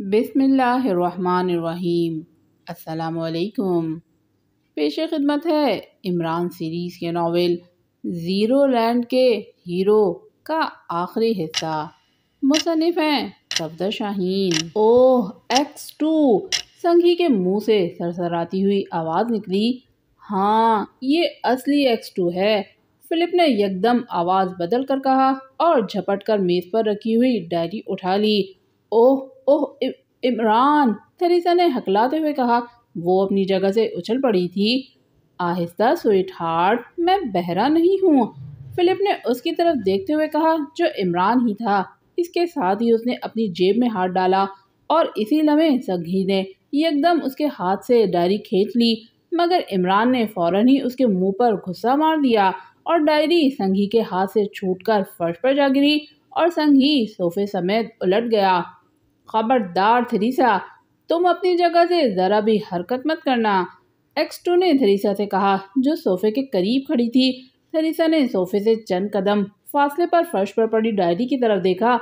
बिसमीम् अल्लाम पेश खिदमत है इमरान सीरीज़ के नावल ज़ीरो लैंड के हीरो का आखिरी हिस्सा मुसनफ़ हैं Safdar Shaheen oh X two Sanghi के मुंह से सरसराती हुई आवाज़ निकली हाँ ये असली एक्स टू है फिलिप ने यकदम आवाज़ बदल कर कहा और झपट कर मेज़ पर रखी हुई डायरी उठा ली ओह ओह इमरान थरीसा ने हकलाते हुए कहा वो अपनी जगह से उछल पड़ी थी आहिस्ता स्वीट हार्ट मैं बहरा नहीं हूँ फिलिप ने उसकी तरफ देखते हुए कहा जो इमरान ही था इसके साथ ही उसने अपनी जेब में हाथ डाला और इसी लम्हे सगी ने एकदम उसके हाथ से डायरी खींच ली मगर इमरान ने फौरन ही उसके मुंह पर गुस्सा मार दिया और डायरी संघी के हाथ से छूटकर फर्श पर जा गिरी और संघी सोफे समेत उलट गया खबरदार थरीसा तुम अपनी जगह से ज़रा भी हरकत मत करना टू ने थरीसा से कहा जो सोफे के करीब खड़ी थी थरीसा ने सोफे से चंद कदम फासले पर फर्श पर पड़ी डायरी की तरफ देखा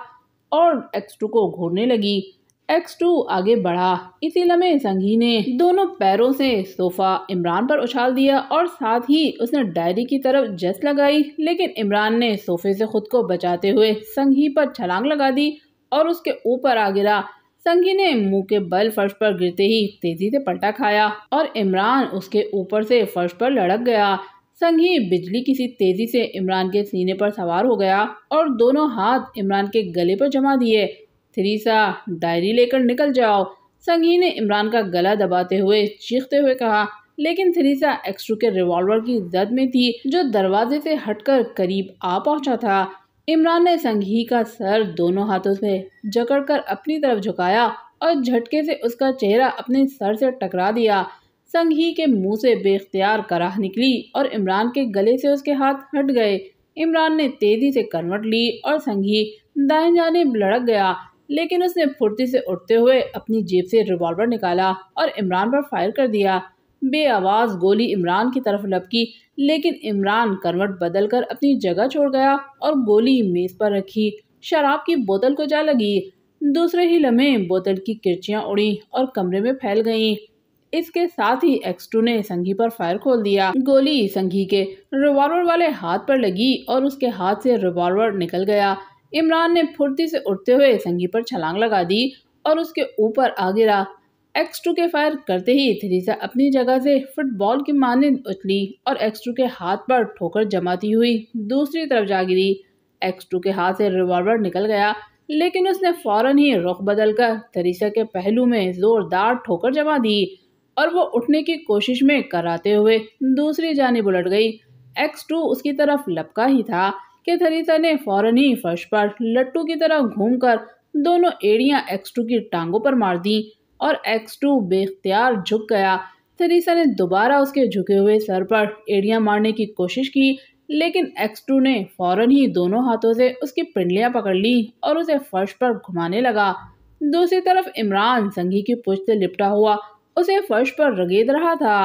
और एक्सटू को घूरने लगी एक्स टू आगे बढ़ा इसी लम्हे संघी ने दोनों पैरों से सोफा इमरान पर उछाल दिया और साथ ही उसने डायरी की तरफ जस लगाई लेकिन इमरान ने सोफे से खुद को बचाते हुए संगी पर छलांग लगा दी और उसके ऊपर आ गिरा संगी ने मुंह के बल फर्श पर गिरते ही तेजी से पलटा खाया और इमरान उसके ऊपर से फर्श पर लड़क गया संगी बिजली किसी तेजी से इमरान के सीने पर सवार हो गया और दोनों हाथ इमरान के गले पर जमा दिए थ्रीसा डायरी लेकर निकल जाओ संगी ने इमरान का गला दबाते हुए चीखते हुए कहा लेकिन थ्रीसा एक्सट्रू के रिवॉल्वर की जद में थी जो दरवाजे से हटकर करीब आ पहुंचा था इमरान ने संघी का सर दोनों हाथों से जकड़कर अपनी तरफ झुकाया और झटके से उसका चेहरा अपने सर से टकरा दिया संघी के मुंह से बेख्तियार कराह निकली और इमरान के गले से उसके हाथ हट गए इमरान ने तेज़ी से करवट ली और संघी दाएं जाने लड़क गया लेकिन उसने फुर्ती से उठते हुए अपनी जेब से रिवॉल्वर निकाला और इमरान पर फायर कर दिया बे आवाज गोली इमरान की तरफ लपकी लेकिन इमरान करवट बदल कर अपनी जगह छोड़ गया और गोली मेज पर रखी शराब की बोतल को जा लगी दूसरे ही लम्हे बोतल की किरचियाँ उड़ी और कमरे में फैल गईं इसके साथ ही एक्सटू ने संघी पर फायर खोल दिया गोली संघी के रिवॉल्वर वाले हाथ पर लगी और उसके हाथ से रिवॉल्वर निकल गया इमरान ने फुर्ती से उठते हुए संघी पर छलांग लगा दी और उसके ऊपर आ गिरा एक्स टू के फायर करते ही थ्रीसा अपनी जगह से फुटबॉल की मानंद उछली और एक्स टू के हाथ पर ठोकर जमाती हुई दूसरी तरफ जा गिरी एक्स टू के हाथ से रिवॉल्वर निकल गया लेकिन उसने फौरन ही रुख बदल कर थरीसा के पहलू में जोरदार ठोकर जमा दी और वो उठने की कोशिश में कराते हुए दूसरी जानब उलट गई एक्स टू उसकी तरफ लपका ही था कि थरीसा ने फौरन ही फर्श पर लट्टू की तरह घूमकर दोनों एड़ियां एक्स टू की टांगों पर मार दी और एक्स टू बेख्तियार झुक गया सरीसा ने दोबारा उसके झुके हुए सर पर एड़ियाँ मारने की कोशिश की लेकिन एक्स टू ने फौरन ही दोनों हाथों से उसकी पिंडलियाँ पकड़ ली और उसे फर्श पर घुमाने लगा दूसरी तरफ इमरान संघी की पुछ से लिपटा हुआ उसे फर्श पर रगेद रहा था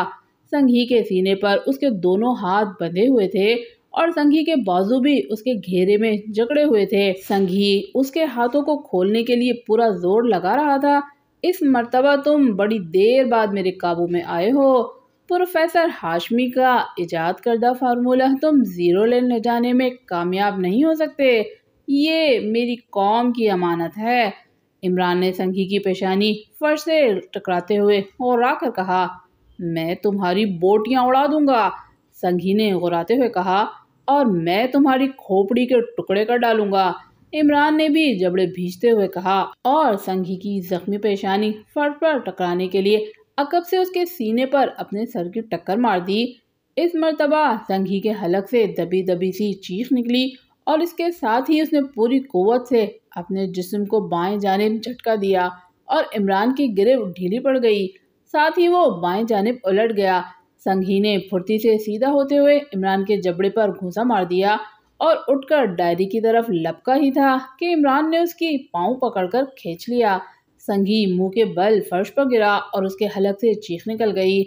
संघी के सीने पर उसके दोनों हाथ बंधे हुए थे और संघी के बाजू भी उसके घेरे में जकड़े हुए थे संघी उसके हाथों को खोलने के लिए पूरा जोर लगा रहा था इस मरतबा तुम बड़ी देर बाद मेरे काबू में आए हो प्रोफेसर हाशमी का इजाद करदा फार्मूला तुम ज़ीरो ले जाने में कामयाब नहीं हो सकते ये मेरी कौम की अमानत है इमरान ने संघी की पेशानी फर्श से टकराते हुए और कहा मैं तुम्हारी बोटियां उड़ा दूंगा संघी ने गुराते हुए कहा और मैं तुम्हारी खोपड़ी के टुकड़े कर डालूंगा इमरान ने भी जबड़े भीजते हुए कहा और संघी की जख्मी पेशानी फर पर टकराने के लिए अकब से उसके सीने पर अपने सर की टक्कर मार दी इस मरतबा संघी के हलक से दबी दबी सी चीख निकली और इसके साथ ही उसने पूरी कुत से अपने जिस्म को बाएं जानब झटका दिया और इमरान की गिरे ढीली पड़ गई साथ ही वो बाएं जानब उलट गया संघी ने फुर्ती से सीधा होते हुए इमरान के जबड़े पर घूसा मार दिया और उठकर डायरी की तरफ लपका ही था कि इमरान ने उसकी पाँव पकड़कर खींच लिया संगी मुंह के बल फर्श पर गिरा और उसके हलक से चीख निकल गई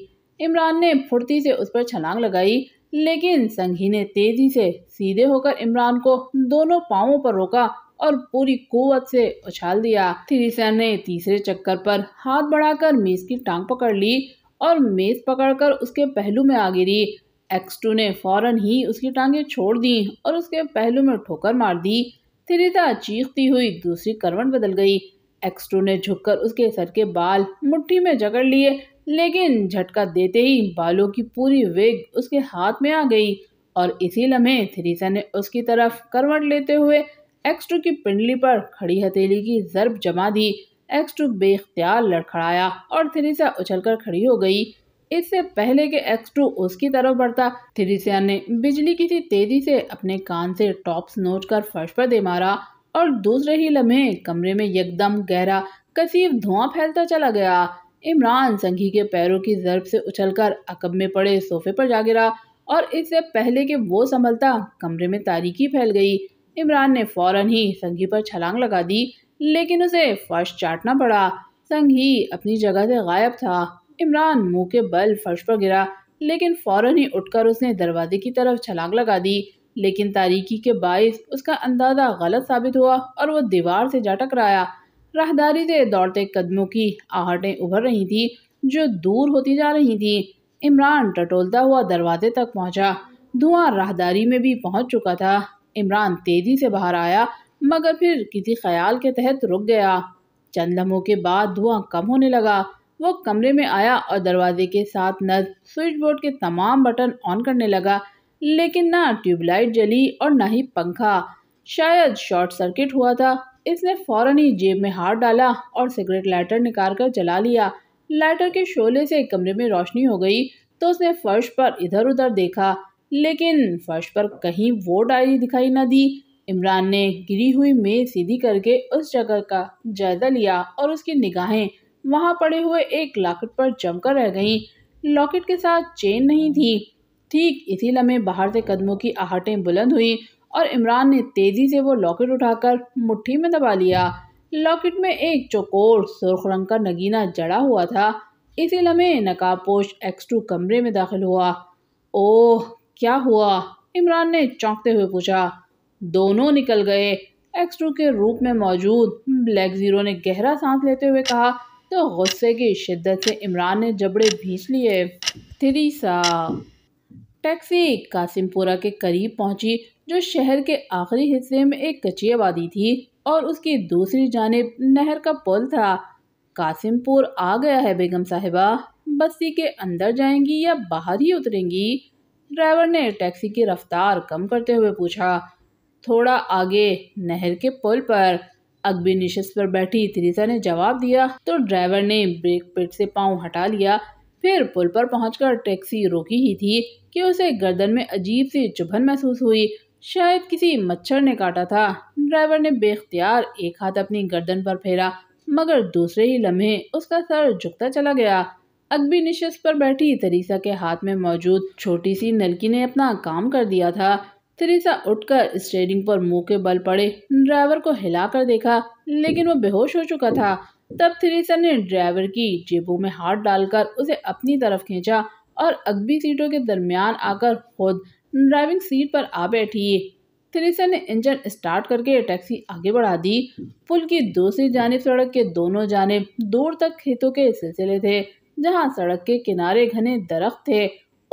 इमरान ने फुर्ती से उस पर छलांग लगाई लेकिन संघी ने तेजी से सीधे होकर इमरान को दोनों पावों पर रोका और पूरी कुवत से उछाल दिया थ्रीसा ने तीसरे चक्कर पर हाथ बढ़ाकर मेज की टांग पकड़ ली और मेज पकड़कर उसके पहलू में आ गिरी एक्स ने फौरन ही उसकी टांगें छोड़ दी और उसके पहलू में ठोकर मार दी त्रिता चीखती हुई दूसरी करवट बदल गई एक्स ने झुककर उसके सर के बाल मुट्ठी में जकड़ लिए लेकिन झटका देते ही बालों की पूरी वेग उसके हाथ में आ गई और इसी लम्हे थ्रीसा ने उसकी तरफ करवट लेते हुए एक्स टू की पिंडली पर खड़ी हथेली की जरब जमा दी एक्स टू बेख्तियार लड़खड़ाया और थ्रीसा उछलकर खड़ी हो गई इससे पहले कि टू उसकी तरफ बढ़ता थ्रीसिया ने बिजली की तेजी से अपने कान से टॉप्स नोच कर फर्श पर दे मारा और दूसरे ही लम्हे कमरे में एकदम गहरा कसीब धुआं फैलता चला गया इमरान संघी के पैरों की जरब से उछलकर अकब में पड़े सोफे पर जा गिरा और इससे पहले कि वो संभलता कमरे में तारीकी फैल गई इमरान ने फौरन ही संघी पर छलांग लगा दी लेकिन उसे फर्श चाटना पड़ा संघी अपनी जगह से गायब था इमरान मुंह के बल फर्श पर गिरा लेकिन फौरन ही उठकर उसने दरवाजे की तरफ छलांग लगा दी लेकिन तारीकी के बायस उसका अंदाज़ा गलत साबित हुआ और वह दीवार से जा टकराया राहदारी से दौड़ते कदमों की आहटें उभर रही थी जो दूर होती जा रही थी इमरान टटोलता हुआ दरवाजे तक पहुंचा धुआं राहदारी में भी पहुंच चुका था इमरान तेज़ी से बाहर आया मगर फिर किसी ख्याल के तहत रुक गया चंद लम्हों के बाद धुआं कम होने लगा वो कमरे में आया और दरवाजे के साथ नज स्विच बोर्ड के तमाम बटन ऑन करने लगा लेकिन ना ट्यूबलाइट जली और ना ही पंखा शायद शॉर्ट सर्किट हुआ था इसने फौरन ही जेब में हाथ डाला और सिगरेट लाइटर निकाल कर जला लिया लाइटर के शोले से कमरे में रोशनी हो गई तो उसने फर्श पर इधर उधर देखा लेकिन फर्श पर कहीं वो डायरी दिखाई न दी इमरान ने गिरी हुई मेज सीधी करके उस जगह का जायजा लिया और उसकी निगाहें वहां पड़े हुए एक लॉकेट पर जमकर रह गई लॉकेट के साथ चेन नहीं थी ठीक इसी लम्हे बाहर से कदमों की आहटें बुलंद हुई और इमरान ने तेज़ी से वो लॉकेट उठाकर मुट्ठी में दबा लिया लॉकेट में एक चौकोर सुर्ख रंग का नगीना जड़ा हुआ था इसी लम्हे नकाबपोश एक्स टू कमरे में दाखिल हुआ ओह क्या हुआ इमरान ने चौंकते हुए पूछा दोनों निकल गए एक्स टू के रूप में मौजूद ब्लैक ज़ीरो ने गहरा सांस लेते हुए कहा तो गुस्से की शिद्दत से इमरान ने जबड़े भींच लिए थ्रीसा टैक्सी कासिमपुरा के करीब पहुंची जो शहर के आखिरी हिस्से में एक कच्ची आबादी थी और उसकी दूसरी जानब नहर का पुल था कासिमपुर आ गया है बेगम साहिबा बस्ती के अंदर जाएंगी या बाहर ही उतरेंगी ड्राइवर ने टैक्सी की रफ्तार कम करते हुए पूछा थोड़ा आगे नहर के पुल पर अकबी निशस्त पर बैठी थ्रीसा ने जवाब दिया तो ड्राइवर ने ब्रेक पेट से पाँव हटा लिया फिर पुल पर पहुंचकर टैक्सी रोकी ही थी कि उसे गर्दन में अजीब सी चुभन महसूस हुई शायद किसी मच्छर ने काटा था ड्राइवर ने बेख्तियार एक हाथ अपनी गर्दन पर फेरा मगर दूसरे ही लम्हे उसका सर झुकता चला गया अकबी निशस्त पर बैठी तरीसा के हाथ में मौजूद छोटी सी नलकी ने अपना काम कर दिया था थ्रीसा उठकर स्टेरिंग पर मुंह के बल पड़े ड्राइवर को हिलाकर देखा लेकिन वो बेहोश हो चुका था तब थ्रीसा ने ड्राइवर की जेबों में हाथ डालकर उसे अपनी तरफ खींचा और अगबी सीटों के दरमियान आकर खुद ड्राइविंग सीट पर आ बैठी थ्रीसा ने इंजन स्टार्ट करके टैक्सी आगे बढ़ा दी पुल की दूसरी जानब सड़क के दोनों जानब दूर तक खेतों के सिलसिले थे जहाँ सड़क के किनारे घने दरख्त थे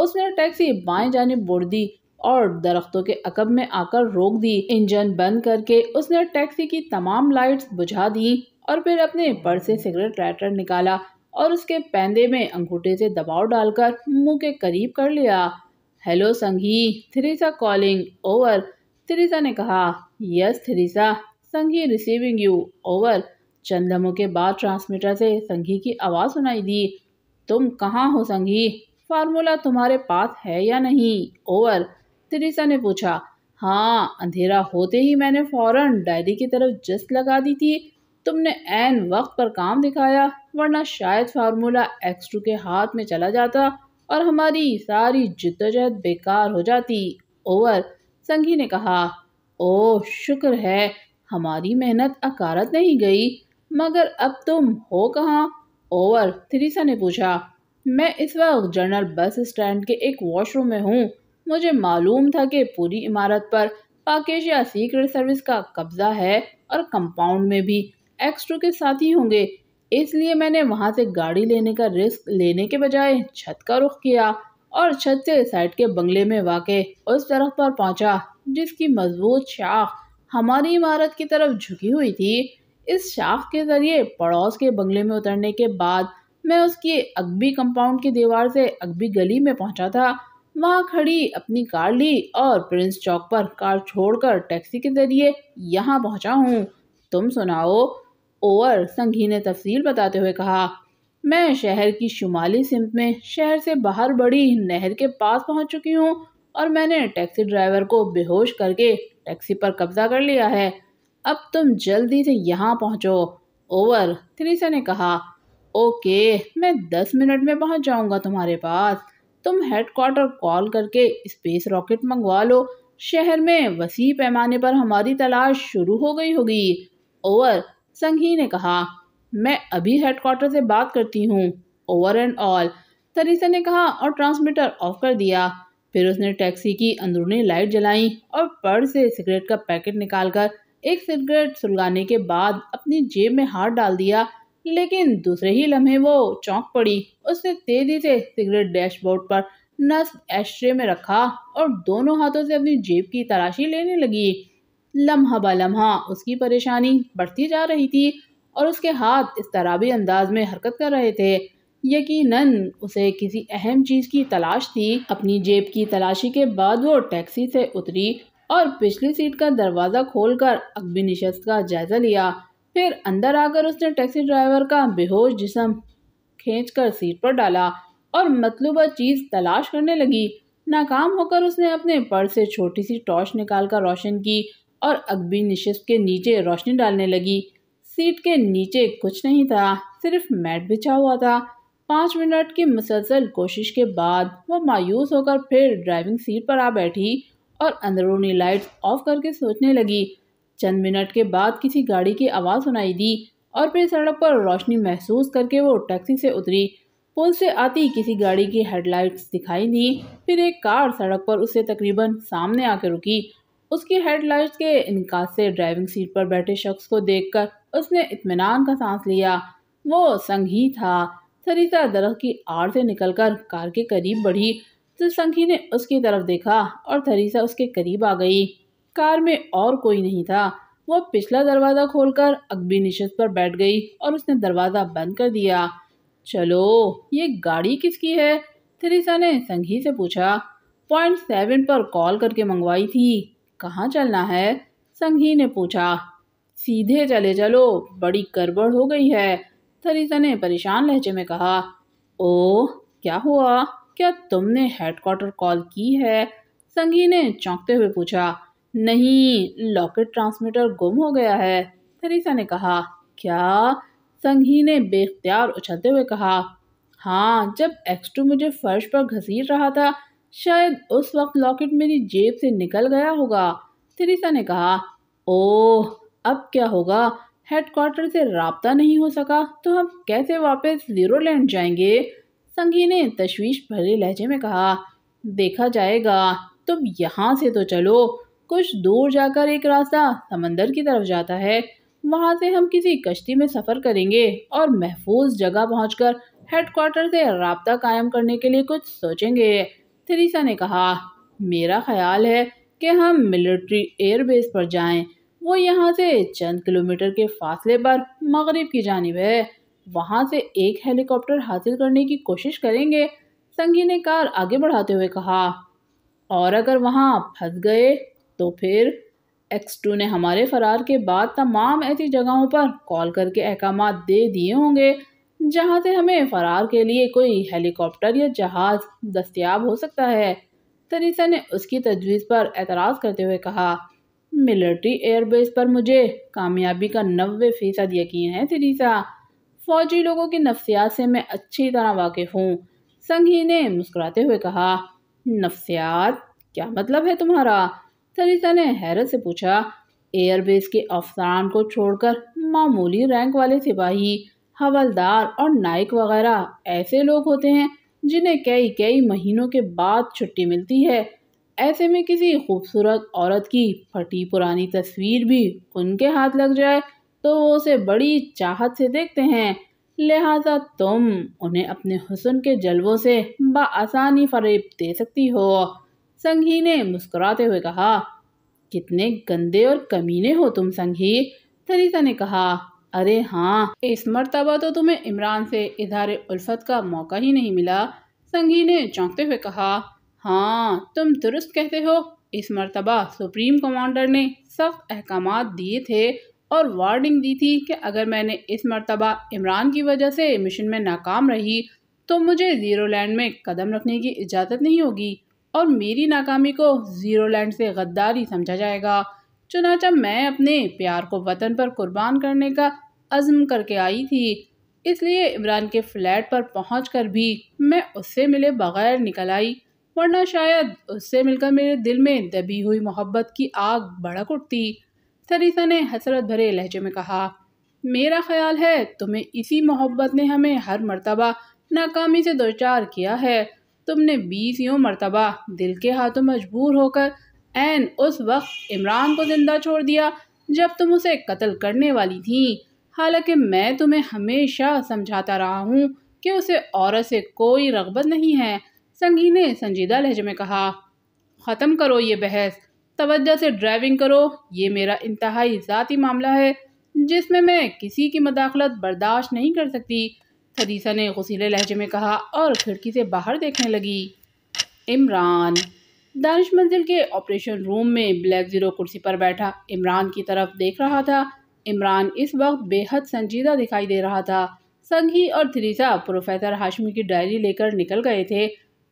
उसने टैक्सी बाएं जानब बोड़ दी और दरख्तों के अकब में आकर रोक दी इंजन बंद करके उसने टैक्सी की तमाम लाइट्स बुझा दी और फिर अपने पर्स से सिगरेट लाइटर निकाला और उसके पैंदे में अंगूठे से दबाव डालकर मुंह के करीब कर लिया हेलो संघी थ्रीसा कॉलिंग ओवर थ्रीसा ने कहा यस थ्रीसा संघी रिसीविंग यू ओवर चंद के बाद ट्रांसमीटर से संघी की आवाज़ सुनाई दी तुम कहाँ हो संघी फार्मूला तुम्हारे पास है या नहीं ओवर तेरेसा ने पूछा हाँ अंधेरा होते ही मैंने फौरन डायरी की तरफ जस्ट लगा दी थी तुमने एन वक्त पर काम दिखाया वरना शायद फार्मूला एक्स टू के हाथ में चला जाता और हमारी सारी जिद्दोजहद बेकार हो जाती ओवर संघी ने कहा ओह शुक्र है हमारी मेहनत अकारत नहीं गई मगर अब तुम हो कहाँ ओवर थ्रीसा ने पूछा मैं इस वक्त जनरल बस स्टैंड के एक वॉशरूम में हूँ मुझे मालूम था कि पूरी इमारत पर पाकेश या सीक्रेट सर्विस का कब्जा है और कंपाउंड में भी एक्स्ट्रो के साथ ही होंगे इसलिए मैंने वहाँ से गाड़ी लेने का रिस्क लेने के बजाय छत का रुख किया और छत से साइड के बंगले में वाके उस तरफ पर पहुँचा जिसकी मजबूत शाख हमारी इमारत की तरफ झुकी हुई थी इस शाख के ज़रिए पड़ोस के बंगले में उतरने के बाद मैं उसकी अकबी कंपाउंड की दीवार से अकबी गली में पहुंचा था वहाँ खड़ी अपनी कार ली और प्रिंस चौक पर कार छोड़कर टैक्सी के ज़रिए यहाँ पहुँचा हूँ तुम सुनाओ ओवर संघी ने तफसील बताते हुए कहा मैं शहर की शुमाली सिमत में शहर से बाहर बड़ी नहर के पास पहुंच चुकी हूँ और मैंने टैक्सी ड्राइवर को बेहोश करके टैक्सी पर कब्जा कर लिया है अब तुम जल्दी से यहाँ पहुँचो ओवर थ्रीसा ने कहा ओके मैं दस मिनट में पहुँच जाऊँगा तुम्हारे पास तुम हेडक्वार्टर कॉल करके स्पेस रॉकेट मंगवा लो शहर में वसी पैमाने पर हमारी तलाश शुरू हो गई होगी ओवर संघी ने कहा मैं अभी हेडक्वार्टर से बात करती हूँ ओवर एंड ऑल तरीसा ने कहा और ट्रांसमीटर ऑफ कर दिया फिर उसने टैक्सी की अंदरूनी लाइट जलाई और पर्स से सिगरेट का पैकेट निकालकर एक सिगरेट सुलगाने के बाद अपनी जेब में हाथ डाल दिया लेकिन दूसरे ही लम्हे वो चौंक पड़ी उसने तेजी से सिगरेट डैशबोर्ड पर नस्ब एश्रे में रखा और दोनों हाथों से अपनी जेब की तलाशी लेने लगी लम्हा ब लम्हा उसकी परेशानी बढ़ती जा रही थी और उसके हाथ इस तराबी अंदाज में हरकत कर रहे थे यकीनन उसे किसी अहम चीज़ की तलाश थी अपनी जेब की तलाशी के बाद वो टैक्सी से उतरी और पिछली सीट का दरवाज़ा खोलकर अकबी नशस्त का जायज़ा लिया फिर अंदर आकर उसने टैक्सी ड्राइवर का बेहोश जिसम खींचकर सीट पर डाला और मतलूबा चीज़ तलाश करने लगी नाकाम होकर उसने अपने पर्स से छोटी सी टॉर्च निकालकर रोशन की और अकबी नशस्त के नीचे रोशनी डालने लगी सीट के नीचे कुछ नहीं था सिर्फ मैट बिछा हुआ था पाँच मिनट की मुसलसल कोशिश के बाद वो मायूस होकर फिर ड्राइविंग सीट पर आ बैठी और अंदरूनी लाइट्स ऑफ करके सोचने लगी चंद मिनट के बाद किसी गाड़ी की आवाज़ सुनाई दी और फिर सड़क पर रोशनी महसूस करके वो टैक्सी से उतरी पुल से आती किसी गाड़ी की हेडलाइट्स दिखाई दी फिर एक कार सड़क पर उससे तकरीबन सामने आकर रुकी उसकी हेडलाइट्स के इनका से ड्राइविंग सीट पर बैठे शख्स को देखकर उसने इत्मीनान का सांस लिया वो ही था सरिता दरख की आड़ से निकलकर कार के करीब बढ़ी तो संघी ने उसकी तरफ देखा और थरीसा उसके करीब आ गई कार में और कोई नहीं था वह पिछला दरवाज़ा खोलकर अकबी निशत पर बैठ गई और उसने दरवाज़ा बंद कर दिया चलो ये गाड़ी किसकी है थ्रीसा ने संघी से पूछा पॉइंट सेवन पर कॉल करके मंगवाई थी कहाँ चलना है संघी ने पूछा सीधे चले चलो बड़ी गड़बड़ हो गई है थरीसा ने परेशान लहजे में कहा ओ क्या हुआ क्या तुमने हेडक्वार्टर कॉल की है संघी ने चौंकते हुए पूछा नहीं लॉकेट ट्रांसमीटर गुम हो गया है थरीसा ने कहा क्या संघी ने बेख्तियार उछलते हुए कहा हाँ जब एक्सटू मुझे फर्श पर घसीट रहा था शायद उस वक्त लॉकेट मेरी जेब से निकल गया होगा थरीसा ने कहा ओह अब क्या होगा हेडक्वार्टर से रबता नहीं हो सका तो हम कैसे वापस जीरोलैंड जाएंगे संघी ने तशवीश भरे लहजे में कहा देखा जाएगा तुम यहाँ से तो चलो कुछ दूर जाकर एक रास्ता समंदर की तरफ जाता है वहाँ से हम किसी कश्ती में सफ़र करेंगे और महफूज जगह पहुँच हेडक्वार्टर से रबता कायम करने के लिए कुछ सोचेंगे थ्रीसा ने कहा मेरा ख्याल है कि हम मिलिट्री एयरबेस पर जाएं। वो यहाँ से चंद किलोमीटर के फासले पर मगरब की जानब है वहाँ से एक हेलीकॉप्टर हासिल करने की कोशिश करेंगे संगी ने कार आगे बढ़ाते हुए कहा और अगर वहाँ फंस गए तो फिर एक्स टू ने हमारे फ़रार के बाद तमाम ऐसी जगहों पर कॉल करके अहकाम दे दिए होंगे जहाँ से हमें फ़रार के लिए कोई हेलीकॉप्टर या जहाज़ दस्तियाब हो सकता है तरीसा ने उसकी तजवीज़ पर एतराज़ करते हुए कहा मिलिट्री एयरबेस पर मुझे कामयाबी का नबे फ़ीसद यकीन है तरीसा फ़ौजी लोगों की नफ्सियात से मैं अच्छी तरह वाकिफ़ हूँ संघी ने मुस्कुराते हुए कहा नफ्सियात क्या मतलब है तुम्हारा सरिता ने हैरत से पूछा एयरबेस के अफसरान को छोड़कर मामूली रैंक वाले सिपाही हवलदार और नायक वगैरह ऐसे लोग होते हैं जिन्हें कई कई महीनों के बाद छुट्टी मिलती है ऐसे में किसी खूबसूरत औरत की फटी पुरानी तस्वीर भी उनके हाथ लग जाए तो वो उसे बड़ी चाहत से देखते हैं लिहाजा तुम उन्हें अपने हुसन के जलवों से बासानी फरेब दे सकती हो संघी ने मुस्कुराते हुए कहा कितने गंदे और कमीने हो तुम संघी थनीसा ने कहा अरे हाँ इस मरतबा तो तुम्हें इमरान से इधार उल्फत का मौका ही नहीं मिला संघी ने चौंकते हुए कहा हाँ तुम दुरुस्त कहते हो इस मरतबा सुप्रीम कमांडर ने सख्त अहकाम दिए थे और वार्निंग दी थी कि अगर मैंने इस मरतबा इमरान की वजह से मिशन में नाकाम रही तो मुझे ज़ीरो लैंड में कदम रखने की इजाज़त नहीं होगी और मेरी नाकामी को ज़ीरो लैंड से गद्दारी समझा जाएगा चुनाचा मैं अपने प्यार को वतन पर कुर्बान करने का अज़म करके आई थी इसलिए इमरान के फ्लैट पर पहुँच कर भी मैं उससे मिले बगैर निकल आई वरना शायद उससे मिलकर मेरे दिल में दबी हुई मोहब्बत की आग भड़क उठती सरीसा ने हसरत भरे लहजे में कहा मेरा ख्याल है तुम्हें इसी मोहब्बत ने हमें हर मर्तबा नाकामी से दो चार किया है तुमने बीस यूँ मरतबा दिल के हाथों मजबूर होकर एन उस वक्त इमरान को ज़िंदा छोड़ दिया जब तुम उसे कत्ल करने वाली थी हालांकि मैं तुम्हें हमेशा समझाता रहा हूँ कि उसे औरत से कोई रगबत नहीं है संगी ने संजीदा लहजे में कहा ख़त्म करो ये बहस तवज्जा से ड्राइविंग करो ये मेरा इंतहाई ज़ाती मामला है जिसमें मैं किसी की मदाखलत बर्दाश्त नहीं कर सकती सदीसा ने गसीले लहजे में कहा और खिड़की से बाहर देखने लगी इमरान दानिश मंजिल के ऑपरेशन रूम में ब्लैक ज़ीरो कुर्सी पर बैठा इमरान की तरफ देख रहा था इमरान इस वक्त बेहद संजीदा दिखाई दे रहा था संघी और थ्रीसा प्रोफेसर हाशमी की डायरी लेकर निकल गए थे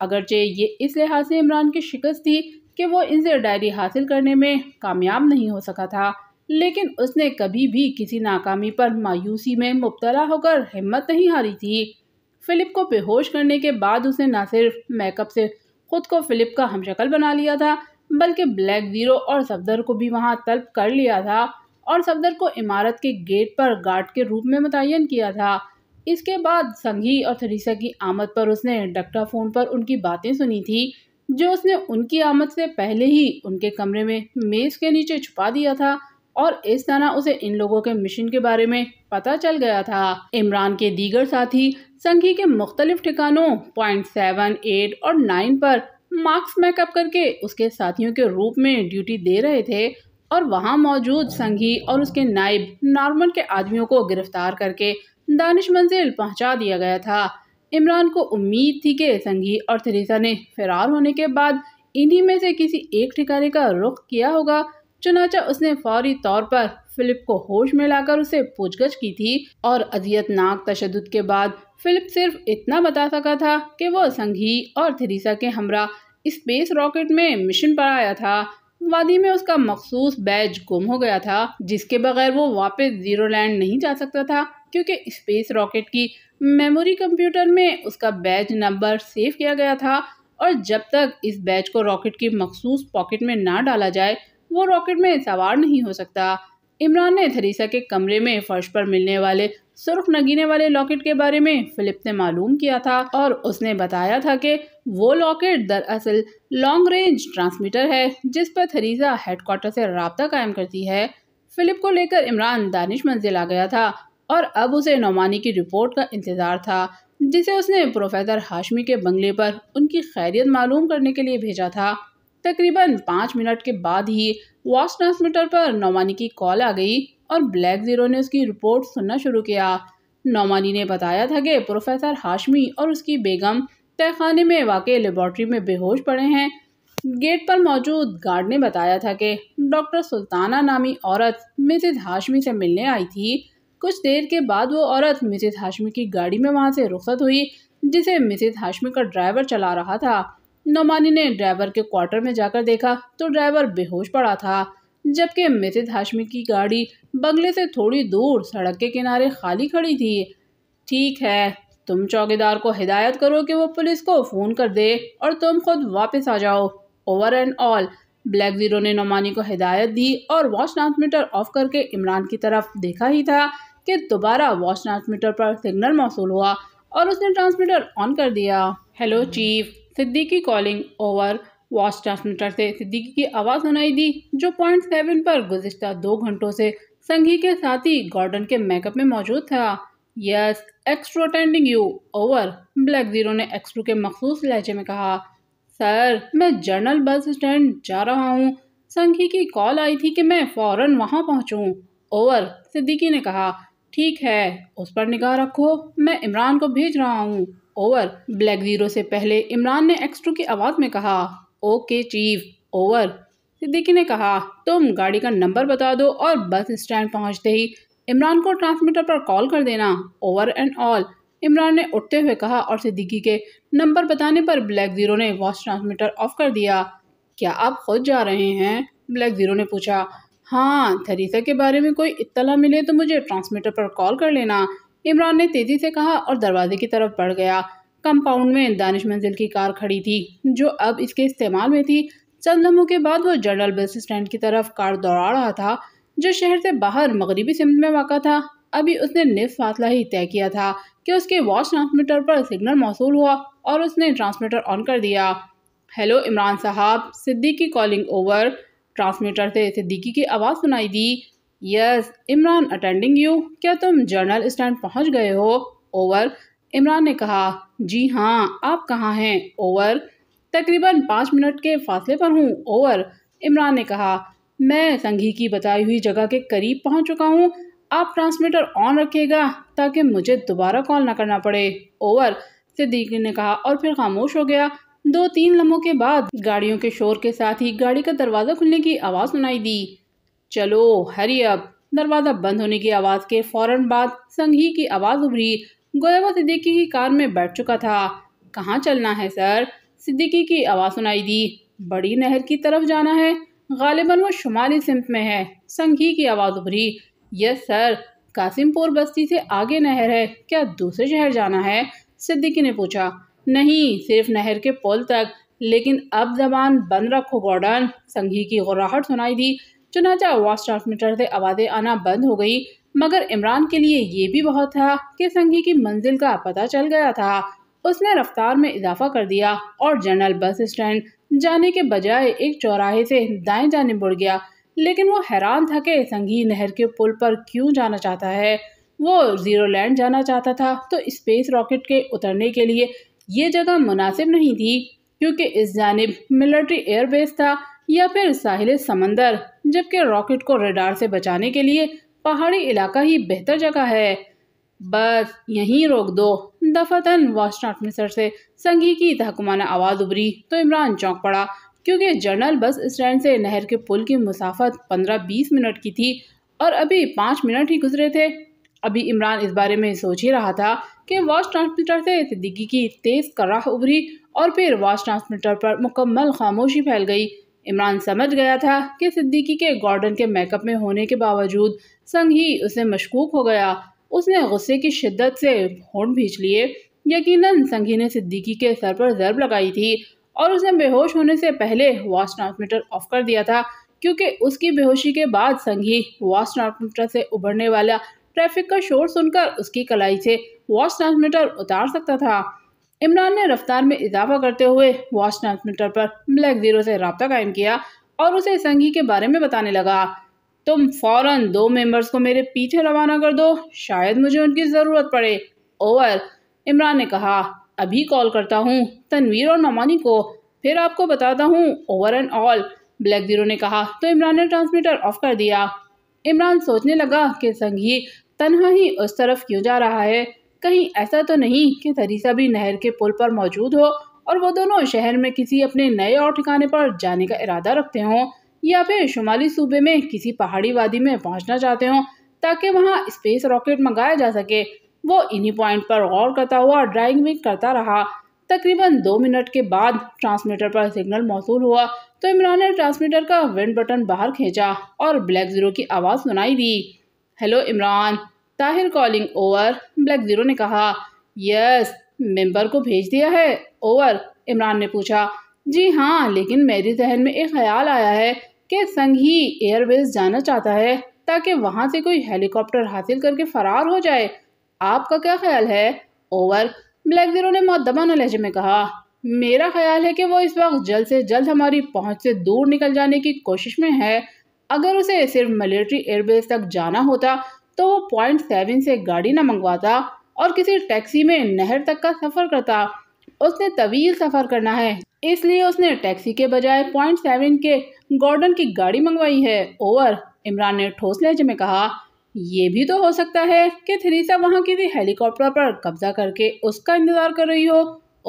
अगरचे ये इस लिहाज से इमरान की शिकस्त थी कि वो इनसे डायरी हासिल करने में कामयाब नहीं हो सका था लेकिन उसने कभी भी किसी नाकामी पर मायूसी में मुबतला होकर हिम्मत नहीं हारी थी फ़िलिप को बेहोश करने के बाद उसने न सिर्फ मेकअप से खुद को फ़िलिप का हमशक्ल बना लिया था बल्कि ब्लैक ज़ीरो और सफदर को भी वहाँ तलब कर लिया था और सफदर को इमारत के गेट पर गार्ड के रूप में मुतन किया था इसके बाद संघी और थरीसा की आमद पर उसने डक्टा फ़ोन पर उनकी बातें सुनी थी जो उसने उनकी आमद से पहले ही उनके कमरे में मेज़ के नीचे छुपा दिया था और इस तरह उसे इन लोगों के मिशन के बारे में पता चल गया था इमरान के दीगर साथी संघी के मुख्तलिफ ठिकानों पॉइंट सेवन एट और नाइन पर मार्क्स मेकअप करके उसके साथियों के रूप में ड्यूटी दे रहे थे और वहाँ मौजूद संघी और उसके नायब नॉर्मल के आदमियों को गिरफ्तार करके दानिश मंजिल पहुँचा दिया गया था इमरान को उम्मीद थी कि संघी और थरीसा ने फरार होने के बाद इन्हीं में से किसी एक ठिकाने का रुख किया होगा चुनाचा उसने फौरी तौर पर फिलिप को होश में लाकर उसे पूछगछ की थी और अजियतनाक तशद के बाद फिलिप सिर्फ इतना बता सका था कि वो संघी और थ्रीसा के हमरा स्पेस रॉकेट में मिशन पर आया था वादी में उसका मखसूस बैज गुम हो गया था जिसके बगैर वो वापस जीरो लैंड नहीं जा सकता था क्योंकि स्पेस रॉकेट की मेमोरी कंप्यूटर में उसका बैज नंबर सेव किया गया था और जब तक इस बैच को रॉकेट की मखसूस पॉकेट में ना डाला जाए वो रॉकेट में सवार नहीं हो सकता इमरान ने थरीसा के कमरे में फर्श पर मिलने वाले सुर्ख नगीने वाले लॉकेट के बारे में फिलिप ने मालूम किया था और उसने बताया था कि वो लॉकेट दरअसल लॉन्ग रेंज ट्रांसमीटर है जिस पर थरीसा हेडकोार्टर से रबता कायम करती है फिलिप को लेकर इमरान दानिश मंजिल आ गया था और अब उसे नौमानी की रिपोर्ट का इंतज़ार था जिसे उसने प्रोफेसर हाशमी के बंगले पर उनकी खैरियत मालूम करने के लिए भेजा था तकरीबन पाँच मिनट के बाद ही वॉस ट्रांसमीटर पर नौमानी की कॉल आ गई और ब्लैक जीरो ने उसकी रिपोर्ट सुनना शुरू किया नौमानी ने बताया था कि प्रोफेसर हाशमी और उसकी बेगम तहखाने में वाकई लेबॉर्ट्री में बेहोश पड़े हैं गेट पर मौजूद गार्ड ने बताया था कि डॉक्टर सुल्ताना नामी औरत मिसिज हाशमी से मिलने आई थी कुछ देर के बाद वो औरत मिसिज हाशमी की गाड़ी में वहाँ से रुखसत हुई जिसे मिसिज हाशमी का ड्राइवर चला रहा था नोमानी ने ड्राइवर के क्वार्टर में जाकर देखा तो ड्राइवर बेहोश पड़ा था जबकि मिथित हाशमी की गाड़ी बंगले से थोड़ी दूर सड़क के किनारे खाली खड़ी थी ठीक है तुम चौकीदार को हिदायत करो कि वो पुलिस को फ़ोन कर दे और तुम खुद वापस आ जाओ over and all black zero ने नोमानी को हिदायत दी और वॉच ट्रांसमीटर ऑफ करके इमरान की तरफ देखा ही था कि दोबारा वॉच ट्रांसमीटर पर सिग्नल मौसू हुआ और उसने ट्रांसमीटर ऑन कर दिया hello chief Siddiqui calling over watch transmitter से सिद्दीकी की आवाज़ सुनाई दी जो पॉइंट सेवन पर गुजशत दो घंटों से संघी के साथी गॉर्डन के मेकअप में मौजूद था yes X two attending you over black zero ने एक्सट्रो के मखसूस लहजे में कहा सर मैं जर्नल बस स्टैंड जा रहा हूँ संघी की कॉल आई थी कि मैं फ़ौर वहाँ पहुँचूँ ओवर सिद्दीकी ने कहा ठीक है उस पर निगाह रखो मैं इमरान को भेज रहा हूँ ओवर ब्लैक ज़ीरो से पहले इमरान ने एक्सट्रो की आवाज़ में कहा ओके चीफ ओवर सिद्दीकी ने कहा तुम गाड़ी का नंबर बता दो और बस स्टैंड पहुंचते ही इमरान को ट्रांसमीटर पर कॉल कर देना ओवर एंड ऑल इमरान ने उठते हुए कहा और सिद्दीकी के नंबर बताने पर ब्लैक ज़ीरो ने वॉच ट्रांसमीटर ऑफ कर दिया क्या आप खुद जा रहे हैं ब्लैक ज़ीरो ने पूछा हाँ थरीसा के बारे में कोई इतला मिले तो मुझे ट्रांसमीटर पर कॉल कर लेना इमरान ने तेज़ी से कहा और दरवाजे की तरफ बढ़ गया कंपाउंड में दानिश मंजिल की कार खड़ी थी जो अब इसके इस्तेमाल में थी चंद लम्हों के बाद वो जनरल बस स्टैंड की तरफ कार दौड़ा रहा था जो शहर से बाहर मगरबी सिमत में वाक़ा था अभी उसने निफ फासला ही तय किया था कि उसके वॉच ट्रांसमीटर पर सिग्नल मौसू हुआ और उसने ट्रांसमीटर ऑन कर दिया हेलो इमरान साहब सिद्दीकी कॉलिंग ओवर ट्रांसमीटर से सिद्दीकी की आवाज़ सुनाई दी यस इमरान अटेंडिंग यू क्या तुम जर्नल स्टैंड पहुंच गए हो ओवर इमरान ने कहा जी हाँ आप कहाँ हैं ओवर तकरीबन पाँच मिनट के फासले पर हूँ ओवर इमरान ने कहा मैं संघी की बताई हुई जगह के करीब पहुँच चुका हूँ आप ट्रांसमीटर ऑन रखिएगा ताकि मुझे दोबारा कॉल ना करना पड़े ओवर सिद्दीकी ने कहा और फिर खामोश हो गया दो तीन लम्हों के बाद गाड़ियों के शोर के साथ ही गाड़ी का दरवाज़ा खुलने की आवाज़ सुनाई दी चलो हरी अब दरवाज़ा बंद होने की आवाज़ के फौरन बाद संघी की आवाज़ उभरी गोयाबा सिद्दीकी की कार में बैठ चुका था कहाँ चलना है सर सिद्दीकी की आवाज़ सुनाई दी बड़ी नहर की तरफ जाना है गालिबन वो शुमाली सिमत में है संघी की आवाज़ उभरी यस सर कासिमपुर बस्ती से आगे नहर है क्या दूसरे शहर जाना है सिद्दीकी ने पूछा नहीं सिर्फ नहर के पुल तक लेकिन अब जबान बंद रखो गॉर्डन संघी की गुराहट सुनाई दी चुनाचा वॉच ट्रांसमीटर से आवाज़ें आना बंद हो गई मगर इमरान के लिए ये भी बहुत था कि संघी की मंजिल का पता चल गया था उसने रफ्तार में इजाफा कर दिया और जनरल बस स्टैंड जाने के बजाय एक चौराहे से दाएं जाने मुड़ गया लेकिन वो हैरान था कि संघी नहर के पुल पर क्यों जाना चाहता है वो जीरो लैंड जाना चाहता था तो स्पेस रॉकेट के उतरने के लिए ये जगह मुनासिब नहीं थी क्योंकि इस जानब मिलिट्री एयरबेस था या फिर साहिल समंदर जबकि रॉकेट को रेडार से बचाने के लिए पहाड़ी इलाका ही बेहतर जगह है बस यहीं रोक दो दफातन वास्टाट मिसर से संगी की तहकुमाना आवाज़ उभरी तो इमरान चौंक पड़ा क्योंकि जर्नल बस स्टैंड से नहर के पुल की मुसाफत पंद्रह बीस मिनट की थी और अभी पाँच मिनट ही गुजरे थे अभी इमरान इस बारे में सोच ही रहा था कि वॉच ट्रांसमीटर से दिग्गी की तेज़ कराह उभरी और फिर वॉच ट्रांसमीटर पर मुकम्मल खामोशी फैल गई इमरान समझ गया था कि सिद्दीकी के गॉर्डन के मेकअप में होने के बावजूद संग ही उसे मशकूक हो गया उसने गुस्से की शिद्दत से होंठ भींच लिए यकीनन संघी ने सिद्दीकी के सर पर जरब लगाई थी और उसने बेहोश होने से पहले वॉच ट्रांसमीटर ऑफ कर दिया था क्योंकि उसकी बेहोशी के बाद संघी वॉच ट्रांसमीटर से उभरने वाला ट्रैफिक का शोर सुनकर उसकी कलाई से वॉच ट्रांसमीटर उतार सकता था इमरान ने रफ्तार में इजाफा करते हुए वॉच ट्रांसमीटर पर ब्लैक ज़ीरो से रबता कायम किया और उसे संगी के बारे में बताने लगा तुम फौरन दो मेंबर्स को मेरे पीछे रवाना कर दो शायद मुझे उनकी ज़रूरत पड़े ओवर इमरान ने कहा अभी कॉल करता हूँ तनवीर और नमानी को फिर आपको बताता हूँ over and all black zero ने कहा तो इमरान ने ट्रांसमीटर ऑफ कर दिया इमरान सोचने लगा कि संघी तनहा ही उस तरफ क्यों जा रहा है कहीं ऐसा तो नहीं कि तरीसा भी नहर के पुल पर मौजूद हो और वो दोनों शहर में किसी अपने नए और ठिकाने पर जाने का इरादा रखते हों या फिर शुमाली सूबे में किसी पहाड़ी वादी में पहुंचना चाहते हों ताकि वहां स्पेस रॉकेट मंगाया जा सके वो इन्हीं पॉइंट पर गौर करता हुआ ड्राइंग भी करता रहा तकरीबन दो मिनट के बाद ट्रांसमीटर पर सिग्नल मौसू हुआ तो इमरान ने ट्रांसमीटर का विंड बटन बाहर खींचा और ब्लैक ज़ीरो की आवाज़ सुनाई दी hello Imran Tahir calling over black zero ने कहा यस मेंबर को भेज दिया है ओवर इमरान ने पूछा जी हाँ लेकिन मेरे जहन में एक ख्याल आया है कि संघ ही एयरवेज जाना चाहता है ताकि वहाँ से कोई हेलीकॉप्टर हासिल करके फरार हो जाए आपका क्या ख्याल है ओवर ब्लैक जीरो ने मोदबाना लहजे में कहा मेरा ख्याल है कि वो इस वक्त जल्द से जल्द हमारी पहुंच से दूर निकल जाने की कोशिश में है अगर उसे सिर्फ मिलिट्री एयरबेस तक जाना होता तो वो पॉइंट सेवन से गाड़ी ना मंगवाता और किसी टैक्सी में नहर तक का सफ़र करता उसने तवील सफ़र करना है इसलिए उसने टैक्सी के बजाय पॉइंट सेवन के गॉर्डन की गाड़ी मंगवाई है ओवर इमरान ने ठोस लहजे में कहा यह भी तो हो सकता है कि थ्रीसा वहाँ किसी हेलीकॉप्टर पर कब्जा करके उसका इंतज़ार कर रही हो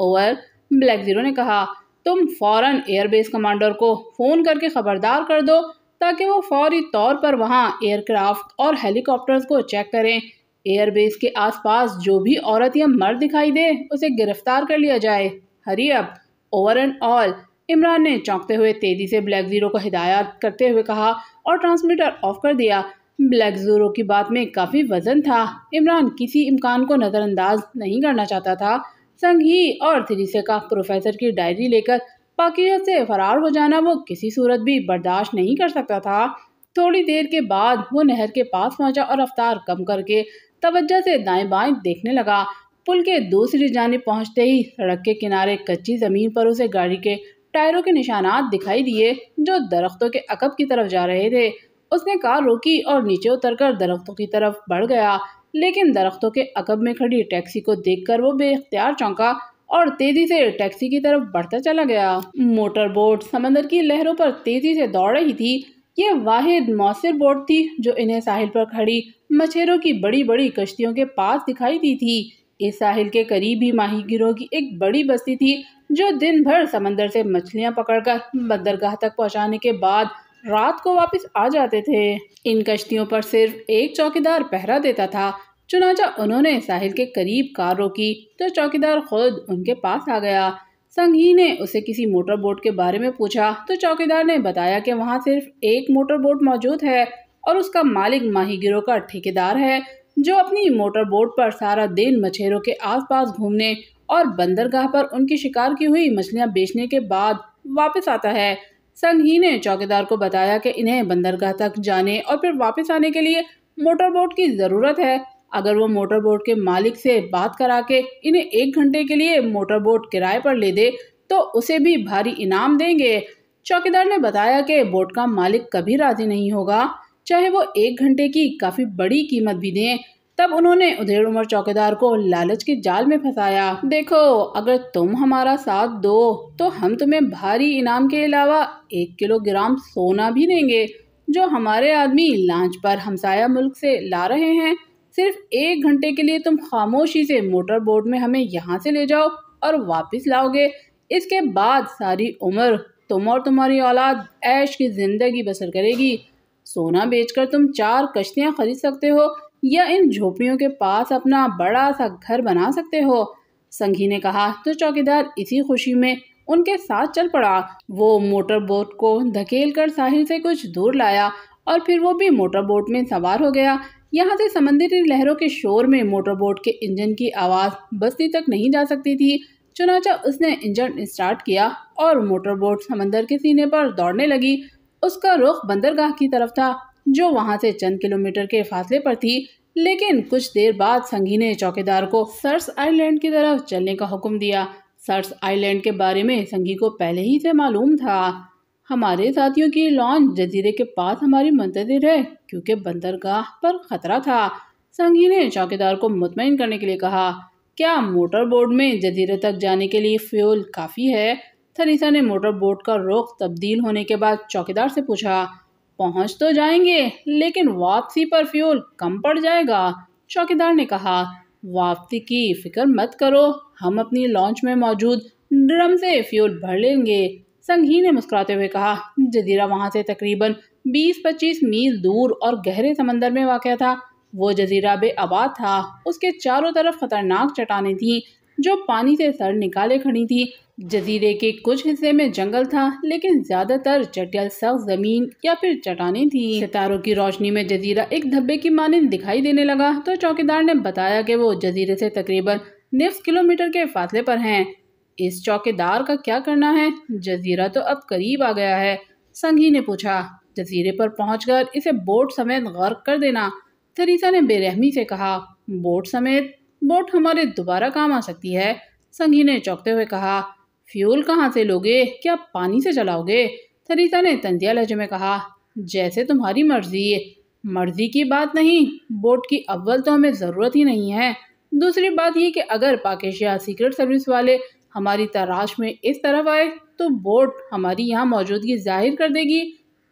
ओवर ब्लैक ज़ीरो ने कहा तुम फौरन एयरबेस कमांडर को फ़ोन करके ख़बरदार कर दो ताकि वो फौरी तौर पर वहाँ एयरक्राफ्ट और हेलीकॉप्टर्स को चेक करें एयरबेस के आसपास जो भी औरत या मर्द दिखाई दे उसे गिरफ्तार कर लिया जाए हरी अब ओवर एंड ऑल इमरान ने चौंकते हुए तेज़ी से ब्लैक ज़ीरो को हिदायत करते हुए कहा और ट्रांसमीटर ऑफ कर दिया ब्लैक ज़ीरो की बात में काफ़ी वजन था इमरान किसी इम्कान को नज़रअंदाज नहीं करना चाहता था संग ही और थ्रीसे का प्रोफेसर की डायरी लेकर पाकिजा से फरार हो जाना वो किसी सूरत भी बर्दाश्त नहीं कर सकता था थोड़ी देर के बाद वो नहर के पास पहुंचा और रफ्तार कम करके तवज्जो से दाएं बाएं देखने लगा पुल के दूसरी जानब पहुंचते ही सड़क के किनारे कच्ची ज़मीन पर उसे गाड़ी के टायरों के निशानात दिखाई दिए जो दरख्तों के अकब की तरफ जा रहे थे उसने कार रोकी और नीचे उतरकर दरख्तों की तरफ बढ़ गया लेकिन दरख्तों के अकब में खड़ी टैक्सी को देखकर वो बेख्तियार चौंका और तेजी से टैक्सी की तरफ बढ़ता चला गया मोटर बोट समंदर की लहरों पर तेजी से दौड़ रही थी ये वाहिद मौसर बोट थी जो इन्हें साहिल पर खड़ी मछेरों की बड़ी बड़ी कश्तियों के पास दिखाई दी थी इस साहिल के करीब ही माही गिरोह की एक बड़ी बस्ती थी जो दिन भर समंदर से मछलियां पकड़कर बंदरगाह तक पहुंचाने के बाद रात को वापस आ जाते थे इन कश्तियों पर सिर्फ एक चौकीदार पहरा देता था चुनाचा उन्होंने साहिल के करीब कार रोकी तो चौकीदार खुद उनके पास आ गया संघी ने उसे किसी मोटर बोट के बारे में पूछा तो चौकीदार ने बताया कि वहाँ सिर्फ एक मोटर बोट मौजूद है और उसका मालिक माही का ठेकेदार है जो अपनी मोटर बोट पर सारा दिन मछेरों के आसपास घूमने और बंदरगाह पर उनकी शिकार की हुई मछलियाँ बेचने के बाद वापस आता है संघी ने चौकीदार को बताया कि इन्हें बंदरगाह तक जाने और फिर वापस आने के लिए मोटर बोट की ज़रूरत है अगर वो मोटर बोट के मालिक से बात करा के इन्हें एक घंटे के लिए मोटर बोट किराए पर ले दे तो उसे भी भारी इनाम देंगे चौकीदार ने बताया कि बोट का मालिक कभी राजी नहीं होगा चाहे वो एक घंटे की काफ़ी बड़ी कीमत भी दें तब उन्होंने उधेड़ उमर चौकीदार को लालच के जाल में फंसाया देखो अगर तुम हमारा साथ दो तो हम तुम्हें भारी इनाम के अलावा एक किलोग्राम सोना भी देंगे जो हमारे आदमी लांच पर हमसाया मुल्क से ला रहे हैं सिर्फ एक घंटे के लिए तुम खामोशी से मोटर बोट में हमें यहाँ से ले जाओ और वापस लाओगे इसके बाद सारी उम्र तुम और तुम्हारी औलाद ऐश की ज़िंदगी बसर करेगी सोना बेचकर तुम चार कश्तियाँ खरीद सकते हो या इन झोपड़ियों के पास अपना बड़ा सा घर बना सकते हो संघी ने कहा तो चौकीदार इसी खुशी में उनके साथ चल पड़ा वो मोटर बोट को धकेल कर साहिल से कुछ दूर लाया और फिर वो भी मोटर बोट में सवार हो गया यहाँ से समंदरी लहरों के शोर में मोटरबोट के इंजन की आवाज़ बस्ती तक नहीं जा सकती थी चुनाचा उसने इंजन स्टार्ट किया और मोटरबोट समंदर के सीने पर दौड़ने लगी उसका रुख बंदरगाह की तरफ था जो वहाँ से चंद किलोमीटर के फासले पर थी लेकिन कुछ देर बाद संघी ने चौकीदार को सर्स आइलैंड की तरफ चलने का हुक्म दिया सर्स आइलैंड के बारे में संघी को पहले ही से मालूम था हमारे साथियों की लॉन्च जजीरे के पास हमारी मंतजर है क्योंकि बंदरगाह पर खतरा था संगी ने चौकीदार को मुतमिन करने के लिए कहा क्या मोटर बोट में जजीरे तक जाने के लिए फ्यूल काफ़ी है थरीसा ने मोटर बोट का रुख तब्दील होने के बाद चौकीदार से पूछा पहुंच तो जाएंगे लेकिन वापसी पर फ्यूल कम पड़ जाएगा चौकीदार ने कहा वापसी की फिक्र मत करो हम अपनी लॉन्च में मौजूद ड्रम से फ्यूल भर लेंगे संघी ने मुस्कुराते हुए कहा जजीरा वहाँ से तकरीबन 20-25 मील दूर और गहरे समंदर में वाक़ था वो जजीरा बेआबाद था उसके चारों तरफ खतरनाक चट्टानें थीं जो पानी से सर निकाले खड़ी थी जजीरे के कुछ हिस्से में जंगल था लेकिन ज़्यादातर चटियल सख्त ज़मीन या फिर चटाने थी सितारों की रोशनी में जजीरा एक धब्बे की मानंद दिखाई देने लगा तो चौकीदार ने बताया कि वो जजीरे से तकरीबन निफ्स किलोमीटर के फासले पर हैं इस चौकीदार का क्या करना है जजीरा तो अब करीब आ गया है संघी ने पूछा जजीरे पर कर इसे बोट समेत गर्क कर देना थरीसा ने बेरहमी से कहा बोट समेत बोट हमारे दोबारा काम आ सकती है संघी ने चौंकते हुए कहा फ्यूल कहाँ से लोगे क्या पानी से चलाओगे थरीसा ने तंजिया लहजे में कहा जैसे तुम्हारी मर्जी मर्जी की बात नहीं बोट की अव्वल तो हमें ज़रूरत ही नहीं है दूसरी बात यह कि अगर पाकिस्तान सीक्रेट सर्विस वाले हमारी तराश में इस तरफ आए तो बोट हमारी यहाँ मौजूदगी जाहिर कर देगी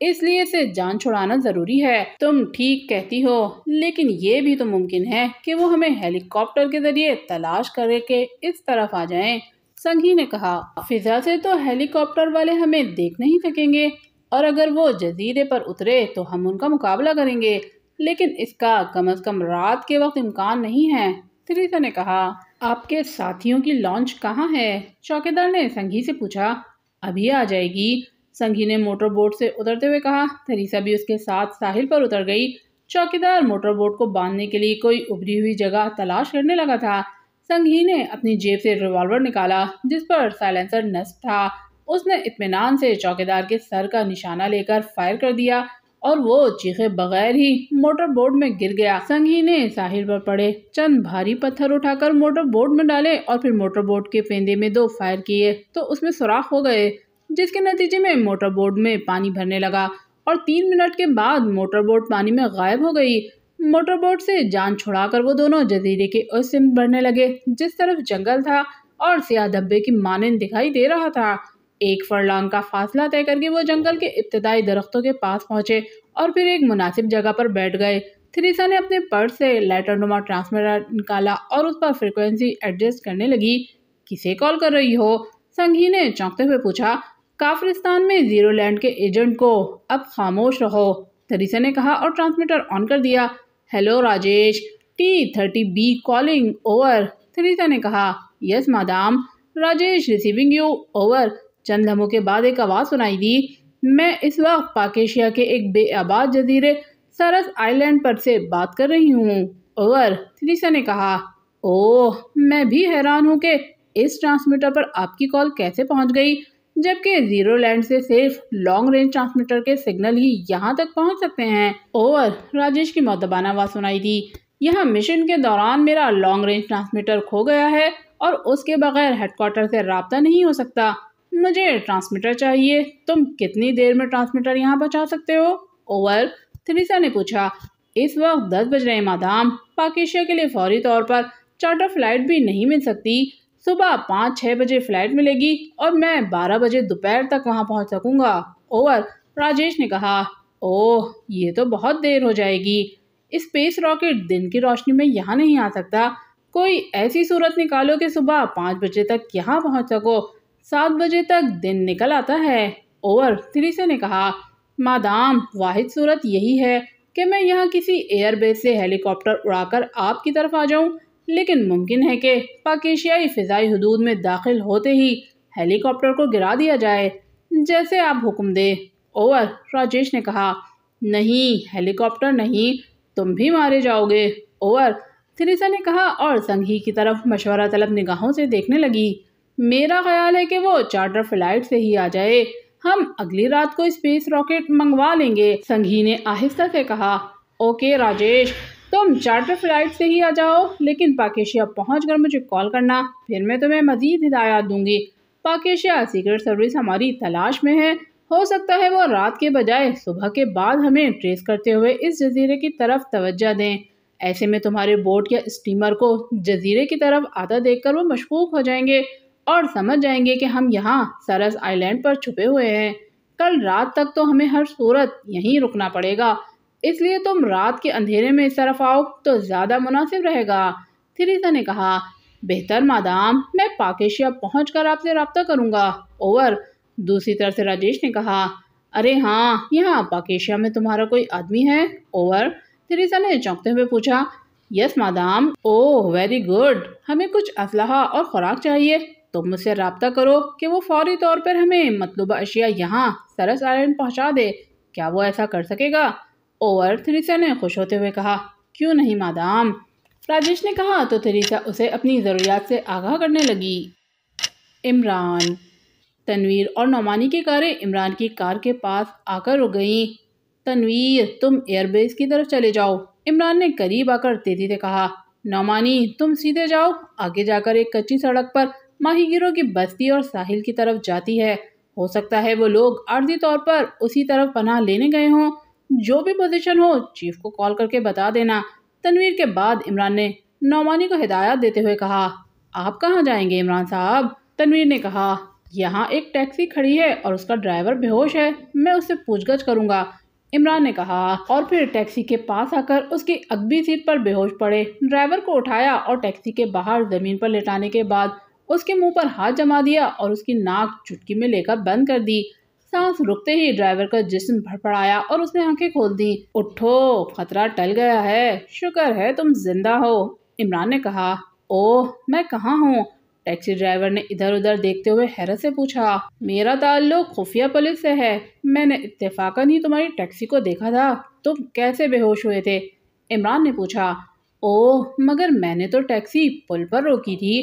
इसलिए इसे जान छुड़ाना ज़रूरी है तुम ठीक कहती हो लेकिन ये भी तो मुमकिन है कि वो हमें हेलीकॉप्टर के ज़रिए तलाश करके इस तरफ आ जाएं। संघी ने कहा फिजा से तो हेलीकॉप्टर वाले हमें देख नहीं सकेंगे और अगर वो जजीरे पर उतरे तो हम उनका मुकाबला करेंगे लेकिन इसका कम अज़ कम रात के वक्त इम्कान नहीं है थ्रीसा ने कहा आपके साथियों की लॉन्च कहाँ है चौकीदार ने संघी से पूछा अभी आ जाएगी संघी ने मोटर बोट से उतरते हुए कहा थरीसा भी उसके साथ साहिल पर उतर गई चौकीदार मोटर बोट को बांधने के लिए कोई उभरी हुई जगह तलाश करने लगा था संघी ने अपनी जेब से रिवॉल्वर निकाला जिस पर साइलेंसर नस्ब था उसने इतमान से चौकीदार के सर का निशाना लेकर फायर कर दिया और वो चीखे बगैर ही मोटर बोर्ड में गिर गया संगी ने साहिल पर पड़े चंद भारी पत्थर उठाकर मोटर बोर्ड में डाले और फिर मोटर बोर्ड के फेंदे में दो फायर किए तो उसमें सुराख हो गए जिसके नतीजे में मोटर बोर्ड में पानी भरने लगा और तीन मिनट के बाद मोटर बोर्ड पानी में गायब हो गई मोटर बोर्ड से जान छुड़ाकर वो दोनों जजीरे के उस बढ़ने लगे जिस तरफ जंगल था और सियाह धब्बे की मानन दिखाई दे रहा था एक फरलांग का फासला तय करके वो जंगल के इब्तदाई दरख्तों के पास पहुंचे और फिर एक मुनासिब जगह पर बैठ गए थ्रीसा ने अपने पर्स से लेटर नुमा ट्रांसमीटर निकाला और उस पर फ्रिक्वेंसी एडजस्ट करने लगी किसे कॉल कर रही हो संघी ने चौंकते हुए पूछा काफ्रिस्तान में जीरो लैंड के एजेंट को अब खामोश रहो थ्रीसा ने कहा और ट्रांसमीटर ऑन कर दिया hello Rajesh T thirty B calling over थ्रीसा ने कहा yes madam Rajesh receiving you over चंद लम्हों के बाद एक आवाज़ सुनाई दी मैं इस वक्त पाकेशिया के एक बेआबाद जजीरे सरस आइलैंड पर से बात कर रही हूँ और थ्रीसा ने कहा ओह मैं भी हैरान हूँ कि इस ट्रांसमीटर पर आपकी कॉल कैसे पहुँच गई जबकि जीरो लैंड से सिर्फ लॉन्ग रेंज ट्रांसमीटर के सिग्नल ही यहाँ तक पहुँच सकते हैं ओवर राजेश की मोतबाना आवाज़ सुनाई दी यह मिशन के दौरान मेरा लॉन्ग रेंज ट्रांसमीटर खो गया है और उसके बगैर हेडक्वार्टर से रबता नहीं हो सकता मुझे ट्रांसमीटर चाहिए तुम कितनी देर में ट्रांसमीटर यहाँ पहुँचा सकते हो ओवर थ्रीसा ने पूछा इस वक्त दस बज रहे मादाम पाकिस्तान के लिए फौरी तौर पर चार्टर फ्लाइट भी नहीं मिल सकती सुबह पाँच छः बजे फ़्लाइट मिलेगी और मैं बारह बजे दोपहर तक वहाँ पहुँच सकूँगा ओवर राजेश ने कहा ओह ये तो बहुत देर हो जाएगी स्पेस रॉकेट दिन की रोशनी में यहाँ नहीं आ सकता कोई ऐसी सूरत निकालो कि सुबह पाँच बजे तक यहाँ पहुँच सको सात बजे तक दिन निकल आता है और थ्रीसे ने कहा मादाम वाहिद सूरत यही है कि मैं यहाँ किसी एयरबेस से हेलीकॉप्टर उड़ाकर आपकी तरफ आ जाऊँ लेकिन मुमकिन है कि पाकिशियाई फ़िज़ाई हदूद में दाखिल होते ही हेलीकॉप्टर को गिरा दिया जाए जैसे आप हुक्म दे ओवर राजेश ने कहा नहीं हेलीकॉप्टर नहीं तुम भी मारे जाओगे ओवर थ्रीसा ने कहा और संघी की तरफ मशवरा तलब निगाहों से देखने लगी मेरा ख्याल है कि वो चार्टर फ्लाइट से ही आ जाए हम अगली रात को स्पेस रॉकेट मंगवा लेंगे संघी ने आहिस्ता से कहा ओके राजेश तुम चार्टर फ्लाइट से ही आ जाओ लेकिन पाकेशिया पहुँच कर मुझे कॉल करना फिर मैं तुम्हें मजीद हिदायत दूंगी पाकेशिया सीक्रेट सर्विस हमारी तलाश में है हो सकता है वो रात के बजाय सुबह के बाद हमें ट्रेस करते हुए इस जजीरे की तरफ तवज्जो दें ऐसे में तुम्हारे बोट या स्टीमर को जजीरे की तरफ आता देखकर वो मशकूक हो जाएंगे और समझ जाएंगे कि हम यहाँ सरस आइलैंड पर छुपे हुए हैं कल रात तक तो हमें हर सूरत यहीं रुकना पड़ेगा इसलिए तुम रात के अंधेरे में इस तरफ आओ तो ज़्यादा मुनासिब रहेगा थ्रीसा ने कहा बेहतर मादाम मैं पाकेशिया पहुँच कर आपसे रबता करूँगा ओवर दूसरी तरफ से राजेश ने कहा अरे हाँ यहाँ पाकेशिया में तुम्हारा कोई आदमी है ओवर थ्रीसा ने चौंकते हुए पूछा yes madam oh very good हमें कुछ असलाह और ख़ुराक चाहिए तुम मुझसे रबता करो कि वो फौरी तौर पर हमें मतलूबा अशिया यहाँ सरस आइलैंड पहुँचा दे क्या वो ऐसा कर सकेगा ओवर थ्रीसा ने खुश होते हुए कहा क्यों नहीं मादाम राजेश ने कहा तो थ्रीसा उसे अपनी ज़रूरियात से आगाह करने लगी इमरान तनवीर और नौमानी की कारें इमरान की कार के पास आकर रुक गईं तनवीर तुम एयरबेस की तरफ चले जाओ इमरान ने करीब आकर तेजी से कहा नौमानी तुम सीधे जाओ आगे जाकर एक कच्ची सड़क पर माहीगीरों की बस्ती और साहिल की तरफ जाती है हो सकता है वो लोग अर्जी तौर पर उसी तरफ पनाह लेने गए हों जो भी पोजीशन हो चीफ को कॉल करके बता देना तनवीर के बाद इमरान ने नौमानी को हिदायत देते हुए कहा आप कहाँ जाएंगे इमरान साहब तनवीर ने कहा यहाँ एक टैक्सी खड़ी है और उसका ड्राइवर बेहोश है मैं उससे पूछगछ करूँगा इमरान ने कहा और फिर टैक्सी के पास आकर उसकी अगली सीट पर बेहोश पड़े ड्राइवर को उठाया और टैक्सी के बाहर ज़मीन पर लेटाने के बाद उसके मुंह पर हाथ जमा दिया और उसकी नाक चुटकी में लेकर बंद कर दी सांस रुकते ही ड्राइवर का जिसम भड़पड़ाया और उसने आंखें खोल दी उठो खतरा टल गया है शुक्र है तुम जिंदा हो इमरान ने कहा ओह मैं कहाँ हूँ टैक्सी ड्राइवर ने इधर उधर देखते हुए हैरत से पूछा मेरा ताल्लुक खुफिया पुलिस से है मैंने इतफाकन ही तुम्हारी टैक्सी को देखा था तुम कैसे बेहोश हुए थे इमरान ने पूछा ओह मगर मैंने तो टैक्सी पुल पर रोकी थी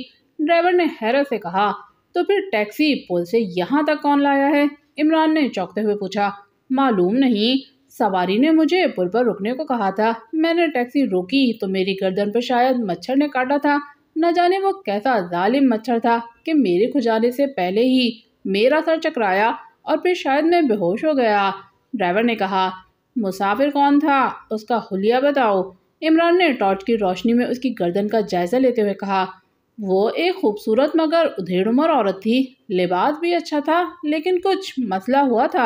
ड्राइवर ने हैरत से कहा तो फिर टैक्सी पुल से यहाँ तक कौन लाया है इमरान ने चौंकते हुए पूछा मालूम नहीं सवारी ने मुझे पुल पर रुकने को कहा था मैंने टैक्सी रोकी तो मेरी गर्दन पर शायद मच्छर ने काटा था न जाने वो कैसा जालिम मच्छर था कि मेरे खुजाने से पहले ही मेरा सर चकराया और फिर शायद मैं बेहोश हो गया ड्राइवर ने कहा मुसाफिर कौन था उसका हुलिया बताओ इमरान ने टॉर्च की रोशनी में उसकी गर्दन का जायज़ा लेते हुए कहा वो एक खूबसूरत मगर उधेड़ उम्र औरत थी लिबास भी अच्छा था लेकिन कुछ मसला हुआ था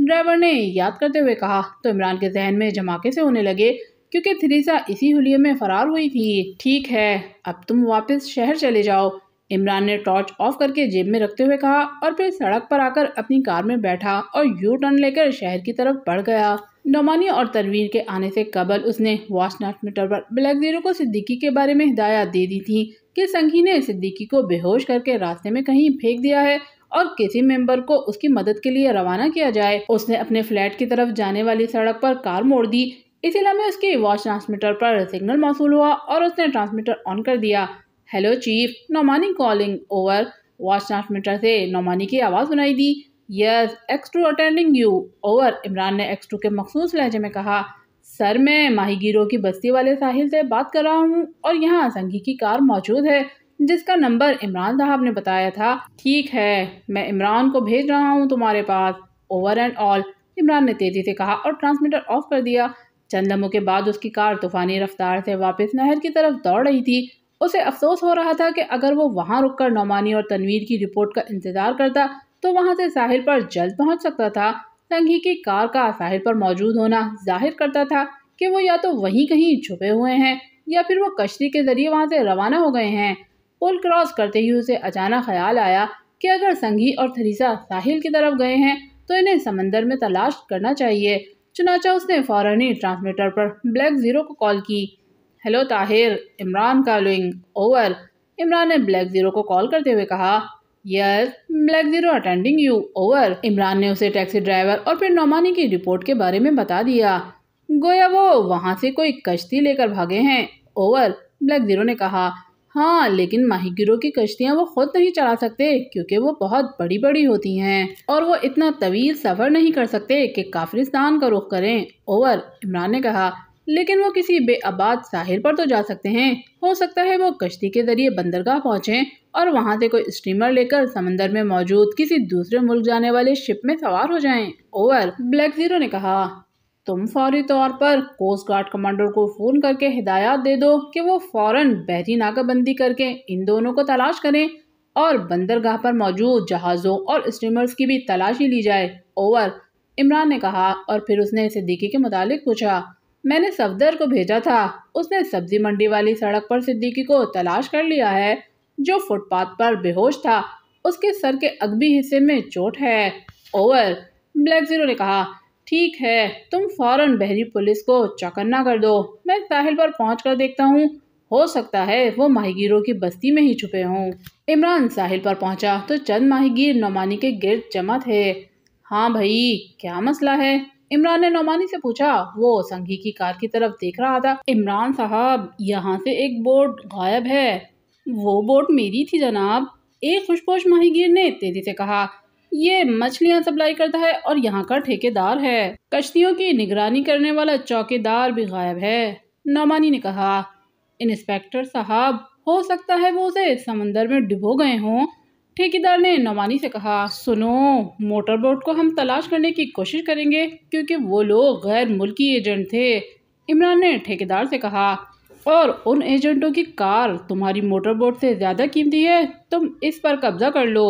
ड्राइवर ने याद करते हुए कहा तो इमरान के जहन में झमाके से होने लगे क्योंकि थ्रीसा इसी हुलिये में फ़रार हुई थी ठीक है अब तुम वापस शहर चले जाओ इमरान ने टॉर्च ऑफ करके जेब में रखते हुए कहा और फिर सड़क पर आकर अपनी कार में बैठा और यू टर्न लेकर शहर की तरफ बढ़ गया नोमानी और तनवीर के आने से कबल उसने वॉच मीटर पर ब्लैक जीरो को सिद्दीकी के बारे में हिदायत दे दी थी कि संगी ने सिद्दीकी को बेहोश करके रास्ते में कहीं फेंक दिया है और किसी मेंबर को उसकी मदद के लिए रवाना किया जाए उसने अपने फ्लैट की तरफ जाने वाली सड़क पर कार मोड़ दी इसी लम्हे उसके वॉच ट्रांसमीटर पर सिग्नल मौसू हुआ और उसने ट्रांसमीटर ऑन कर दिया hello chief Nomani calling over watch transmitter से नोमानी की आवाज़ सुनाई दी yes X two attending you over Imran ने एक्स टू के मखसूस लहजे में कहा सर मैं माहिगीरों की बस्ती वाले साहिल से बात कर रहा हूँ और यहाँ असंघी की कार मौजूद है जिसका नंबर इमरान साहब ने बताया था ठीक है मैं इमरान को भेज रहा हूँ तुम्हारे पास ओवर एंड ऑल इमरान ने तेज़ी से कहा और ट्रांसमीटर ऑफ कर दिया चंद लम्हों के बाद उसकी कार तूफानी रफ्तार से वापस नहर की तरफ दौड़ रही थी उसे अफसोस हो रहा था कि अगर वो वहाँ कर नौमानी और तनवीर की रिपोर्ट का इंतज़ार करता तो वहाँ से साहिल पर जल्द पहुँच सकता था संघी की कार का साहिल पर मौजूद होना जाहिर करता था कि वो या तो वहीं कहीं छुपे हुए हैं या फिर वो कश्ती के जरिए वहाँ से रवाना हो गए हैं पुल क्रॉस करते ही उसे अचानक ख्याल आया कि अगर संघी और थरीसा साहिल की तरफ गए हैं तो इन्हें समंदर में तलाश करना चाहिए चुनाचा उसने फ़ौरन ही ट्रांसमीटर पर ब्लैक ज़ीरो को कॉल की hello Tahir Imran calling over Imran ने ब्लैक ज़ीरो को कॉल करते हुए कहा yes black zero attending you over Imran ने उसे टैक्सी ड्राइवर और फिर नोमानी की रिपोर्ट के बारे में बता दिया गोया वो वहाँ से कोई कश्ती लेकर भागे हैं ओवर ब्लैक जीरो ने कहा हाँ लेकिन माही गिरोह की कश्तियाँ वो खुद नहीं चला सकते क्योंकि वो बहुत बड़ी बड़ी होती हैं और वो इतना तवील सफ़र नहीं कर सकते कि काफ्रिस्तान का रुख करें ओवर इमरान ने कहा लेकिन वो किसी बेआबाद साहिल पर तो जा सकते हैं हो सकता है वो कश्ती के जरिए बंदरगाह पहुँचे और वहाँ से कोई स्टीमर लेकर समंदर में मौजूद किसी दूसरे मुल्क जाने वाले शिप में सवार हो जाएं। ओवर ब्लैक जीरो ने कहा तुम फौरी तौर पर कोस्ट गार्ड कमांडर को फ़ोन करके हिदायत दे दो कि वो फौरन बहरी नाकाबंदी करके इन दोनों को तलाश करें और बंदरगाह पर मौजूद जहाज़ों और स्टीमर्स की भी तलाशी ली जाए ओवर इमरान ने कहा और फिर उसने सिद्दीकी के मुतालिक पूछा मैंने सफदर को भेजा था उसने सब्जी मंडी वाली सड़क पर सिद्दीकी को तलाश कर लिया है जो फुटपाथ पर बेहोश था उसके सर के अगबी हिस्से में चोट है ओवर ब्लैक जीरो ने कहा ठीक है तुम फौरन बहरी पुलिस को चौकन्ना कर दो मैं साहिल पर पहुँच कर देखता हूँ हो सकता है वो माहिगीरों की बस्ती में ही छुपे हों इमरान साहिल पर पहुंचा तो चंद माहिगीर नौमानी के गिर्द जमा थे हाँ भाई क्या मसला है इमरान ने नौमानी से पूछा वो संघी की कार की तरफ देख रहा था इमरान साहब यहाँ से एक बोट गायब है वो बोट मेरी थी जनाब एक खुशपोश माहिगीर ने तेजी से कहा ये मछलियाँ सप्लाई करता है और यहाँ का ठेकेदार है कश्तियों की निगरानी करने वाला चौकीदार भी गायब है नौमानी ने कहा इंस्पेक्टर साहब हो सकता है वो उसे समंदर में डुबो गए हों ठेकेदार ने नवानी से कहा सुनो मोटर बोट को हम तलाश करने की कोशिश करेंगे क्योंकि वो लोग गैर मुल्की एजेंट थे इमरान ने ठेकेदार से कहा और उन एजेंटों की कार तुम्हारी मोटर बोट से ज़्यादा कीमती है तुम इस पर कब्जा कर लो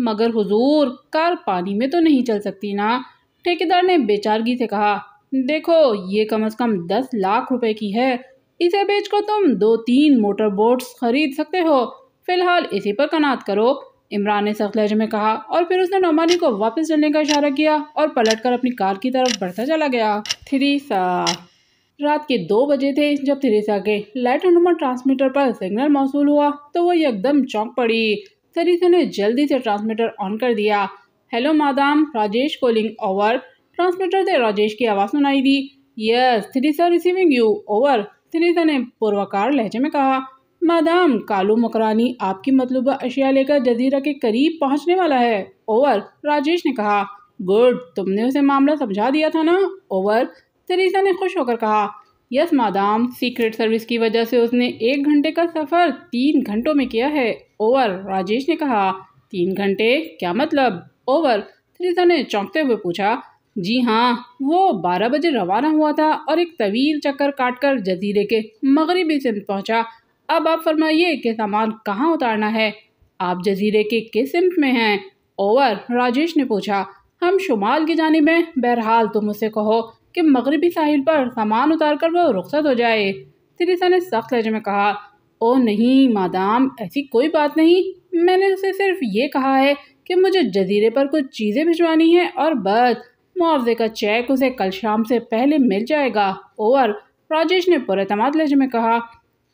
मगर हुजूर कार पानी में तो नहीं चल सकती ना ठेकेदार ने बेचारगी से कहा देखो ये कम अज़ कम दस लाख रुपये की है इसे बेचकर तुम दो तीन मोटर बोट्स खरीद सकते हो फ़िलहाल इसी पर कनात करो इमरान ने सख्त लहजे में कहा और फिर उसने नोमानी को वापस चलने का इशारा किया और पलटकर अपनी कार की तरफ बढ़ता चला गया थ्रीसा रात के दो बजे थे जब थ्रीसा के लाइट हनुमान ट्रांसमीटर पर सिग्नल मौसू हुआ तो वो एकदम चौंक पड़ी थ्रीसा ने जल्दी से ट्रांसमीटर ऑन कर दिया hello madam Rajesh calling over transmitter से राजेश की आवाज़ सुनाई दी yes Theresa receiving you over थ्रीसा ने पूर्वाकार लहजे में कहा मादाम कालू मकरानी आपकी मतलूबा अशिया लेकर जजीरा के करीब पहुंचने वाला है ओवर राजेश ने कहा गुड तुमने उसे मामला समझा दिया था ना ओवर तरीसा ने खुश होकर कहा यस मादाम सीक्रेट सर्विस की वजह से उसने एक घंटे का सफ़र तीन घंटों में किया है ओवर राजेश ने कहा तीन घंटे क्या मतलब ओवर तरीसा ने चौंकते हुए पूछा जी हाँ वो बारह बजे रवाना हुआ था और एक तवील चक्कर काटकर जजीरे के मगरबी सिंध पहुंचा अब आप फरमाइए कि सामान कहाँ उतारना है आप जजीरे के किस इम्त में हैं ओवर राजेश ने पूछा हम शुमाल की जानब हैं बहरहाल तुम उसे कहो कि मगरबी साहिल पर सामान उतार कर वह रुख्सत हो जाए सिरिसा ने सख्त लहजे में कहा ओ नहीं मादाम ऐसी कोई बात नहीं मैंने उसे सिर्फ ये कहा है कि मुझे जजीरे पर कुछ चीज़ें भिजवानी हैं और बस मुआवजे का चेक उसे कल शाम से पहले मिल जाएगा ओवर राजेश ने पुरमाद लहजे में कहा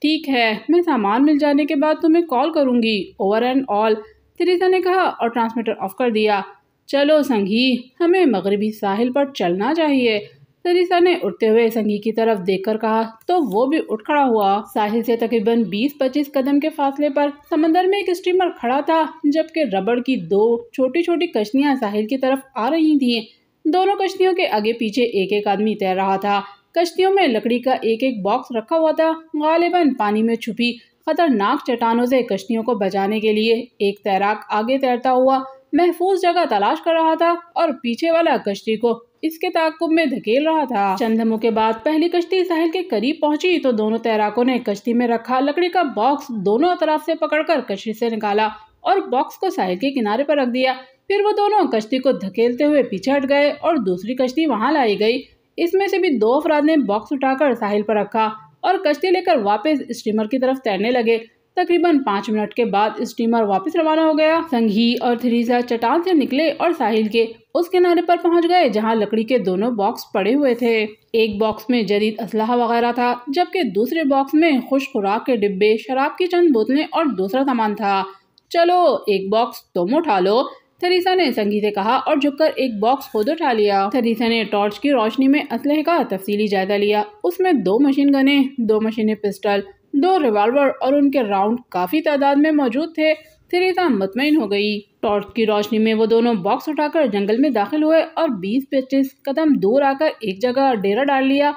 ठीक है मैं सामान मिल जाने के बाद तुम्हें कॉल करूंगी ओवर एंड ऑल थेरेसा ने कहा और ट्रांसमीटर ऑफ कर दिया चलो संगी हमें मगरबी साहिल पर चलना चाहिए सरिसा ने उठते हुए संगी की तरफ देखकर कहा तो वो भी उठ खड़ा हुआ साहिल से तकरीबन 20-25 कदम के फासले पर समंदर में एक स्टीमर खड़ा था जबकि रबड़ की दो छोटी छोटी कश्तियां साहिल की तरफ आ रही थीं दोनों कश्तियों के आगे पीछे एक एक आदमी तैर रहा था कश्तियों में लकड़ी का एक एक बॉक्स रखा हुआ था गालिबा पानी में छुपी खतरनाक चट्टानों से कश्तियों को बचाने के लिए एक तैराक आगे तैरता हुआ महफूज जगह तलाश कर रहा था और पीछे वाला कश्ती को इसके ताकुब में धकेल रहा था चंद के बाद पहली कश्ती साहिल के करीब पहुंची तो दोनों तैराकों ने कश्ती में रखा लकड़ी का बॉक्स दोनों तरफ से पकड़कर कश्ती से निकाला और बॉक्स को साहिल के किनारे पर रख दिया फिर वो दोनों कश्ती को धकेलते हुए पीछे हट गए और दूसरी कश्ती वहां लाई गई इसमें से भी दो अफराद ने बॉक्स उठाकर साहिल पर रखा और कश्ती लेकर वापस स्टीमर की तरफ तैरने लगे तकरीबन पाँच मिनट के बाद स्टीमर वापस रवाना हो गया संघी और थ्रीसा चट्टान से निकले और साहिल के उस किनारे पर पहुंच गए जहां लकड़ी के दोनों बॉक्स पड़े हुए थे एक बॉक्स में जदीद असलाह वगैरह था जबकि दूसरे बॉक्स में खुश खुराक के डिब्बे शराब की चंद बोतलें और दूसरा सामान था चलो एक बॉक्स तुम उठा लो थरीसा ने संगी से कहा और झुककर एक बॉक्स खुद उठा लिया थरीसा ने टॉर्च की रोशनी में असलह का तफसीली जायजा लिया उसमें दो मशीन गने दो मशीन पिस्टल दो रिवाल्वर और उनके राउंड काफ़ी तादाद में मौजूद थे थरीसा मतमिन हो गई टॉर्च की रोशनी में वो दोनों बॉक्स उठाकर जंगल में दाखिल हुए और बीस पच्चीस कदम दूर आकर एक जगह डेरा डाल लिया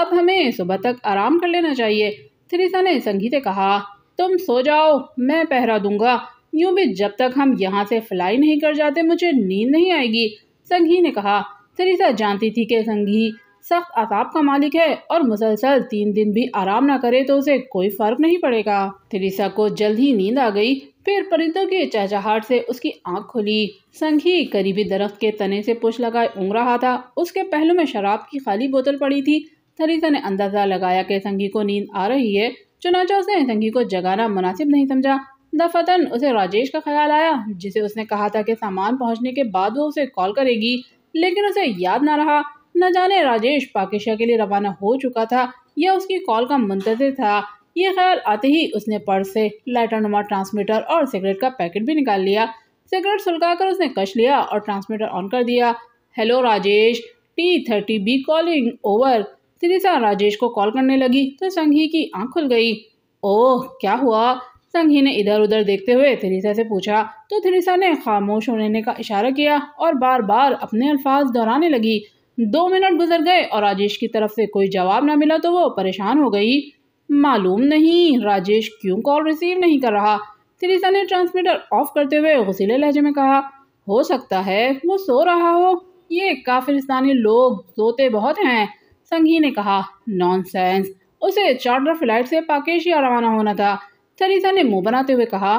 अब हमें सुबह तक आराम कर लेना चाहिए थरीसा ने संगी से कहा तुम सो जाओ मैं पहरा दूंगा यूं भी जब तक हम यहाँ से फ्लाई नहीं कर जाते मुझे नींद नहीं आएगी संघी ने कहा सरिता जानती थी कि संघी सख्त आताब का मालिक है और मुसलसल तीन दिन भी आराम ना करे तो उसे कोई फर्क नहीं पड़ेगा थेरेसा को जल्द ही नींद आ गई फिर परिंदों के चहचहाट से उसकी आंख खुली संघी करीबी दरख्त के तने से पुछ लगाए उंग रहा था उसके पहलू में शराब की खाली बोतल पड़ी थी थरीसा ने अंदाजा लगाया कि संघी को नींद आ रही है चुनाचा उसने संघी को जगाना मुनासिब नहीं समझा दफतन उसे राजेश का ख्याल आया जिसे उसने कहा था कि सामान पहुंचने के बाद वो उसे कॉल करेगी लेकिन उसे याद ना रहा न जाने राजेश पाकिशा के लिए रवाना हो चुका था या उसकी कॉल का मुंतजर था ये ख्याल आते ही उसने पर्स से लाइटर नुमा ट्रांसमीटर और सिगरेट का पैकेट भी निकाल लिया सिगरेट कर उसने कश लिया और ट्रांसमीटर ऑन कर दिया hello Rajesh T thirty B calling over Theresa Rajesh को कॉल करने लगी तो संघी की आंख खुल गई ओह क्या हुआ ने इधर उधर देखते हुए थ्रीसा से पूछा तो थ्रीसा ने खामोश होने का इशारा किया और बार बार अपने अल्फाज दोहराने लगी दो मिनट गुजर गए और राजेश की तरफ से कोई जवाब न मिला तो वो परेशान हो गई मालूम नहीं राजेश क्यों कॉल रिसीव नहीं कर रहा थ्रीसा ने ट्रांसमीटर ऑफ करते हुए गसीले लहजे में कहा हो सकता है वो सो रहा हो ये काफिरस्तानी लोग सोते बहुत हैं संघी ने कहा नॉन उसे चार्टर फ्लाइट से पाकेशिया रवाना होना था थरीसा ने मुंह बनाते हुए कहा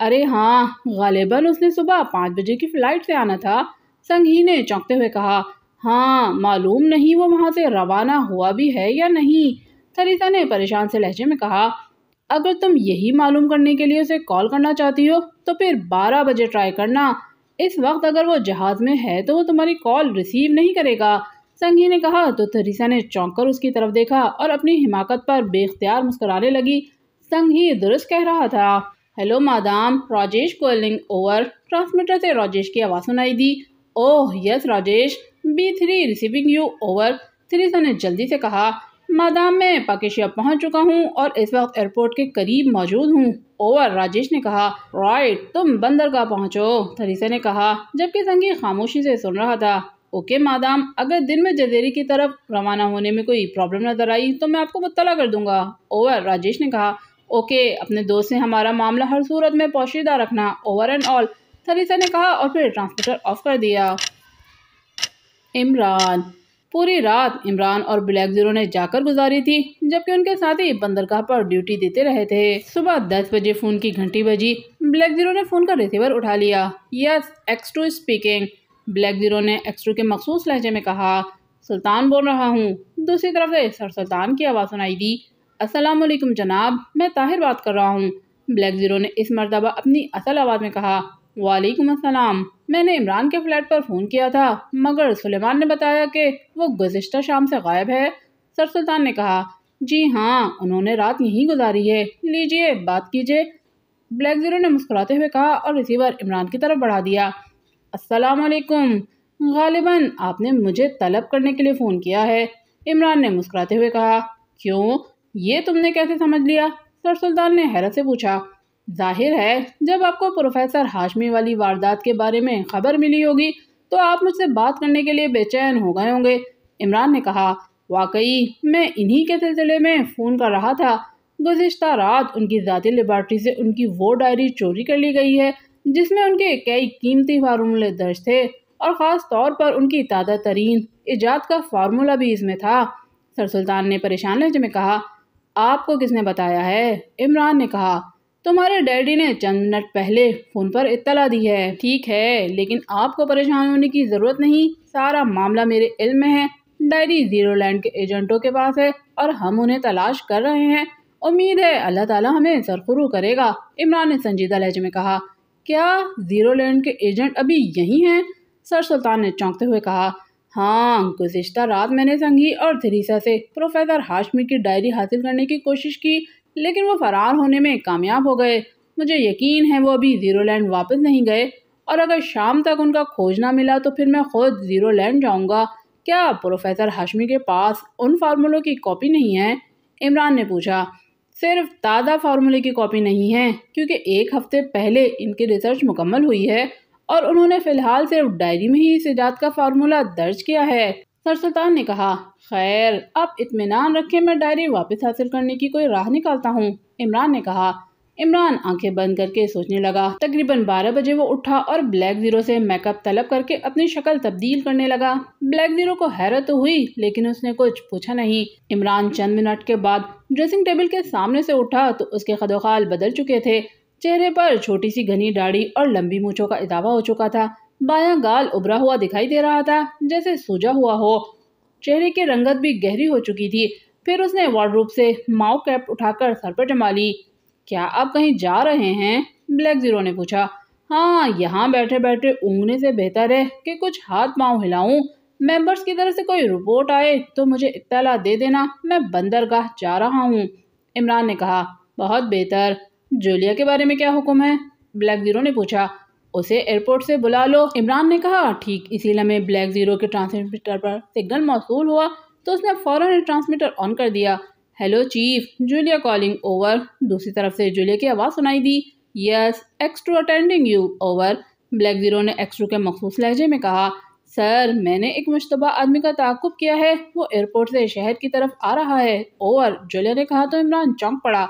अरे हाँ गालिबन उसने सुबह पाँच बजे की फ़्लाइट से आना था संघी ने चौंकते हुए कहा हाँ मालूम नहीं वो वहाँ से रवाना हुआ भी है या नहीं थरीसा ने परेशान से लहजे में कहा अगर तुम यही मालूम करने के लिए उसे कॉल करना चाहती हो तो फिर बारह बजे ट्राई करना इस वक्त अगर वो जहाज़ में है तो वो तुम्हारी कॉल रिसीव नहीं करेगा संगी ने कहा तो थरीसा ने चौंक कर उसकी तरफ देखा और अपनी हिमाकत पर बेख्तियार मुस्कराने लगी संग ही दुरुस्त कह रहा था hello madam Rajesh calling over transmitter से राजेश की आवाज़ सुनाई दी oh yes Rajesh B three receiving you over थ्रीसा ने जल्दी से कहा मादाम मैं पाकिशिया पहुंच चुका हूं और इस वक्त एयरपोर्ट के करीब मौजूद हूं। ओवर राजेश ने कहा राइट तुम बंदरगाह पहुंचो। थरीसा ने कहा जबकि संगी खामोशी से सुन रहा था ओके मादाम अगर दिन में जजेरी की तरफ रवाना होने में कोई प्रॉब्लम नजर आई तो मैं आपको मुतला कर दूंगा ओवर राजेश ने कहा ओके अपने दोस्त से हमारा मामला हर सूरत में पोशीदा रखना ओवर एंड ऑल थरीसा ने कहा और फिर ट्रांसमीटर ऑफ कर दिया इमरान पूरी रात इमरान और ब्लैक जीरो ने जाकर गुजारी थी जबकि उनके साथी बंदरगाह पर ड्यूटी देते रहे थे सुबह दस बजे फ़ोन की घंटी बजी ब्लैक जीरो ने फ़ोन का रिसीवर उठा लिया yes X two speaking black zero ने एक्स टू के मखसूस लहजे में कहा सुल्तान बोल रहा हूँ दूसरी तरफ से सर सुल्तान की आवाज़ सुनाई दी असलम जनाब मैं ताहिर बात कर रहा हूँ ब्लैक ज़ीरो ने इस मरतबा अपनी असल आवाज़ में कहा वालेकुम अस्सलाम मैंने इमरान के फ्लैट पर फ़ोन किया था मगर सुलेमान ने बताया कि वो गुज्तर शाम से गायब है सर सुल्तान ने कहा जी हाँ उन्होंने रात यहीं गुजारी है लीजिए बात कीजिए ब्लैक ज़ीरो ने मुस्कुराते हुए कहा और रिसीवर इमरान की तरफ बढ़ा दिया असलकुम गालिबा आपने मुझे तलब करने के लिए फ़ोन किया है इमरान ने मुस्कुराते हुए कहा क्यों ये तुमने कैसे समझ लिया सर सुल्तान ने हैरत से पूछा जाहिर है जब आपको प्रोफेसर हाशमी वाली वारदात के बारे में खबर मिली होगी तो आप मुझसे बात करने के लिए बेचैन हो गए होंगे इमरान ने कहा वाकई मैं इन्हीं के सिलसिले में फ़ोन कर रहा था गुज्त रात उनकी ज़ाती लेबार्ट्री से उनकी वो डायरी चोरी कर ली गई है जिसमें उनके कई कीमती फार्मूले दर्ज थे और ख़ास तौर पर उनकी ताज़ा तरीन ईजाद का फार्मूला भी इसमें था सर सुल्तान ने परेशान लहजे में कहा आपको किसने बताया है इमरान ने कहा तुम्हारे डैडी ने चंद मिनट पहले फ़ोन पर इत्तला दी है ठीक है लेकिन आपको परेशान होने की ज़रूरत नहीं सारा मामला मेरे इल्म में है डैडी जीरो लैंड के एजेंटों के पास है और हम उन्हें तलाश कर रहे हैं उम्मीद है अल्लाह ताला हमें सरखुरू करेगा इमरान ने संजीदा लहजे में कहा क्या जीरो लैंड के एजेंट अभी यहीं हैं सर सुल्तान ने चौंकते हुए कहा हाँ गुजशत रात मैंने संघी और थ्रीसा से प्रोफेसर हाशमी की डायरी हासिल करने की कोशिश की लेकिन वो फरार होने में कामयाब हो गए मुझे यकीन है वो अभी ज़ीरो लैंड वापस नहीं गए और अगर शाम तक उनका खोज ना मिला तो फिर मैं खुद ज़ीरो लैंड जाऊँगा क्या प्रोफेसर हाशमी के पास उन फार्मूलों की कॉपी नहीं है इमरान ने पूछा सिर्फ ताज़ा फार्मूले की कॉपी नहीं है क्योंकि एक हफ्ते पहले इनकी रिसर्च मुकम्मल हुई है और उन्होंने फिलहाल सिर्फ डायरी में ही इस ईजाद का फार्मूला दर्ज किया है सर सुल्तान ने कहा खैर आप इतमान रखे मैं डायरी वापस हासिल करने की कोई राह निकालता हूँ इमरान ने कहा इमरान आंखें बंद करके सोचने लगा तकरीबन 12 बजे वो उठा और ब्लैक ज़ीरो से मेकअप तलब करके अपनी शक्ल तब्दील करने लगा ब्लैक ज़ीरो को हैरत तो हुई लेकिन उसने कुछ पूछा नहीं इमरान चंद मिनट के बाद ड्रेसिंग टेबल के सामने से उठा तो उसके खदोखाल बदल चुके थे चेहरे पर छोटी सी घनी दाढ़ी और लंबी मूछों का इजाफा हो चुका था बायां गाल उभरा हुआ दिखाई दे रहा था जैसे सूजा हुआ हो चेहरे की रंगत भी गहरी हो चुकी थी फिर उसने वार्डरूप से माओ कैप उठाकर सर पर जमा ली क्या आप कहीं जा रहे हैं ब्लैक जीरो ने पूछा हाँ यहाँ बैठे बैठे ऊँगने से बेहतर है कि कुछ हाथ पाँव हिलाऊं मेंबर्स की तरफ से कोई रिपोर्ट आए तो मुझे इत्तला दे देना मैं बंदरगाह जा रहा हूँ इमरान ने कहा बहुत बेहतर जूलिया के बारे में क्या हुक्म है ब्लैक ज़ीरो ने पूछा उसे एयरपोर्ट से बुला लो इमरान ने कहा ठीक इसी लम्हे ब्लैक ज़ीरो के ट्रांसमीटर पर सिग्नल मौसू हुआ तो उसने फ़ौरन ट्रांसमीटर ऑन कर दिया hello chief Julia calling over दूसरी तरफ से जूलिया की आवाज़ सुनाई दी yes X two attending you over black zero ने एक्सट्रो के मखसूस लहजे में कहा सर मैंने एक मुशतबा आदमी का ताकुब किया है वो एयरपोर्ट से शहर की तरफ आ रहा है ओवर जूलिया ने कहा तो इमरान चौंक पड़ा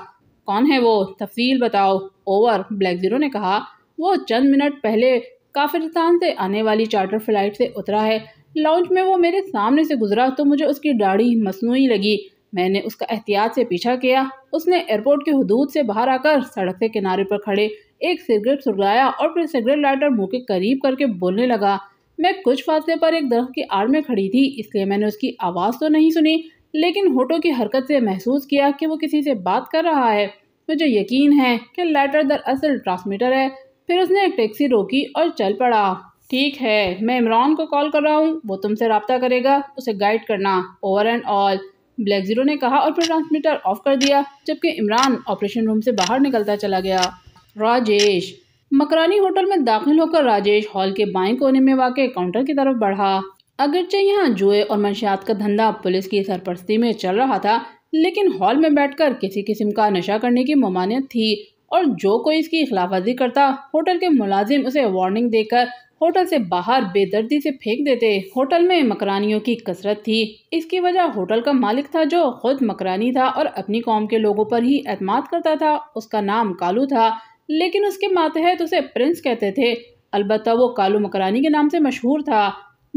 कौन है वो तफसील बताओ ओवर ब्लैक ज़ीरो ने कहा वो चंद मिनट पहले काफिरस्तान से आने वाली चार्टर फ्लाइट से उतरा है लॉन्च में वो मेरे सामने से गुजरा तो मुझे उसकी दाढ़ी मसनू लगी मैंने उसका एहतियात से पीछा किया उसने एयरपोर्ट के हदूद से बाहर आकर सड़क के किनारे पर खड़े एक सिगरेट सुलगाया और फिर सिगरेट लाइटर मुँह के करीब करके बोलने लगा मैं कुछ फासले पर एक दरख्त की आड़ में खड़ी थी इसलिए मैंने उसकी आवाज़ तो नहीं सुनी लेकिन होटो की हरकत से महसूस किया कि वो किसी से बात कर रहा है मुझे यकीन है कि लेटर दरअसल ट्रांसमीटर है फिर उसने एक टैक्सी रोकी और चल पड़ा ठीक है मैं इमरान को कॉल कर रहा हूँ वो तुमसे रबता करेगा उसे गाइड करना over and all black zero ने कहा और फिर ट्रांसमीटर ऑफ कर दिया जबकि इमरान ऑपरेशन रूम से बाहर निकलता चला गया राजेश मकरानी होटल में दाखिल होकर राजेश हॉल के बाएं कोने में वाकई काउंटर की तरफ बढ़ा अगरचे यहाँ जुए और मंशियात का धंधा पुलिस की सरपरस्ती में चल रहा था लेकिन हॉल में बैठकर किसी किस्म का नशा करने की ममानियत थी और जो कोई इसकी खिलाफवर्जी करता होटल के मुलाजिम उसे वार्निंग देकर होटल से बाहर बेदर्दी से फेंक देते होटल में मकरानियों की कसरत थी इसकी वजह होटल का मालिक था जो खुद मकरानी था और अपनी कौम के लोगों पर ही एतमाद करता था उसका नाम कालू था लेकिन उसके मातहत उसे प्रिंस कहते थे अलबत् वो कालू मकरानी के नाम से मशहूर था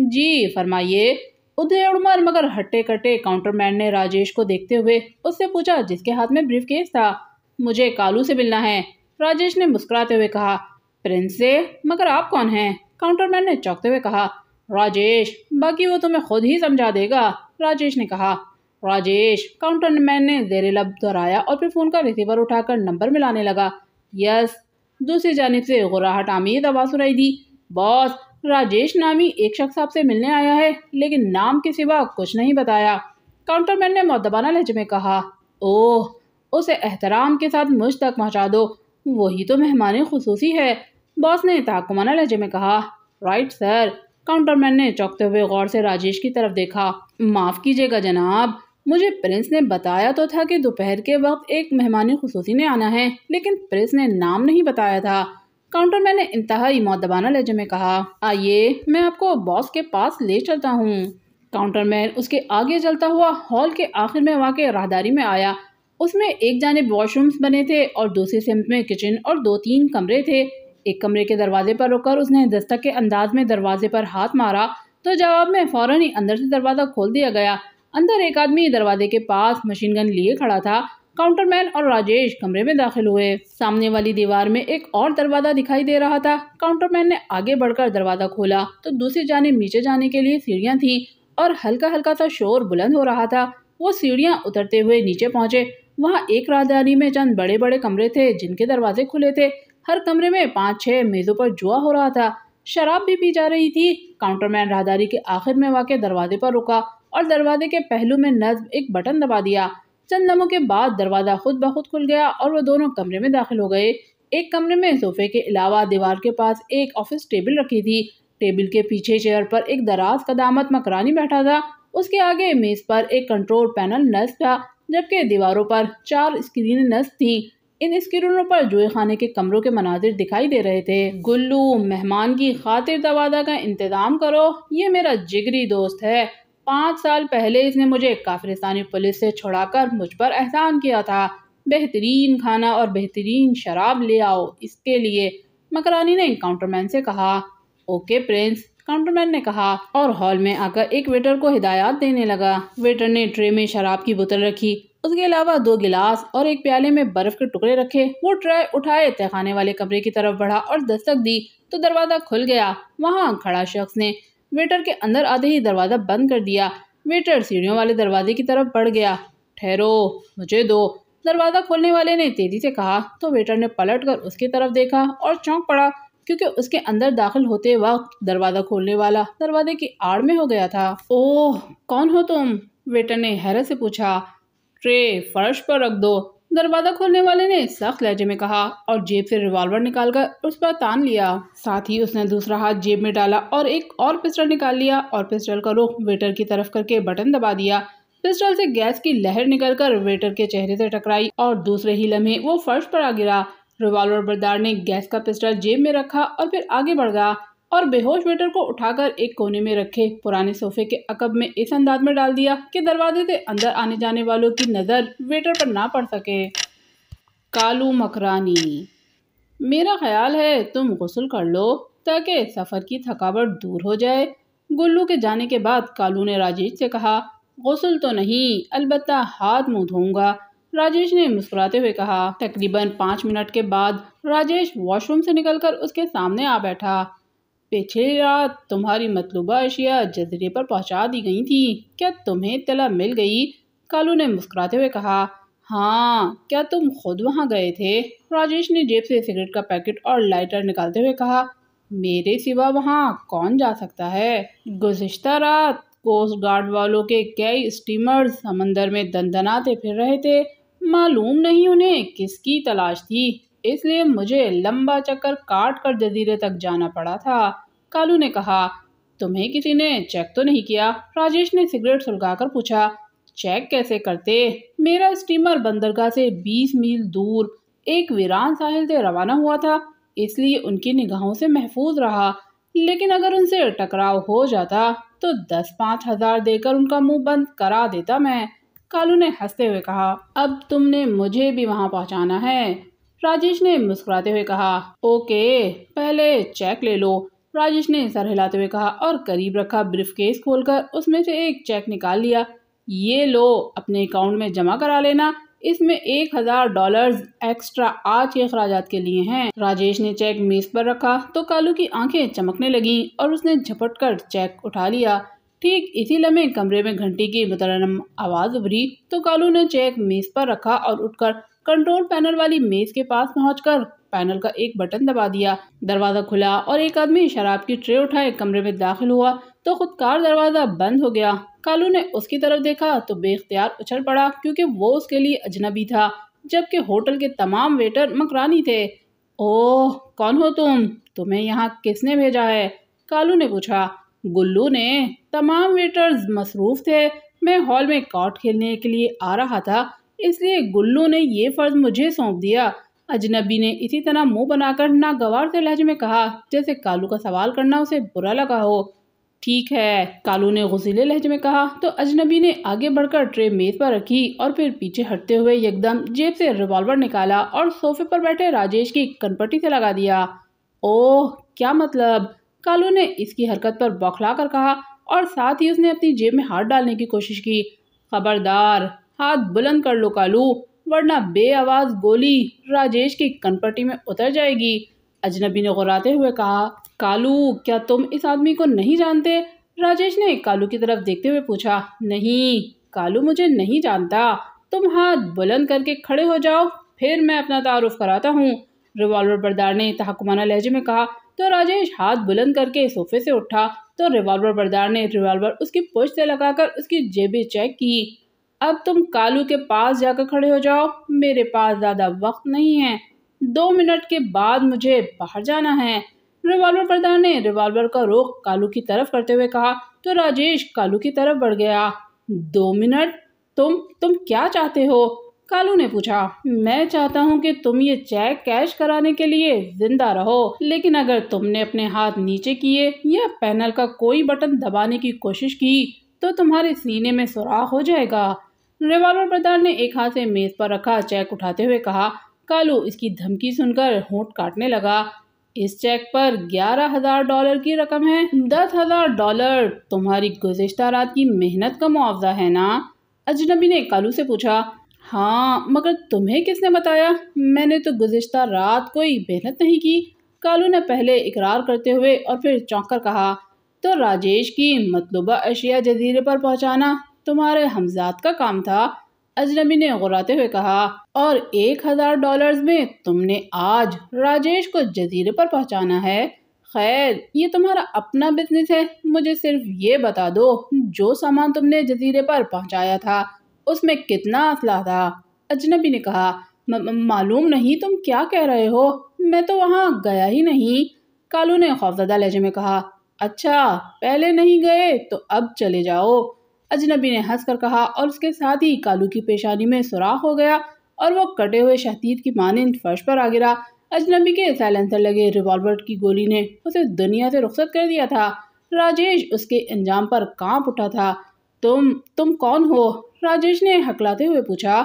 जी फरमाइए उधेड़ उड़मर मगर हट्टे कटे काउंटरमैन ने राजेश को देखते हुए उससे पूछा जिसके हाथ में ब्रीफ केस था मुझे कालू से मिलना है राजेश ने मुस्कुराते हुए कहा प्रिंस से मगर आप कौन हैं काउंटरमैन ने चौंकते हुए कहा राजेश बाकी वो तुम्हें खुद ही समझा देगा राजेश ने कहा राजेश काउंटरमैन ने जेरे लब दोहराया और फिर फ़ोन का रिसीवर उठाकर नंबर मिलाने लगा यस दूसरी जानब से गुराहट आमीद आवाज़ सुनाई दी बॉस राजेश नामी एक शख्स आपसे मिलने आया है लेकिन नाम के सिवा कुछ नहीं बताया काउंटरमैन ने मौतबाना लहजे में कहा ओह उसे एहतराम के साथ मुझ तक पहुँचा दो वही तो मेहमान खसूसी है बॉस ने ताकुमाना लहजे में कहा राइट सर काउंटरमैन ने चौंकते हुए गौर से राजेश की तरफ देखा माफ़ कीजिएगा जनाब मुझे प्रिंस ने बताया तो था कि दोपहर के वक्त एक मेहमान खसूसी ने आना है लेकिन प्रिंस ने नाम नहीं बताया था काउंटर मैन ने इंतहाई मौदबाना लहजे में कहा आइए मैं आपको बॉस के पास ले चलता हूँ काउंटर मैन उसके आगे चलता हुआ हॉल के आखिर में के राहदारी में आया उसमें एक जानब वॉशरूम्स बने थे और दूसरे सिमत में किचन और दो तीन कमरे थे एक कमरे के दरवाजे पर रुककर उसने दस्तक के अंदाज में दरवाजे पर हाथ मारा तो जवाब में फ़ौरन ही अंदर से दरवाज़ा खोल दिया गया अंदर एक आदमी दरवाजे के पास मशीन गन लिए खड़ा था काउंटरमैन और राजेश कमरे में दाखिल हुए सामने वाली दीवार में एक और दरवाजा दिखाई दे रहा था काउंटरमैन ने आगे बढ़कर दरवाजा खोला तो दूसरी जाने नीचे जाने के लिए सीढ़ियाँ थीं और हल्का हल्का सा शोर बुलंद हो रहा था वो सीढ़ियाँ उतरते हुए नीचे पहुँचे वहाँ एक राजधानी में चंद बड़े बड़े कमरे थे जिनके दरवाजे खुले थे हर कमरे में पाँच छः मेज़ों पर जुआ हो रहा था शराब भी पी जा रही थी काउंटरमैन राहदारी के आखिर में वाके दरवाजे पर रुका और दरवाजे के पहलू में नज्म एक बटन दबा दिया चंद लम्हों के बाद दरवाज़ा खुद ब खुद खुल गया और वह दोनों कमरे में दाखिल हो गए एक कमरे में सोफे के अलावा दीवार के पास एक ऑफिस टेबल रखी थी टेबल के पीछे चेयर पर एक दराज कदामत मकरानी बैठा था उसके आगे मेज़ पर एक कंट्रोल पैनल नस्ब था जबकि दीवारों पर चार स्क्रीन नस थी इन स्क्रीनों पर जुए खाने के कमरों के मनाजिर दिखाई दे रहे थे गुल्लू मेहमान की खातिर दवादा का इंतज़ाम करो ये मेरा जिगरी दोस्त है पाँच साल पहले इसने मुझे काफ्रिस्तानी पुलिस से छुड़ाकर मुझ पर एहसान किया था बेहतरीन खाना और बेहतरीन शराब ले आओ इसके लिए मकरानी ने काउंटरमैन से कहा ओके प्रिंस काउंटरमैन ने कहा और हॉल में आकर एक वेटर को हिदायत देने लगा वेटर ने ट्रे में शराब की बोतल रखी उसके अलावा दो गिलास और एक प्याले में बर्फ के टुकड़े रखे वो ट्रे उठाए तहखाने वाले कमरे की तरफ बढ़ा और दस्तक दी तो दरवाजा खुल गया वहाँ खड़ा शख्स ने वेटर के अंदर आते ही दरवाज़ा बंद कर दिया वेटर सीढ़ियों वाले दरवाजे की तरफ बढ़ गया ठहरो मुझे दो दरवाज़ा खोलने वाले ने तेज़ी से कहा तो वेटर ने पलट कर उसकी तरफ देखा और चौंक पड़ा क्योंकि उसके अंदर दाखिल होते वक्त दरवाज़ा खोलने वाला दरवाजे की आड़ में हो गया था ओह कौन हो तुम वेटर ने हैरत से पूछा ट्रे फर्श पर रख दो दरवाज़ा खोलने वाले ने सख्त लहजे में कहा और जेब से रिवॉल्वर निकालकर उस पर तान लिया साथ ही उसने दूसरा हाथ जेब में डाला और एक और पिस्टल निकाल लिया और पिस्टल का रुख वेटर की तरफ करके बटन दबा दिया पिस्टल से गैस की लहर निकलकर वेटर के चेहरे से टकराई और दूसरे ही लम्हे वो फर्श पर आ गिरा रिवॉल्वर बरदार ने गैस का पिस्टल जेब में रखा और फिर आगे बढ़ गया और बेहोश वेटर को उठाकर एक कोने में रखे पुराने सोफे के अकब में इस अंदाज में डाल दिया कि दरवाजे से अंदर आने जाने वालों की नज़र वेटर पर ना पड़ सके कालू मकरानी मेरा ख्याल है तुम गसल कर लो ताकि सफ़र की थकावट दूर हो जाए गुल्लू के जाने के बाद कालू ने राजेश से कहा गसल तो नहीं अलबत् हाथ मुँह धोऊंगा राजेश ने मुस्कुराते हुए कहा तकरीबन पाँच मिनट के बाद राजेश वॉशरूम से निकलकर उसके सामने आ बैठा पिछली रात तुम्हारी मतलूबा अशिया जजीरे पर पहुंचा दी गई थी क्या तुम्हें तला मिल गई कालू ने मुस्कुराते हुए कहा हाँ क्या तुम खुद वहाँ गए थे राजेश ने जेब से सिगरेट का पैकेट और लाइटर निकालते हुए कहा मेरे सिवा वहाँ कौन जा सकता है गुजशत रात कोस्ट गार्ड वालों के कई स्टीमर समंदर में दंदनाते फिर रहे थे मालूम नहीं उन्हें किसकी तलाश थी इसलिए मुझे लंबा चक्कर काट कर जजीरे तक जाना पड़ा था कालू ने कहा तुम्हें किसी ने चेक तो नहीं किया राजेश ने सिगरेट सुलगाकर पूछा चेक कैसे करते मेरा स्टीमर बंदरगाह से 20 मील दूर एक वीरान साहिल से रवाना हुआ था इसलिए उनकी निगाहों से महफूज रहा लेकिन अगर उनसे टकराव हो जाता तो दस पाँच हजार देकर उनका मुंह बंद करा देता मैं कालू ने हंसते हुए कहा अब तुमने मुझे भी वहाँ पहुँचाना है राजेश ने मुस्कुराते हुए कहा ओके पहले चेक ले लो राजेश ने सर हिलाते हुए कहा और करीब रखा ब्रिफ केस खोलकर उसमें से एक चेक निकाल लिया ये लो अपने अकाउंट में जमा करा लेना इसमें एक हजार डॉलर एक्स्ट्रा आज के अखराज के लिए हैं राजेश ने चेक मेज पर रखा तो कालू की आंखें चमकने लगी और उसने झपट कर चेक उठा लिया ठीक इसी लम्हे कमरे में घंटी की मुतरम आवाज़ उभरी तो कालू ने चेक मेज पर रखा और उठकर कंट्रोल पैनल वाली मेज के पास पहुंचकर पैनल का एक बटन दबा दिया दरवाज़ा खुला और एक आदमी शराब की ट्रे उठाए कमरे में दाखिल हुआ तो खुद कार दरवाज़ा बंद हो गया कालू ने उसकी तरफ देखा तो बेख्तियार उछल पड़ा क्योंकि वो उसके लिए अजनबी था जबकि होटल के तमाम वेटर मकरानी थे ओह कौन हो तुम तुम्हें यहाँ किसने भेजा है कालू ने पूछा गुल्लू ने तमाम वेटर्स मसरूफ़ थे मैं हॉल में कार्ड खेलने के लिए आ रहा था इसलिए गुल्लू ने ये फ़र्ज़ मुझे सौंप दिया अजनबी ने इसी तरह मुंह बनाकर नागवार से लहजे में कहा जैसे कालू का सवाल करना उसे बुरा लगा हो ठीक है कालू ने गुसीले लहजे में कहा तो अजनबी ने आगे बढ़कर ट्रे मेज़ पर रखी और फिर पीछे हटते हुए एकदम जेब से रिवॉल्वर निकाला और सोफे पर बैठे राजेश की कनपट्टी से लगा दिया ओह क्या मतलब कालू ने इसकी हरकत पर बौखला कर कहा और साथ ही उसने अपनी जेब में हाथ डालने की कोशिश की खबरदार हाथ बुलंद कर लो कालू वरना आवाज गोली राजेश की कनपट्टी में उतर जाएगी अजनबी ने गुराते हुए कहा कालू क्या तुम इस आदमी को नहीं जानते राजेश ने कालू की तरफ देखते हुए पूछा नहीं कालू मुझे नहीं जानता तुम हाथ बुलंद करके खड़े हो जाओ फिर मैं अपना तारुफ कराता हूँ रिवॉल्वर बरदार ने तहकुमाना लहजे में कहा तो राजेश हाथ बुलंद करके सोफे से उठा तो रिवॉल्वर बरदार ने रिवॉल्वर उसकी पुष्ट से लगाकर उसकी जेबें चेक की अब तुम कालू के पास जाकर खड़े हो जाओ मेरे पास ज़्यादा वक्त नहीं है दो मिनट के बाद मुझे बाहर जाना है रिवॉल्वर प्रधान ने रिवॉल्वर का रोक कालू की तरफ करते हुए कहा तो राजेश कालू की तरफ बढ़ गया दो मिनट तुम तुम क्या चाहते हो कालू ने पूछा मैं चाहता हूँ कि तुम ये चेक कैश कराने के लिए जिंदा रहो लेकिन अगर तुमने अपने हाथ नीचे किए या पैनल का कोई बटन दबाने की कोशिश की तो तुम्हारे सीने में सुराख हो जाएगा रिवॉल्वर प्रधान ने एक हाथ से मेज पर रखा चेक उठाते हुए कहा कालू इसकी धमकी सुनकर होंठ काटने लगा इस चेक पर ग्यारह हजार डॉलर की रकम है दस हजार डॉलर तुम्हारी गुजशत रात की मेहनत का मुआवजा है ना अजनबी ने कालू से पूछा हाँ मगर तुम्हें किसने बताया मैंने तो गुजशत रात कोई मेहनत नहीं की कालू ने पहले इकरार करते हुए और फिर चौंक कहा तो राजेश की मतलूबा अशिया जजीरे पर पहुंचाना तुम्हारे हमजात का काम था अजनबी ने गुराते हुए कहा और एक हज़ार डॉलर्स में तुमने आज राजेश को जजीरे पर पहुंचाना है खैर ये तुम्हारा अपना बिजनेस है मुझे सिर्फ ये बता दो जो सामान तुमने जजीरे पर पहुंचाया था उसमें कितना असला था अजनबी ने कहा मालूम नहीं तुम क्या कह रहे हो मैं तो वहाँ गया ही नहीं कालू ने खौफजदा लहजे में कहा अच्छा पहले नहीं गए तो अब चले जाओ अजनबी ने हंसकर कहा और उसके साथ ही कालू की पेशानी में सुराख हो गया और वो कटे हुए शतीर की मानंद फर्श पर आ गिरा अजनबी के साइलेंसर लगे रिवॉल्वर की गोली ने उसे दुनिया से रुख्सत कर दिया था राजेश उसके अंजाम पर कांप उठा था तुम तुम कौन हो राजेश ने हकलाते हुए पूछा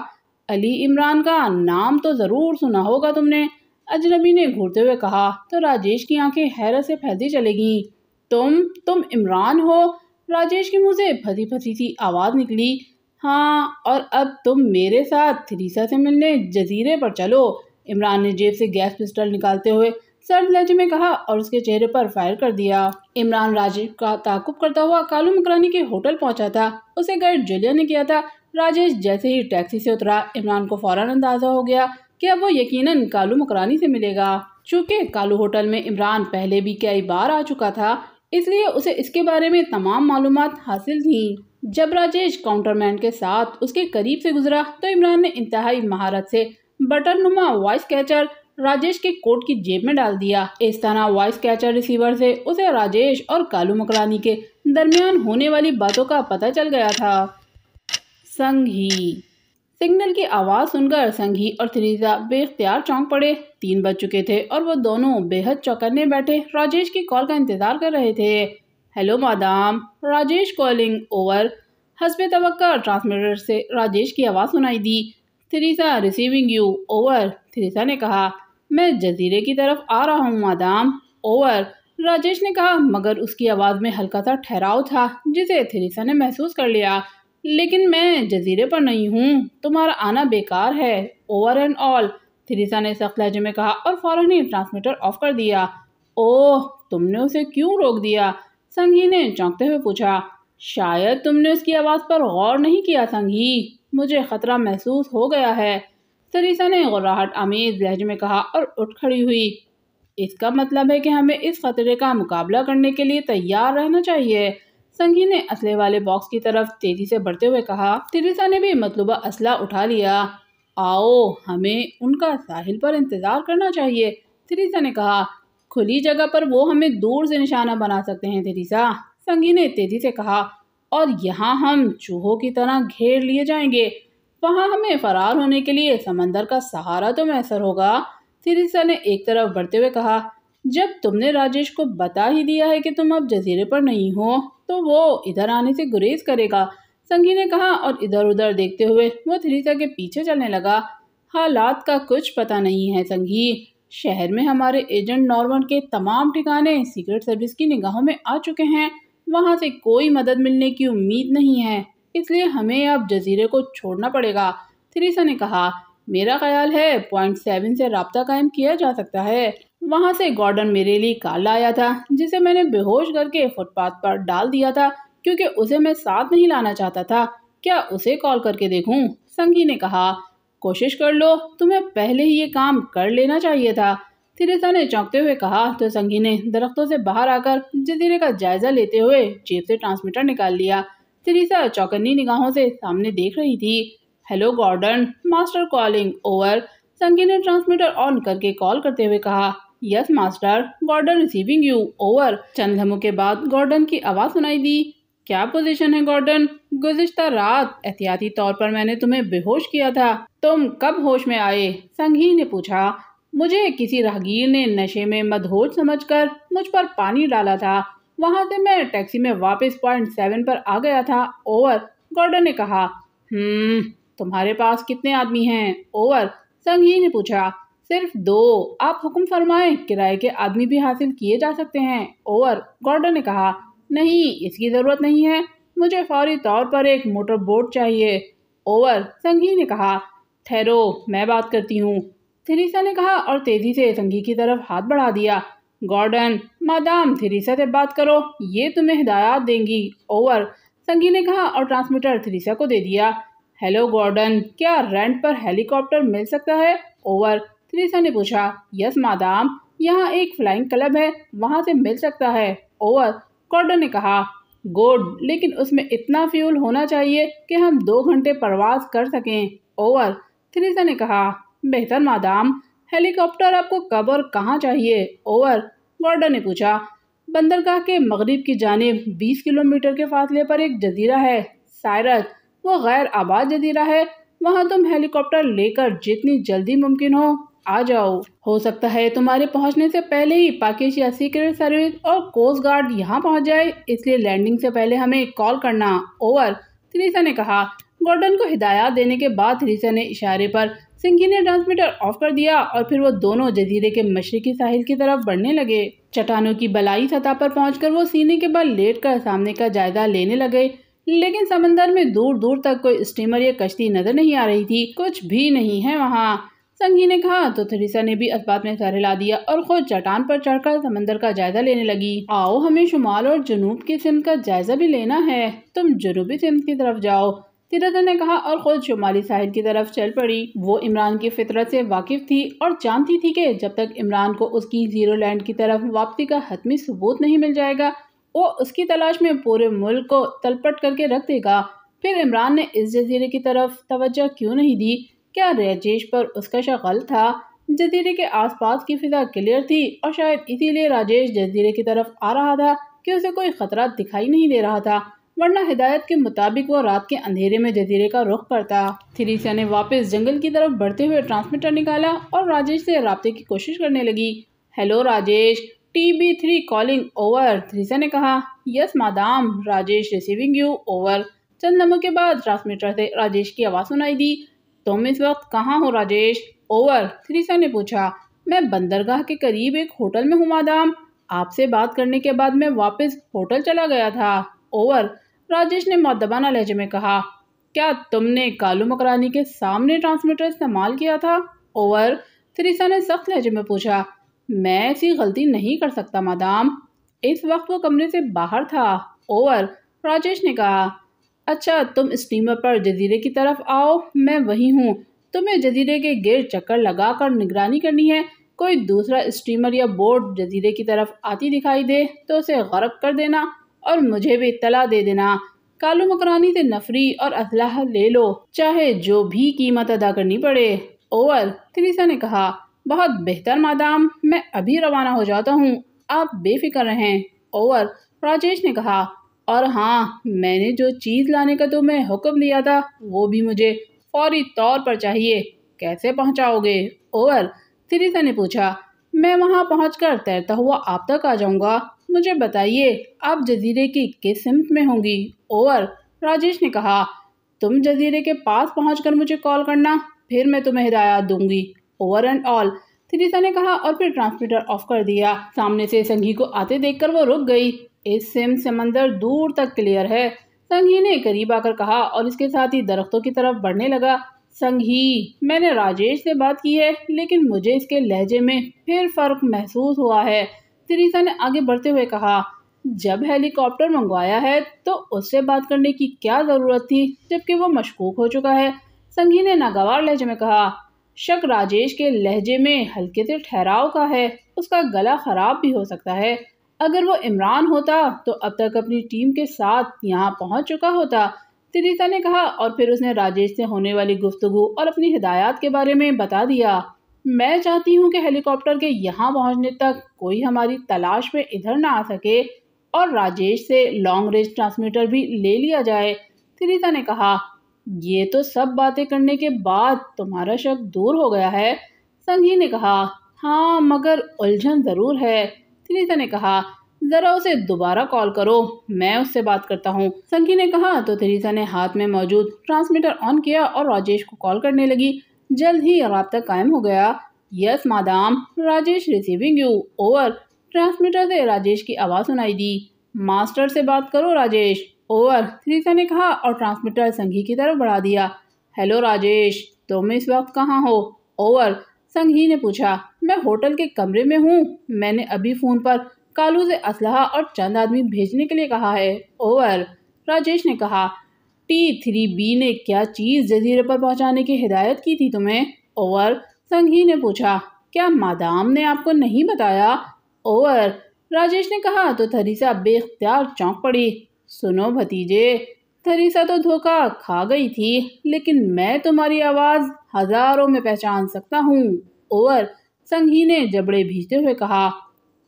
अली इमरान का नाम तो ज़रूर सुना होगा तुमने अजनबी ने घूरते हुए कहा तो राजेश की आंखें हैरत से फैलती चलेगी तुम तुम इमरान हो राजेश के मुँह से फंसी फंसी सी आवाज़ निकली हाँ और अब तुम मेरे साथ थ्रीसा से मिलने जजीरे पर चलो इमरान ने जेब से गैस पिस्टल निकालते हुए सर लहजे में कहा और उसके चेहरे पर फायर कर दिया इमरान राजेश का ताकुब करता हुआ कालू मकरानी के होटल पहुंचा था उसे गाइड जुलिया ने किया था राजेश जैसे ही टैक्सी से उतरा इमरान को फौरन अंदाजा हो गया कि अब वो यकीनन कालू मकरानी से मिलेगा चूँकि कालू होटल में इमरान पहले भी कई बार आ चुका था इसलिए उसे इसके बारे में तमाम मालूम हासिल थी जब राजेश काउंटरमैन के साथ उसके करीब से गुजरा तो इमरान ने इंतहाई महारत से नुमा वॉइस कैचर राजेश के कोट की जेब में डाल दिया इस तरह वॉइस कैचर रिसीवर से उसे राजेश और कालू मकरानी के दरमियान होने वाली बातों का पता चल गया था ही सिग्नल की आवाज़ सुनकर संघी और थ्रीजा बेख्तियार चौंक पड़े तीन बज चुके थे और वो दोनों बेहद चौकने बैठे राजेश की कॉल का इंतज़ार कर रहे थे hello madam Rajesh calling over हसब तो ट्रांसमीटर से राजेश की आवाज़ सुनाई दी थ्रीसा रिसीविंग यू ओवर थ्रीसा ने कहा मैं जजीरे की तरफ आ रहा हूँ मादाम ओवर राजेश ने कहा मगर उसकी आवाज़ में हल्का सा ठहराव था जिसे थ्रीसा ने महसूस कर लिया लेकिन मैं जजीरे पर नहीं हूँ तुम्हारा आना बेकार है ओवर एंड ऑल थ्रीसा ने सख्त लहजे में कहा और फ़ौरन ही ट्रांसमीटर ऑफ कर दिया ओह तुमने उसे क्यों रोक दिया संगी ने चौंकते हुए पूछा शायद तुमने उसकी आवाज़ पर गौर नहीं किया संघी मुझे ख़तरा महसूस हो गया है सरीसा ने गुर्राहट आमीज लहजे में कहा और उठ खड़ी हुई इसका मतलब है कि हमें इस खतरे का मुकाबला करने के लिए तैयार रहना चाहिए संगी ने असले वाले बॉक्स की तरफ तेजी से बढ़ते हुए कहा तिरिसा ने भी मतलूबा असला उठा लिया आओ हमें उनका साहिल पर इंतज़ार करना चाहिए तिरिसा ने कहा खुली जगह पर वो हमें दूर से निशाना बना सकते हैं तिरिसा संगी ने तेजी से कहा और यहाँ हम चूहों की तरह घेर लिए जाएंगे वहाँ हमें फरार होने के लिए समंदर का सहारा तो मैसर होगा तिरिसा ने एक तरफ बढ़ते हुए कहा जब तुमने राजेश को बता ही दिया है कि तुम अब जजीरे पर नहीं हो तो वो इधर आने से गुरेज करेगा संगी ने कहा और इधर उधर देखते हुए वो थ्रीसा के पीछे चलने लगा हालात का कुछ पता नहीं है संगी शहर में हमारे एजेंट नॉर्मन के तमाम ठिकाने सीक्रेट सर्विस की निगाहों में आ चुके हैं वहाँ से कोई मदद मिलने की उम्मीद नहीं है इसलिए हमें अब जजीरे को छोड़ना पड़ेगा थ्रीसा ने कहा मेरा ख्याल है पॉइंट सेवन से रबता कायम किया जा सकता है वहाँ से गॉर्डन मेरे लिए कार लाया था जिसे मैंने बेहोश करके फुटपाथ पर डाल दिया था क्योंकि उसे मैं साथ नहीं लाना चाहता था क्या उसे कॉल करके देखूं? संगी ने कहा कोशिश कर लो तुम्हें पहले ही ये काम कर लेना चाहिए था सिरेसा ने चौंकते हुए कहा तो संगी ने दरख्तों से बाहर आकर जजीरे का जायजा लेते हुए जेब से ट्रांसमीटर निकाल लिया सिरेसा चौकन्नी निगाहों से सामने देख रही थी hello Gordon master calling over Sanghi ने ट्रांसमीटर ऑन करके कॉल करते हुए कहा yes master Gordon receiving you over चंद लम्हों के बाद गॉर्डन की आवाज़ सुनाई दी क्या पोजीशन है गॉर्डन गुजशत रात एहतियाती तौर पर मैंने तुम्हें बेहोश किया था तुम कब होश में आए संघी ने पूछा मुझे किसी राहगीर ने नशे में मदहोश समझकर मुझ पर पानी डाला था वहां से मैं टैक्सी में वापस पॉइंट सेवन पर आ गया था ओवर गॉर्डन ने कहा हम्म तुम्हारे पास कितने आदमी हैं ओवर संघी ने पूछा सिर्फ दो आप हुक्म फरमाएं किराए के आदमी भी हासिल किए जा सकते हैं ओवर गॉर्डन ने कहा नहीं इसकी ज़रूरत नहीं है मुझे फौरी तौर पर एक मोटर बोट चाहिए ओवर संघी ने कहा ठहरो मैं बात करती हूँ थ्रीसा ने कहा और तेज़ी से संगी की तरफ हाथ बढ़ा दिया गॉर्डन मादाम थ्रीसा से बात करो ये तुम्हें हिदायत देंगी ओवर संगी ने कहा और ट्रांसमीटर थ्रीसा को दे दिया हेलो गॉर्डन क्या रेंट पर हेलीकॉप्टर मिल सकता है ओवर थ्रीसा ने पूछा यस मादाम यहाँ एक फ्लाइंग क्लब है वहाँ से मिल सकता है ओवर कॉर्डन ने कहा गुड लेकिन उसमें इतना फ्यूल होना चाहिए कि हम दो घंटे प्रवास कर सकें ओवर थ्रीसा ने कहा बेहतर मादाम हेलीकॉप्टर आपको कब और कहाँ चाहिए ओवर गॉर्डन ने पूछा बंदरगाह के मगरिब की जानब 20 किलोमीटर के फासले पर एक जजीरा है सायरस वो गैर आबाद जजीरा है वहाँ तुम हेलीकॉप्टर लेकर जितनी जल्दी मुमकिन हो आ जाओ हो सकता है तुम्हारे पहुंचने से पहले ही पाकिश या सीक्रेट सर्विस और कोस्ट गार्ड यहाँ पहुंच जाए इसलिए लैंडिंग से पहले हमें कॉल करना ओवर थ्रीसा ने कहा गॉर्डन को हिदायत देने के बाद थ्रीसा ने इशारे पर सिंघी ने ट्रांसमीटर ऑफ कर दिया और फिर वो दोनों जजीरे के मशरकी साहिल की तरफ बढ़ने लगे चट्टानों की बलाई सतह पर पहुंचकर वो सीने के बल लेट कर सामने का जायजा लेने लगे लेकिन समंदर में दूर दूर तक कोई स्टीमर या कश्ती नजर नहीं आ रही थी कुछ भी नहीं है वहाँ संगी ने कहा तो थरीसा ने भी इस में सर हिला दिया और खुद चट्टान पर चढ़कर समंदर का जायजा लेने लगी आओ हमें शुमाल और जनूब की सिम का जायजा भी लेना है तुम जनूबी सिम की तरफ जाओ तिरजन ने कहा और खुद शुमाली साहिल की तरफ चल पड़ी वो इमरान की फितरत से वाकिफ थी और जानती थी कि जब तक इमरान को उसकी जीरो लैंड की तरफ वापसी का हतमी सबूत नहीं मिल जाएगा वो उसकी तलाश में पूरे मुल्क को तलपट करके रख देगा फिर इमरान ने इस जजीरे की तरफ तवज्जो क्यों नहीं दी क्या राजेश पर उसका शकल था जजीरे के आसपास की फिजा क्लियर थी और शायद इसीलिए राजेश जजीरे की तरफ आ रहा था कि उसे कोई ख़तरा दिखाई नहीं दे रहा था वरना हिदायत के मुताबिक वो रात के अंधेरे में जजीरे का रुख करता थ्रीसिया ने वापस जंगल की तरफ बढ़ते हुए ट्रांसमीटर निकाला और राजेश से रबते की कोशिश करने लगी hello Rajesh T B three calling over Theresa ने कहा yes madam Rajesh receiving you over चंद लम्हों के बाद ट्रांसमीटर से राजेश की आवाज़ सुनाई दी तुम तो इस वक्त कहाँ हो राजेश ओवर थ्रीसा ने पूछा मैं बंदरगाह के करीब एक होटल में हूँ मादाम आपसे बात करने के बाद मैं वापस होटल चला गया था ओवर राजेश ने मदबाना लहजे में कहा क्या तुमने कालू मकरानी के सामने ट्रांसमीटर इस्तेमाल किया था ओवर थ्रीसा ने सख्त लहजे में पूछा मैं ऐसी गलती नहीं कर सकता मादाम इस वक्त वो कमरे से बाहर था ओवर राजेश ने कहा अच्छा तुम स्टीमर पर जजीरे की तरफ आओ मैं वहीं हूँ तुम्हें जजीरे के गेर चक्कर लगाकर निगरानी करनी है कोई दूसरा स्टीमर या बोट जजीरे की तरफ आती दिखाई दे तो उसे गर्क कर देना और मुझे भी इतला दे देना कालू मकरानी से नफरी और असलाह ले लो चाहे जो भी कीमत अदा करनी पड़े ओवर थ्रीसा ने कहा बहुत बेहतर मादाम मैं अभी रवाना हो जाता हूँ आप बेफिक्र रहें ओवर राजेश ने कहा और हाँ मैंने जो चीज़ लाने का तुम्हें हुक्म दिया था वो भी मुझे फौरी तौर पर चाहिए कैसे पहुँचाओगे ओवर सिरिसा ने पूछा मैं वहाँ पहुँच कर तैरता हुआ आप तक आ जाऊँगा मुझे बताइए आप जजीरे की किस सिमत में होंगी ओवर राजेश ने कहा तुम जजीरे के पास पहुँच कर मुझे कॉल करना फिर मैं तुम्हें हिदायत दूंगी ओवर एंड ऑल सिरिसा ने कहा और फिर ट्रांसमीटर ऑफ कर दिया सामने से संघी को आते देखकर वो रुक गई इस सिम समंदर दूर तक क्लियर है संघी ने करीब आकर कहा और इसके साथ ही दरख्तों की तरफ बढ़ने लगा संघी मैंने राजेश से बात की है लेकिन मुझे इसके लहजे में फिर फर्क महसूस हुआ है त्रिसा ने आगे बढ़ते हुए कहा जब हेलीकॉप्टर मंगवाया है तो उससे बात करने की क्या ज़रूरत थी जबकि वो मशकूक हो चुका है संघी ने नागवार लहजे में कहा शक राजेश के लहजे में हल्के से ठहराव का है उसका गला ख़राब भी हो सकता है अगर वो इमरान होता तो अब तक अपनी टीम के साथ यहाँ पहुँच चुका होता तिरिता ने कहा और फिर उसने राजेश से होने वाली गुफ्तु और अपनी हिदायत के बारे में बता दिया मैं चाहती हूँ कि हेलीकॉप्टर के यहाँ पहुँचने तक कोई हमारी तलाश में इधर ना आ सके और राजेश से लॉन्ग रेंज ट्रांसमीटर भी ले लिया जाए तिरिता ने कहा ये तो सब बातें करने के बाद तुम्हारा शक दूर हो गया है संघी ने कहा हाँ मगर उलझन ज़रूर है सुनीता ने कहा ज़रा उसे दोबारा कॉल करो मैं उससे बात करता हूँ संकी ने कहा तो थरीसा ने हाथ में मौजूद ट्रांसमीटर ऑन किया और राजेश को कॉल करने लगी जल्द ही रबता कायम हो गया yes madam Rajesh receiving you over transmitter से राजेश की आवाज़ सुनाई दी मास्टर से बात करो राजेश ओवर थ्रीसा ने कहा और ट्रांसमीटर संघी की तरफ बढ़ा दिया हेलो राजेश तुम इस वक्त कहाँ हो ओवर संघी ने पूछा मैं होटल के कमरे में हूँ मैंने अभी फ़ोन पर कालू से असलाह और चंद आदमी भेजने के लिए कहा है ओवर राजेश ने कहा टी थ्री बी ने क्या चीज़ जजीरे पर पहुँचाने की हिदायत की थी तुम्हें ओवर संघी ने पूछा क्या मादाम ने आपको नहीं बताया ओवर राजेश ने कहा तो थरीसा बेख्तियार चौंक पड़ी सुनो भतीजे थरीसा तो धोखा खा गई थी लेकिन मैं तुम्हारी आवाज़ हजारों में पहचान सकता हूँ ओवर संघी ने जबड़े भीजते हुए कहा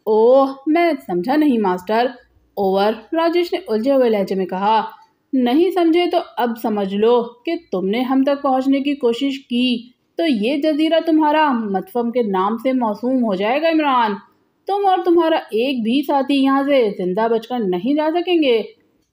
ओह मैं समझा नहीं मास्टर ओवर राजेश ने उलझे हुए लहजे में कहा नहीं समझे तो अब समझ लो कि तुमने हम तक पहुंचने की कोशिश की तो ये जजीरा तुम्हारा मतफम के नाम से मासूम हो जाएगा इमरान तुम और तुम्हारा एक भी साथी यहाँ से जिंदा बचकर नहीं जा सकेंगे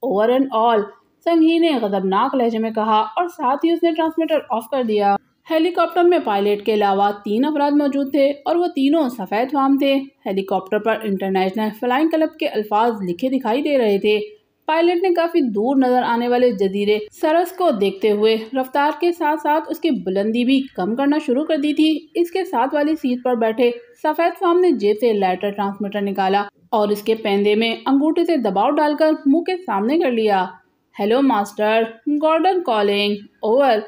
ओवर एंड ऑल संघी ने गजबनाक लहजे में कहा और साथ ही उसने ट्रांसमीटर ऑफ कर दिया हेलीकॉप्टर में पायलट के अलावा तीन अफराद मौजूद थे और वो तीनों सफ़ेद फाम थे हेलीकॉप्टर पर इंटरनेशनल फ्लाइंग क्लब के अल्फाज लिखे दिखाई दे रहे थे पायलट ने काफ़ी दूर नज़र आने वाले जजीरे सरस को देखते हुए रफ्तार के साथ साथ उसकी बुलंदी भी कम करना शुरू कर दी थी इसके साथ वाली सीट पर बैठे सफ़ेद फाम ने जेब से लाइटर ट्रांसमीटर निकाला और इसके पेंदे में अंगूठे से दबाव डालकर मुंह के सामने कर लिया hello master Gordon calling over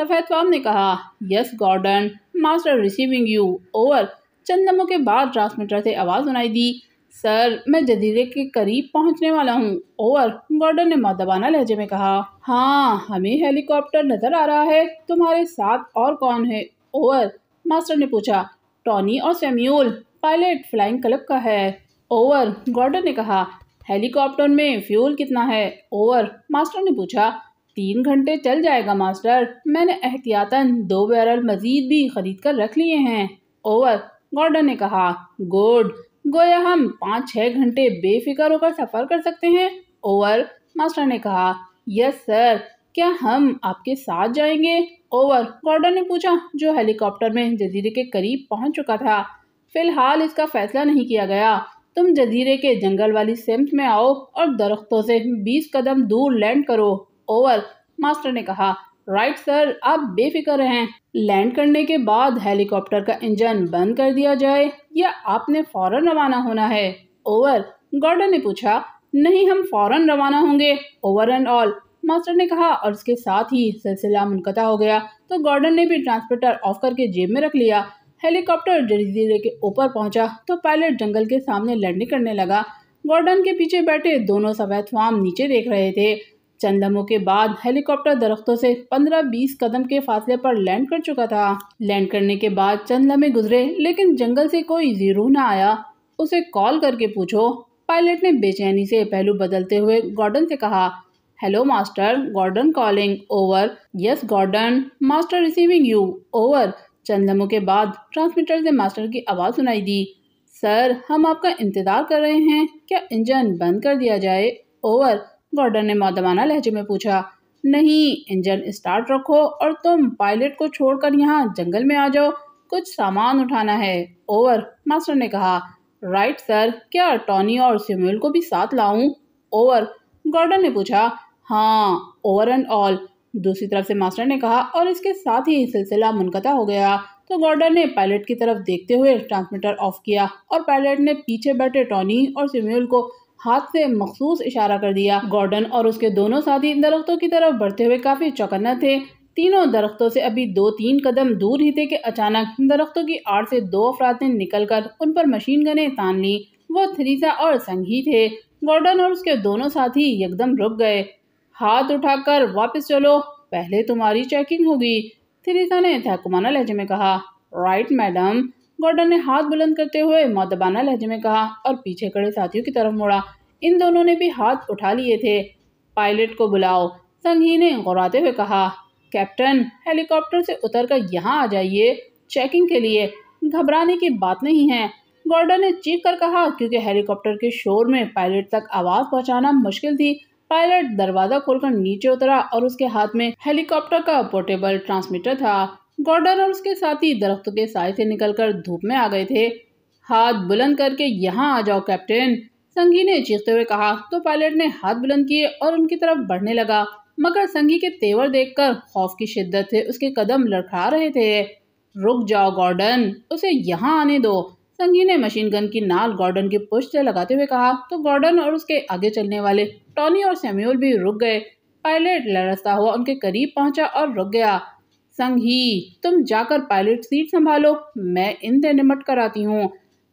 सफ़ेद फॉर्म ने कहा yes Gordon master receiving you over चंद लम्हों के बाद ट्रांसमीटर से आवाज़ सुनाई दी सर मैं जजीरे के करीब पहुंचने वाला हूं। ओवर गॉर्डन ने मदबाना लहजे में कहा हाँ हमें हेलीकॉप्टर नज़र आ रहा है तुम्हारे साथ और कौन है ओवर मास्टर ने पूछा टॉनी और सेम्यूल पायलट फ्लाइंग क्लब का है ओवर गॉर्डन ने कहा हेलीकॉप्टर में फ्यूल कितना है ओवर मास्टर ने पूछा तीन घंटे चल जाएगा मास्टर मैंने एहतियातन दो बैरल मजीद भी खरीद कर रख लिए हैं ओवर गॉर्डन ने कहा गुड गोया हम पाँच छः घंटे बेफिक्र होकर सफ़र कर सकते हैं ओवर मास्टर ने कहा यस सर क्या हम आपके साथ जाएंगे ओवर गॉर्डन ने पूछा जो हेलीकॉप्टर में जजीरे के करीब पहुंच चुका था फिलहाल इसका फैसला नहीं किया गया तुम जजीरे के जंगल वाली सिम्स में आओ और दरख्तों से बीस कदम दूर लैंड करो ओवर मास्टर ने कहा राइट सर आप बेफिक्र हैं लैंड करने के बाद हेलीकॉप्टर का इंजन बंद कर दिया जाए या आपने फौरन रवाना होना है ओवर गॉर्डन ने पूछा नहीं हम फौरन रवाना होंगे ओवर एंड ऑल मास्टर ने कहा और उसके साथ ही सिलसिला मुनकता हो गया तो गॉर्डन ने भी ट्रांसमीटर ऑफ करके जेब में रख लिया हेलीकॉप्टर जजीरे के ऊपर पहुंचा तो पायलट जंगल के सामने लैंडिंग करने लगा गॉर्डन के पीछे बैठे दोनों सफेद फार्म नीचे देख रहे थे चंद लम्हों के बाद हेलीकॉप्टर दरख्तों से 15-20 कदम के फासले पर लैंड कर चुका था लैंड करने के बाद चंद लम्हे गुजरे लेकिन जंगल से कोई जीरो न आया उसे कॉल करके पूछो पायलट ने बेचैनी से पहलू बदलते हुए गॉर्डन से कहा hello master Gordon calling over yes Gordon master receiving you over चंद लम्हों के बाद ट्रांसमीटर से मास्टर की आवाज़ सुनाई दी सर हम आपका इंतज़ार कर रहे हैं क्या इंजन बंद कर दिया जाए ओवर गॉर्डन ने मौदमाना लहजे में पूछा नहीं इंजन स्टार्ट रखो और तुम पायलट को छोड़कर यहाँ जंगल में आ जाओ कुछ सामान उठाना है ओवर मास्टर ने कहा राइट सर क्या टॉनी और सिम्यूल को भी साथ लाऊं ओवर गॉर्डन ने पूछा हाँ ओवर एंड ऑल दूसरी तरफ से मास्टर ने कहा और इसके साथ ही सिलसिला मुनकता हो गया तो गॉर्डन ने पायलट की तरफ देखते हुए ट्रांसमीटर ऑफ किया और पायलट ने पीछे बैठे टॉनी और सिम्यूल को हाथ से मखसूस इशारा कर दिया गॉर्डन और उसके दोनों साथी दरख्तों की तरफ बढ़ते हुए काफी चौकन्ना थे तीनों दरख्तों से अभी दो तीन कदम दूर ही थे कि अचानक दरख्तों की आड़ से दो अफराद ने निकल कर उन पर मशीन गने तान ली वो थ्रीसा और संघी थे गॉर्डन और उसके दोनों साथी एकदम रुक गए हाथ उठाकर वापस चलो पहले तुम्हारी चेकिंग होगी थ्रीसा ने थकुमाना लहजे में कहा राइट मैडम गॉर्डन ने हाथ बुलंद करते हुए मौतबाना लहजे में कहा और पीछे खड़े साथियों की तरफ मुड़ा इन दोनों ने भी हाथ उठा लिए थे पायलट को बुलाओ संघी ने गुराते हुए कहा कैप्टन हेलीकॉप्टर से उतरकर यहाँ आ जाइए चेकिंग के लिए घबराने की बात नहीं है गॉर्डन ने चीख कर कहा क्योंकि हेलीकॉप्टर के शोर में पायलट तक आवाज़ पहुंचाना मुश्किल थी पायलट दरवाज़ा खोलकर नीचे उतरा और उसके हाथ में हेलीकॉप्टर का पोर्टेबल ट्रांसमीटर था गॉर्डन और उसके साथी दरख्तों के साय से निकलकर धूप में आ गए थे हाथ बुलंद करके यहाँ आ जाओ कैप्टन संगी ने चीखते हुए कहा तो पायलट ने हाथ बुलंद किए और उनकी तरफ बढ़ने लगा मगर संगी के तेवर देखकर खौफ की शिद्दत से उसके कदम लड़खड़ा रहे थे रुक जाओ गॉर्डन उसे यहाँ आने दो संगी ने मशीन गन की नाल गॉर्डन की पुष्ट से लगाते हुए कहा तो गॉर्डन और उसके आगे चलने वाले टॉनी और सेम्यूल भी रुक गए पायलट लड़सता हुआ उनके करीब पहुंचा और रुक गया संघी तुम जाकर पायलट सीट संभालो मैं इन से निमट कर आती हूँ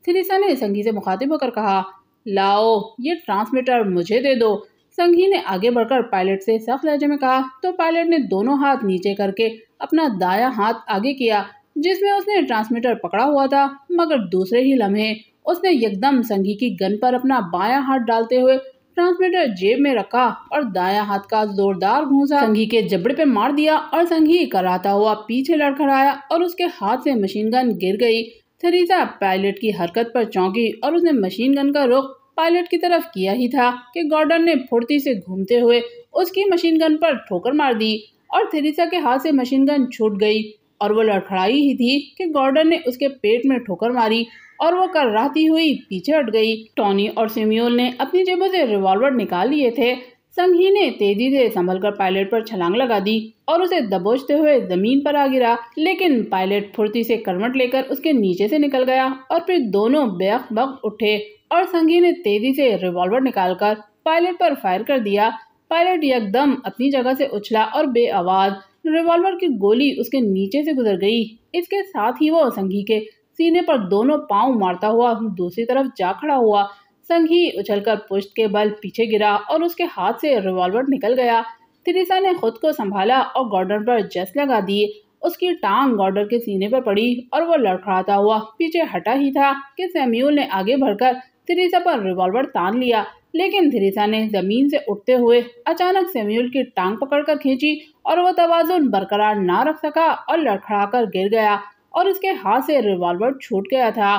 थिरिसा ने संगी से मुखातिब होकर कहा लाओ ये ट्रांसमीटर मुझे दे दो संघी ने आगे बढ़कर पायलट से सख्त लहजे में कहा तो पायलट ने दोनों हाथ नीचे करके अपना दाया हाथ आगे किया जिसमें उसने ट्रांसमीटर पकड़ा हुआ था मगर दूसरे ही लम्हे उसने एकदम संघी की गन पर अपना बायां हाथ डालते हुए ट्रांसमीटर जेब में रखा और दाया हाथ का जोरदार घूसा संघी के जबड़े पे मार दिया और संघी कराता हुआ पीछे लड़खड़ाया और उसके हाथ से मशीन गन गिर गई थरीजा पायलट की हरकत पर चौंकी और उसने मशीन गन का रुख पायलट की तरफ किया ही था कि गॉर्डन ने फुर्ती से घूमते हुए उसकी मशीन गन पर ठोकर मार दी और थेरीसा के हाथ से मशीन गन छूट गई और वो लड़खड़ाई ही थी कि गॉर्डन ने उसके पेट में ठोकर मारी और वो रहती हुई पीछे हट गई टॉनी और सेम्यूल ने अपनी जेबों से रिवॉल्वर निकाल लिए थे संघी ने तेजी से संभल कर पायलट पर छलांग लगा दी और उसे दबोचते हुए जमीन पर आ गिरा लेकिन पायलट फुर्ती से करवट लेकर उसके नीचे से निकल गया और फिर दोनों बेअ वक्त उठे और संघी ने तेजी से रिवॉल्वर निकालकर पायलट पर फायर कर दिया पायलट एकदम अपनी जगह से उछला और बे रिवॉल्वर की गोली उसके नीचे से गुजर गई इसके साथ ही वो संघी के सीने पर दोनों पाँव मारता हुआ दूसरी तरफ जा खड़ा हुआ संघी उछलकर पुष्ट के बल पीछे गिरा और उसके हाथ से रिवॉल्वर निकल गया तिरिसा ने खुद को संभाला और गॉर्डन पर जस लगा दी उसकी टांग गॉर्डर के सीने पर पड़ी और वो लड़खड़ाता हुआ पीछे हटा ही था कि सैम्यूल ने आगे बढ़कर तिरिसा पर रिवॉल्वर तान लिया लेकिन धीरेसा ने जमीन से उठते हुए अचानक सेम्यूल की टांग पकड़कर खींची और वह तोजुन बरकरार ना रख सका और लड़खड़ा गिर गया और उसके हाथ से रिवॉल्वर छूट गया था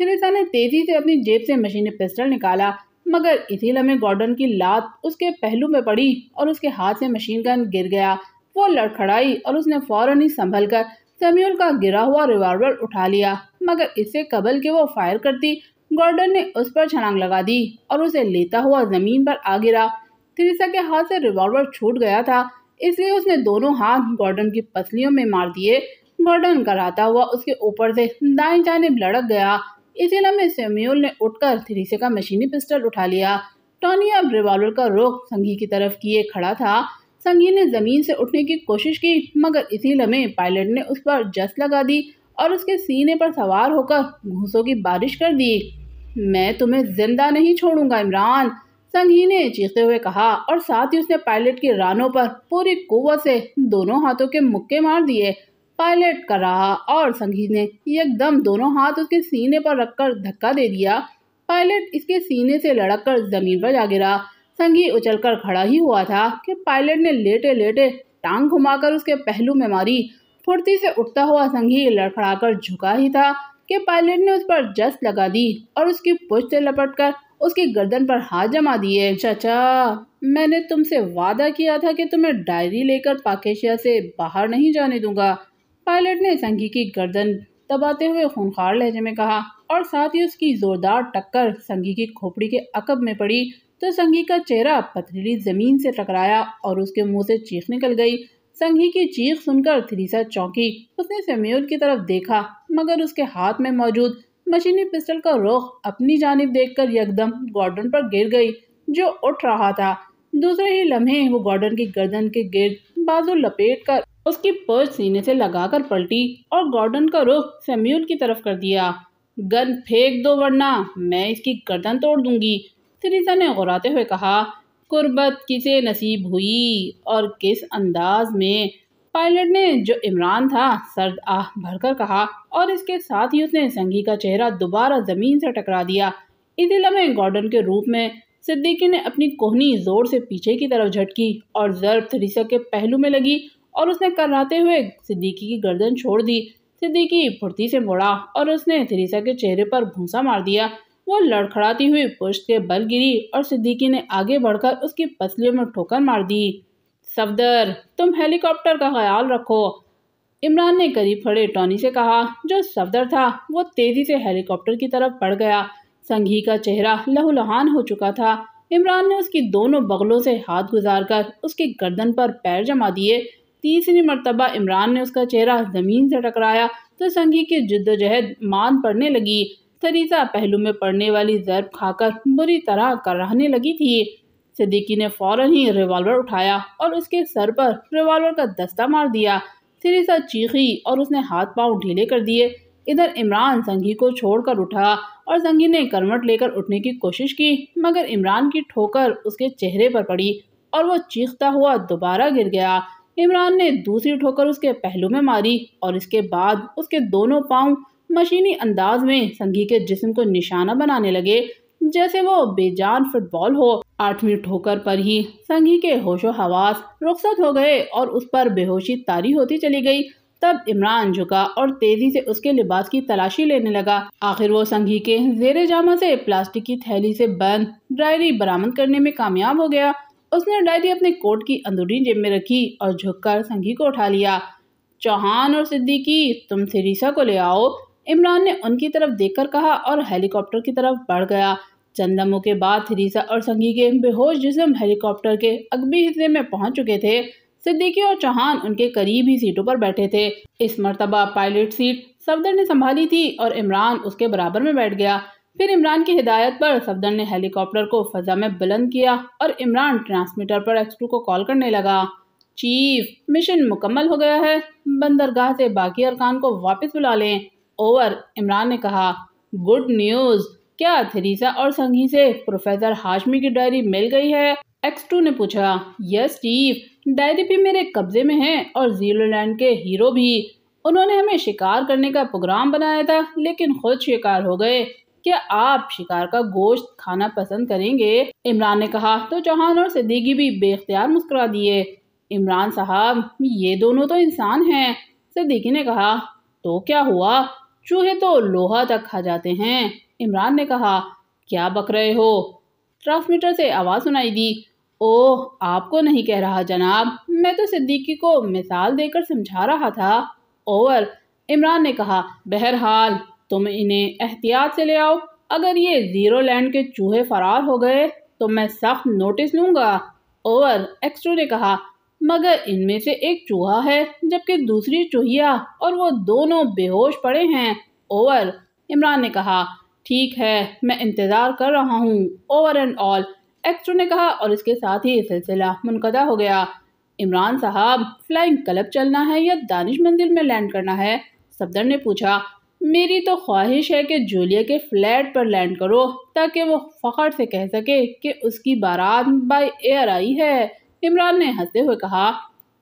थेरेसा ने तेजी से अपनी जेब से मशीनी पिस्टल निकाला मगर इसी लम्हे गॉर्डन की लात उसके पहलू में पड़ी और उसके हाथ से मशीन गन गिर गया वो लड़खड़ाई और उसने फौरन ही संभल कर सेम्यूल का गिरा हुआ रिवॉल्वर उठा लिया मगर इससे कबल के वो फायर करती गॉर्डन ने उस पर छलांग लगा दी और उसे लेता हुआ ज़मीन पर आ गिरा थ्रिसा के हाथ से रिवॉल्वर छूट गया था इसलिए उसने दोनों हाथ गॉर्डन की पसलियों में मार दिए गॉर्डन कराता हुआ उसके ऊपर से दाएं जाने लड़क गया इसी लम्बे सेम्यूल ने उठकर थ्रीसे का मशीनी पिस्टल उठा लिया टॉनी अब रिवॉल्वर का रोक संगी की तरफ किए खड़ा था संगी ने ज़मीन से उठने की कोशिश की मगर इसी लम्हे पायलट ने उस पर जस लगा दी और उसके सीने पर सवार होकर घूसों की बारिश कर दी मैं तुम्हें जिंदा नहीं छोड़ूंगा इमरान संगी ने चीखते हुए कहा और साथ ही उसने पायलट के रानों पर पूरी कुत से दोनों हाथों के मुक्के मार दिए पायलट कर रहा और संगीत ने एकदम दोनों हाथ उसके सीने पर रखकर धक्का दे दिया पायलट इसके सीने से कर जमीन पर जा गिरा संगी उछलकर खड़ा ही हुआ था कि पायलट ने लेटे लेटे टांग घुमाकर उसके पहलू में मारी फुर्ती से उठता हुआ लड़खड़ा लड़खड़ाकर झुका ही था कि पायलट ने उस पर जस लगा दी और उसकी पुष्ट से लपटकर उसकी गर्दन पर हाथ जमा दिए चाचा मैंने तुमसे वादा किया था कि तुम्हें डायरी लेकर पाकेशिया से बाहर नहीं जाने दूंगा पायलट ने संघी की गर्दन दबाते हुए खूनखार लहजे में कहा और साथ ही उसकी जोरदार टक्कर संघी की खोपड़ी के अकब में पड़ी तो संघी का चेहरा पथरीली जमीन से टकराया और उसके मुंह से चीख निकल गई संघी की चीख सुनकर थ्रीसा चौंकी उसने सेम्यूल की तरफ देखा मगर उसके हाथ में मौजूद मशीनी पिस्टल का रुख अपनी जानब देख कर यकदम गॉर्डन पर गिर गई जो उठ रहा था दूसरे ही लम्हे वो गॉर्डन की गर्दन के गिर बाजू लपेट कर उसकी पर्च सीने से लगाकर पलटी और गॉर्डन का रुख सेम्यूल की तरफ कर दिया गन फेंक दो वरना मैं इसकी गर्दन तोड़ दूंगी सिरीजा ने गुराते हुए कहा कुर्बत किसे नसीब हुई और किस अंदाज में पायलट ने जो इमरान था सर्द आह भरकर कहा और इसके साथ ही उसने संगी का चेहरा दोबारा ज़मीन से टकरा दिया इसी लम्हे गॉर्डन के रूप में सिद्दीकी ने अपनी कोहनी जोर से पीछे की तरफ झटकी और जरब थ्रीसा के पहलू में लगी और उसने कराते हुए सिद्दीकी की गर्दन छोड़ दी सिद्दीकी फुर्ती से मुड़ा और उसने थ्रीसा के चेहरे पर भूसा मार दिया वो लड़खड़ाती हुई पुष्ट के बल गिरी और सिद्दीकी ने आगे बढ़कर उसकी पसलियों में ठोकर मार दी सफदर तुम हेलीकॉप्टर का ख्याल रखो इमरान ने करीब खड़े टॉनी से कहा जो सफदर था वो तेज़ी से हेलीकॉप्टर की तरफ बढ़ गया संघी का चेहरा लहूलुहान हो चुका था इमरान ने उसकी दोनों बगलों से हाथ गुजार कर उसकी गर्दन पर पैर जमा दिए तीसरी मरतबा इमरान ने उसका चेहरा ज़मीन से टकराया तो संघी की जद्दोजहद मान पड़ने लगी सरीसा पहलू में पड़ने वाली जरब खाकर बुरी तरह कराहने लगी थी सिद्दीकी ने फौरन ही रिवॉल्वर उठाया और उसके सर पर रिवॉल्वर का दस्ता मार दिया सरीसा चीखी और उसने हाथ पांव ढीले कर दिए इधर इमरान संघी को छोड़कर उठा और संघी ने करवट लेकर उठने की कोशिश की मगर इमरान की ठोकर उसके चेहरे पर पड़ी और वो चीखता हुआ दोबारा गिर गया इमरान ने दूसरी ठोकर उसके पहलू में मारी और इसके बाद उसके दोनों पाँव मशीनी अंदाज में संघी के जिस्म को निशाना बनाने लगे जैसे वो बेजान फुटबॉल हो आठवीं ठोकर पर ही संघी के होशो हवास रुखसत हो गए और उस पर बेहोशी तारी होती चली गई तब इमरान झुका और तेजी से उसके लिबास की तलाशी लेने लगा आखिर वो संगी के जेर जामा से प्लास्टिक की थैली से बंद डायरी बरामद करने में कामयाब हो गया उसने डायरी अपने कोट की अंदरूनी जेब में रखी और झुककर संघी को उठा लिया चौहान और सिद्दीकी तुम सिरीसा को ले आओ इमरान ने उनकी तरफ देखकर कहा और हेलीकॉप्टर की तरफ बढ़ गया चंद के बाद थरीसा और संगी के बेहोश जिसम हेलीकॉप्टर के अगबी हिस्से में पहुंच चुके थे सिद्दीकी और चौहान उनके करीब ही सीटों पर बैठे थे इस मरतबा पायलट सीट सफदर ने संभाली थी और इमरान उसके बराबर में बैठ गया फिर इमरान की हिदायत पर सफदर ने हेलीकॉप्टर को फजा में बुलंद किया और इमरान ट्रांसमीटर पर एक्स को कॉल करने लगा चीफ मिशन मुकम्मल हो गया है बंदरगाह से बाकी अरकान को वापस बुला लें ओवर इमरान ने कहा गुड न्यूज़ क्या थेरीसा और संगी से प्रोफेसर हाशमी की डायरी मिल गई है एक्स टू ने पूछा यस चीफ डायरी भी मेरे कब्जे में है और जीरोलैंड के हीरो भी उन्होंने हमें शिकार करने का प्रोग्राम बनाया था लेकिन खुद शिकार हो गए क्या आप शिकार का गोश्त खाना पसंद करेंगे इमरान ने कहा तो चौहान और सिद्दीकी भी बेख्तियार मुस्कुरा दिए इमरान साहब ये दोनों तो इंसान हैं सिद्दीकी ने कहा तो क्या हुआ चूहे तो लोहा तक खा जाते हैं इमरान ने कहा क्या बक रहे हो ट्रांसमीटर से आवाज़ सुनाई दी ओह आपको नहीं कह रहा जनाब मैं तो सिद्दीकी को मिसाल देकर समझा रहा था ओवर इमरान ने कहा बहरहाल तुम इन्हें एहतियात से ले आओ अगर ये ज़ीरो लैंड के चूहे फरार हो गए तो मैं सख्त नोटिस लूँगा ओवर एक्स्ट्रो ने कहा मगर इनमें से एक चूहा है जबकि दूसरी चूहिया और वो दोनों बेहोश पड़े हैं ओवर इमरान ने कहा ठीक है मैं इंतज़ार कर रहा हूँ ओवर एंड ऑल एक्स्ट्रो ने कहा और इसके साथ ही सिलसिला मुनकदा हो गया इमरान साहब फ्लाइंग क्लब चलना है या दानिश मंदिर में लैंड करना है सफदर ने पूछा मेरी तो ख्वाहिश है कि जूलिया के फ्लैट पर लैंड करो ताकि वो फखर से कह सके कि उसकी बारात बाई एयर आई है इमरान ने हंसते हुए कहा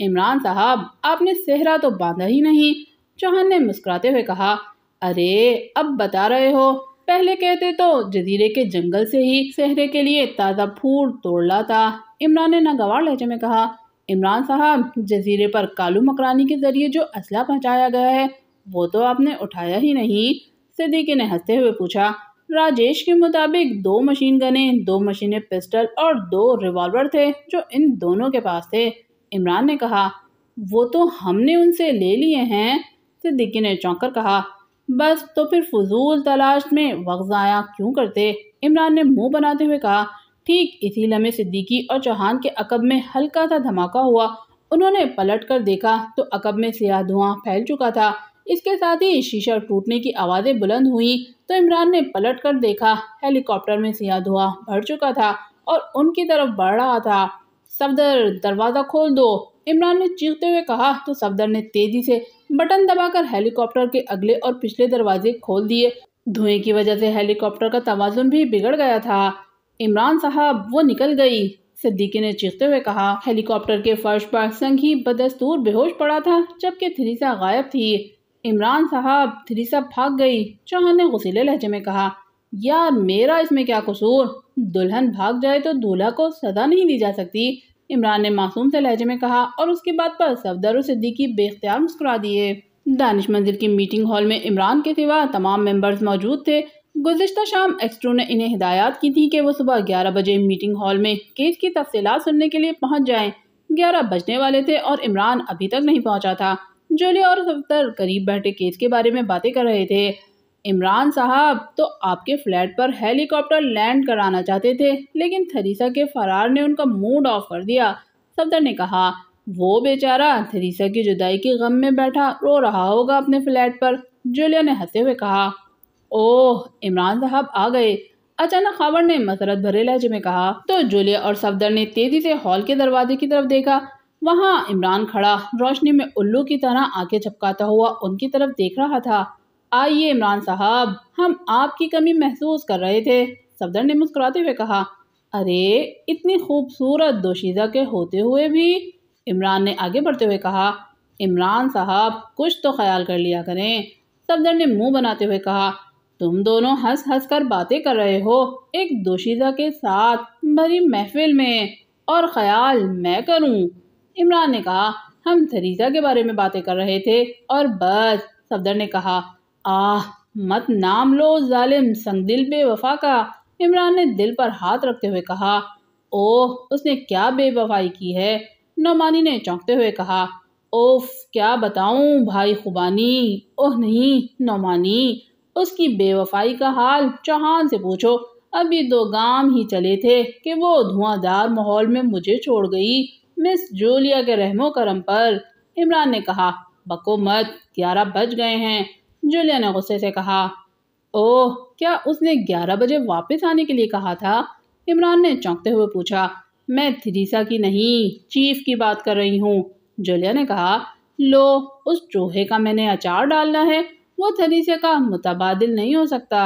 इमरान साहब आपने सेहरा तो बांधा ही नहीं चौहान ने मुस्कुराते हुए कहा अरे अब बता रहे हो पहले कहते तो जजीरे के जंगल से ही सहरे के लिए ताज़ा फूल तोड़ ला था इमरान ने नागवार लहजे में कहा इमरान साहब जजीरे पर कालू मकरानी के ज़रिए जो असला पहुँचाया गया है वो तो आपने उठाया ही नहीं सिद्दीकी ने हंसते हुए पूछा राजेश के मुताबिक दो मशीन गने दो मशीनें पिस्टल और दो रिवॉल्वर थे जो इन दोनों के पास थे इमरान ने कहा वो तो हमने उनसे ले लिए हैं सिद्दीकी ने चौंक कर कहा बस तो फिर फजूल तलाश में वक्त ज़ाया क्यों करते इमरान ने मुंह बनाते हुए कहा ठीक इसी लम्हे सिद्दीकी और चौहान के अकब में हल्का सा धमाका हुआ उन्होंने पलट कर देखा तो अकब में सिया धुआं फैल चुका था इसके साथ ही शीशा टूटने की आवाज़ें बुलंद हुई तो इमरान ने पलट कर देखा हेलीकॉप्टर में सियाह धुआं भर चुका था और उनकी तरफ बढ़ रहा था सफदर दरवाज़ा खोल दो इमरान ने चीखते हुए कहा तो सफदर ने तेज़ी से बटन दबाकर हेलीकॉप्टर के अगले और पिछले दरवाजे खोल दिए धुएं की वजह से हेलीकॉप्टर का तोजुन भी बिगड़ गया था इमरान साहब वो निकल गई सिद्दीकी ने चीखते हुए कहा हेलीकॉप्टर के फर्श पर संघी बदस्तूर बेहोश पड़ा था जबकि थ्रीसा गायब थी इमरान साहब थ्रीसा भाग गई चौहान ने गुसीले लहजे में कहा यार मेरा इसमें क्या कसूर दुल्हन भाग जाए तो दूल्हा को सदा नहीं दी जा सकती इमरान ने मासूम से लहजे में कहा और उसके बाद पर सफदर सिद्दीकी बेख्तियार मुस्कुरा दिए दानिश मंजिल की मीटिंग हॉल में इमरान के सिवा तमाम मेंबर्स मौजूद थे गुजशत शाम एक्सट्रो ने इन्हें हिदायत की थी कि वो सुबह ग्यारह बजे मीटिंग हॉल में केस की तफसी सुनने के लिए पहुँच जाए ग्यारह बजने वाले थे और इमरान अभी तक नहीं पहुँचा था जोली और सफदर करीब बैठे केस के बारे में बातें कर रहे थे इमरान साहब तो आपके फ्लैट पर हेलीकॉप्टर लैंड कराना चाहते थे लेकिन थरीसा के फरार ने उनका मूड ऑफ कर दिया सफदर ने कहा वो बेचारा थरीसा की जुदाई के गम में बैठा रो रहा होगा अपने फ्लैट पर जूलिया ने हंसते हुए कहा ओह इमरान साहब आ गए अचानक खावर ने मसरत भरे लहजे में कहा तो जूलिया और सफदर ने तेजी से हॉल के दरवाजे की तरफ देखा वहाँ इमरान खड़ा रोशनी में उल्लू की तरह आंखें चपकाता हुआ उनकी तरफ देख रहा था आइए इमरान साहब हम आपकी कमी महसूस कर रहे थे सफदर ने मुस्कुराते हुए कहा अरे इतनी खूबसूरत दोशीज़ा के होते हुए भी इमरान ने आगे बढ़ते हुए कहा इमरान साहब कुछ तो ख्याल कर लिया करें सफदर ने मुंह बनाते हुए कहा तुम दोनों हंस हंस कर बातें कर रहे हो एक दोशीज़ा के साथ भरी महफिल में और ख्याल मैं करूं इमरान ने कहा हम थरीजा के बारे में बातें कर रहे थे और बस सफदर ने कहा आह मत नाम लो जालिम संग दिल बेवफा का इमरान ने दिल पर हाथ रखते हुए कहा ओह उसने क्या बेवफाई की है नौमानी ने चौंकते हुए कहा ओफ क्या बताऊं भाई खुबानी ओह नहीं नौमानी उसकी बेवफाई का हाल चौहान से पूछो अभी दो तो गांव ही चले थे कि वो धुआंधार माहौल में मुझे छोड़ गई मिस जूलिया के रहमो करम पर इमरान ने कहा बको मत ग्यारह बज गए हैं जूलिया ने गुस्से से कहा ओह क्या उसने ग्यारह बजे वापस आने के लिए कहा था इमरान ने चौंकते हुए पूछा मैं थ्रीसा की नहीं चीफ की बात कर रही हूँ जूलिया ने कहा लो उस चूहे का मैंने अचार डालना है वो थरीसे का मुतबाद नहीं हो सकता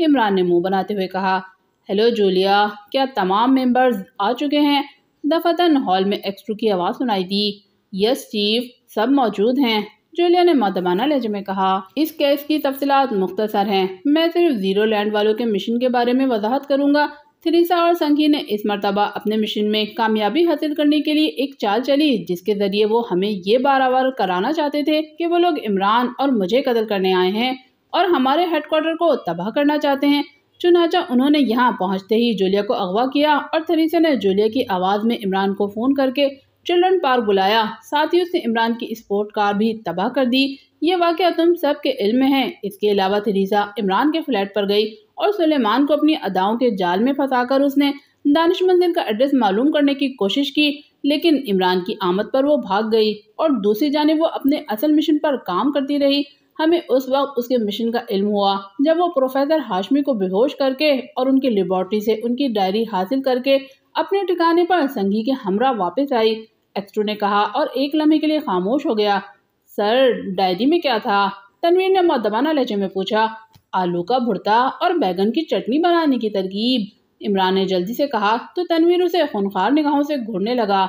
इमरान ने मुंह बनाते हुए कहा हेलो जूलिया क्या तमाम मेंबर्स आ चुके हैं दफातन हॉल में एक्सट्रू की आवाज़ सुनाई दी यस चीफ सब मौजूद हैं जूलिया ने मातबाना लहजे में कहा इस केस की तफसीत मुख्तसर है मैं सिर्फ जीरो लैंड वालों के मिशन के बारे में वजाहत करूंगा थ्रीसा और संगी ने इस मरतबा अपने मिशन में कामयाबी हासिल करने के लिए एक चाल चली जिसके जरिए वो हमें ये बारावर कराना चाहते थे कि वो लोग इमरान और मुझे कदर करने आए हैं और हमारे हेडकोार्टर को तबाह करना चाहते हैं चुनाचा उन्होंने यहाँ पहुँचते ही जूलिया को अगवा किया और थरीसा ने जूलिया की आवाज़ में इमरान को फ़ोन करके चिल्ड्रन पार्क बुलाया साथ ही उसने इमरान की स्पोर्ट कार भी तबाह कर दी ये वाक़ तुम सब के इल्म है इसके अलावा थरीजा इमरान के फ्लैट पर गई और सुलेमान को अपनी अदाओं के जाल में फंसाकर उसने दानिश मंजिल का एड्रेस मालूम करने की कोशिश की लेकिन इमरान की आमद पर वो भाग गई और दूसरी जानब वो अपने असल मिशन पर काम करती रही हमें उस वक्त उसके मिशन का इल्म हुआ जब वो प्रोफेसर हाशमी को बेहोश करके और उनकी लेबॉर्ट्री से उनकी डायरी हासिल करके अपने ठिकाने पर संगी के हमरा वापस आई एक्ट्रो ने कहा और एक लम्हे के लिए खामोश हो गया सर डायरी में क्या था तनवीर ने मदबाना लहजे में पूछा आलू का भुरता और बैगन की चटनी बनाने की तरकीब इमरान ने जल्दी से कहा तो तनवीर उसे खूनखार निगाहों से घूरने लगा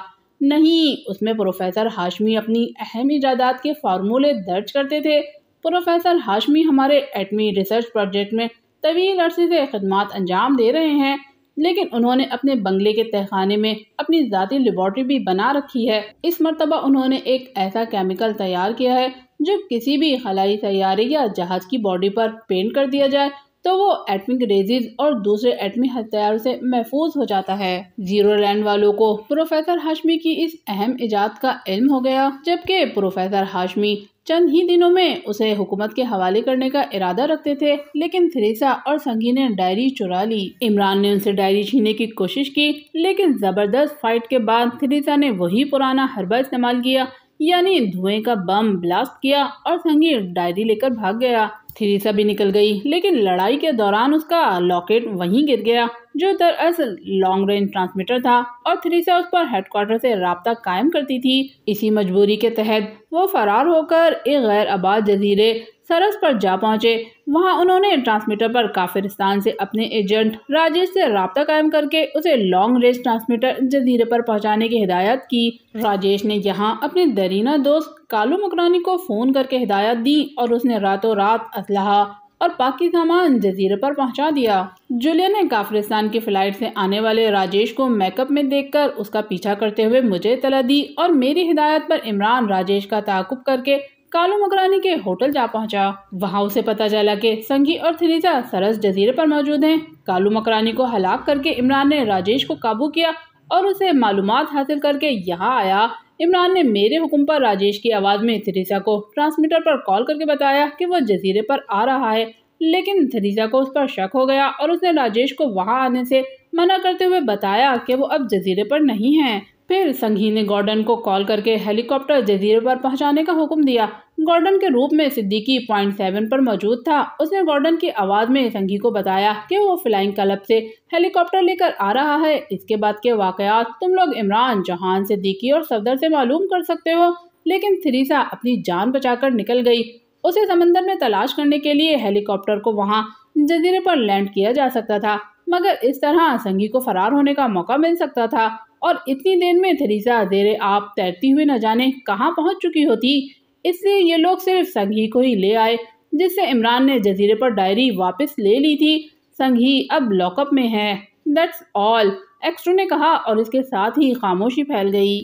नहीं उसमें प्रोफेसर हाशमी अपनी अहम इजादात के फार्मूले दर्ज करते थे प्रोफेसर हाशमी हमारे एटमी रिसर्च प्रोजेक्ट में तवील अरसे से खदमात अंजाम दे रहे हैं लेकिन उन्होंने अपने बंगले के तहखाने में अपनी ज़ाती लेबोरेटरी भी बना रखी है इस मरतबा उन्होंने एक ऐसा केमिकल तैयार किया है जो किसी भी खलाई सैारे या जहाज़ की बॉडी पर पेंट कर दिया जाए तो वो एटमिक रेजिज और दूसरे एटमी हथियारों से महफूज हो जाता है जीरो लैंड वालों को प्रोफेसर हाशमी की इस अहम इजाद का इल्म हो गया जबकि प्रोफेसर हाशमी चंद ही दिनों में उसे हुकूमत के हवाले करने का इरादा रखते थे लेकिन थ्रेसा और संगी ने डायरी चुरा ली इमरान ने उनसे डायरी छीनने की कोशिश की लेकिन ज़बरदस्त फाइट के बाद थ्रेसा ने वही पुराना हरबा इस्तेमाल किया यानी धुएं का बम ब्लास्ट किया और संगी डायरी लेकर भाग गया थ्रेसा भी निकल गई लेकिन लड़ाई के दौरान उसका लॉकेट वहीं गिर गया जो दरअसल लॉन्ग रेंज ट्रांसमीटर था और थ्रीसा उस पर हेडक्वार्टर से रबता कायम करती थी इसी मजबूरी के तहत वो फरार होकर एक गैर आबाद जजीरे सरस पर जा पहुंचे वहां उन्होंने ट्रांसमीटर पर काफिरस्तान से अपने एजेंट राजेश से रबता कायम करके उसे लॉन्ग रेंज ट्रांसमीटर जजीरे पर पहुंचाने की हिदायत की राजेश ने यहां अपने दरीना दोस्त कालू मकरानी को फ़ोन करके हिदायत दी और उसने रातों रात असलहा और सामान जजीरे पर पहुंचा दिया जुलिया ने काफ्रिस्तान की फ़्लाइट से आने वाले राजेश को मेकअप में देखकर उसका पीछा करते हुए मुझे तला दी और मेरी हिदायत पर इमरान राजेश का ताकुब करके कालू मकरानी के होटल जा पहुंचा। वहां उसे पता चला कि संगी और थरीजा सरस जजीरे पर मौजूद हैं। कालू मकरानी को हलाक करके इमरान ने राजेश को काबू किया और उसे मालूम हासिल करके यहाँ आया इमरान ने मेरे हुक्म पर राजेश की आवाज़ में थरीसा को ट्रांसमीटर पर कॉल करके बताया कि वह जजीरे पर आ रहा है लेकिन थरीसा को उस पर शक हो गया और उसने राजेश को वहाँ आने से मना करते हुए बताया कि वो अब जजीरे पर नहीं हैं फिर संघी ने गॉर्डन को कॉल करके हेलीकॉप्टर जजीरे पर पहुंचाने का हुक्म दिया गॉर्डन के रूप में सिद्दीकी पॉइंट सेवन पर मौजूद था उसने गॉर्डन की आवाज़ में संघी को बताया कि वो फ्लाइंग क्लब से हेलीकॉप्टर लेकर आ रहा है इसके बाद के वाकयात तुम लोग इमरान जहान सिद्दीकी और सफदर से मालूम कर सकते हो लेकिन थरीसा अपनी जान कर निकल गई उसे समंदर में तलाश करने के लिए हेलीकॉप्टर को वहाँ जजीरे पर लैंड किया जा सकता था मगर इस तरह संगी को फरार होने का मौका मिल सकता था और इतनी देर में थरीसा जेर आप तैरती हुई न जाने कहाँ पहुँच चुकी होती इसलिए ये लोग सिर्फ संघी को ही ले आए जिससे इमरान ने जजीरे पर डायरी वापस ले ली थी संघी अब लॉकअप में है दैट्स ऑल एक्स्ट्रो ने कहा और इसके साथ ही खामोशी फैल गई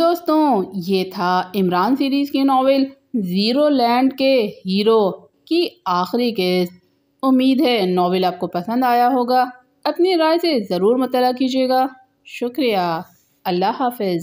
दोस्तों ये था इमरान सीरीज़ के नावल ज़ीरो लैंड के हीरो की आखिरी केस उम्मीद है नावल आपको पसंद आया होगा अपनी राय से ज़रूर मतलब कीजिएगा شكرا الله حافظ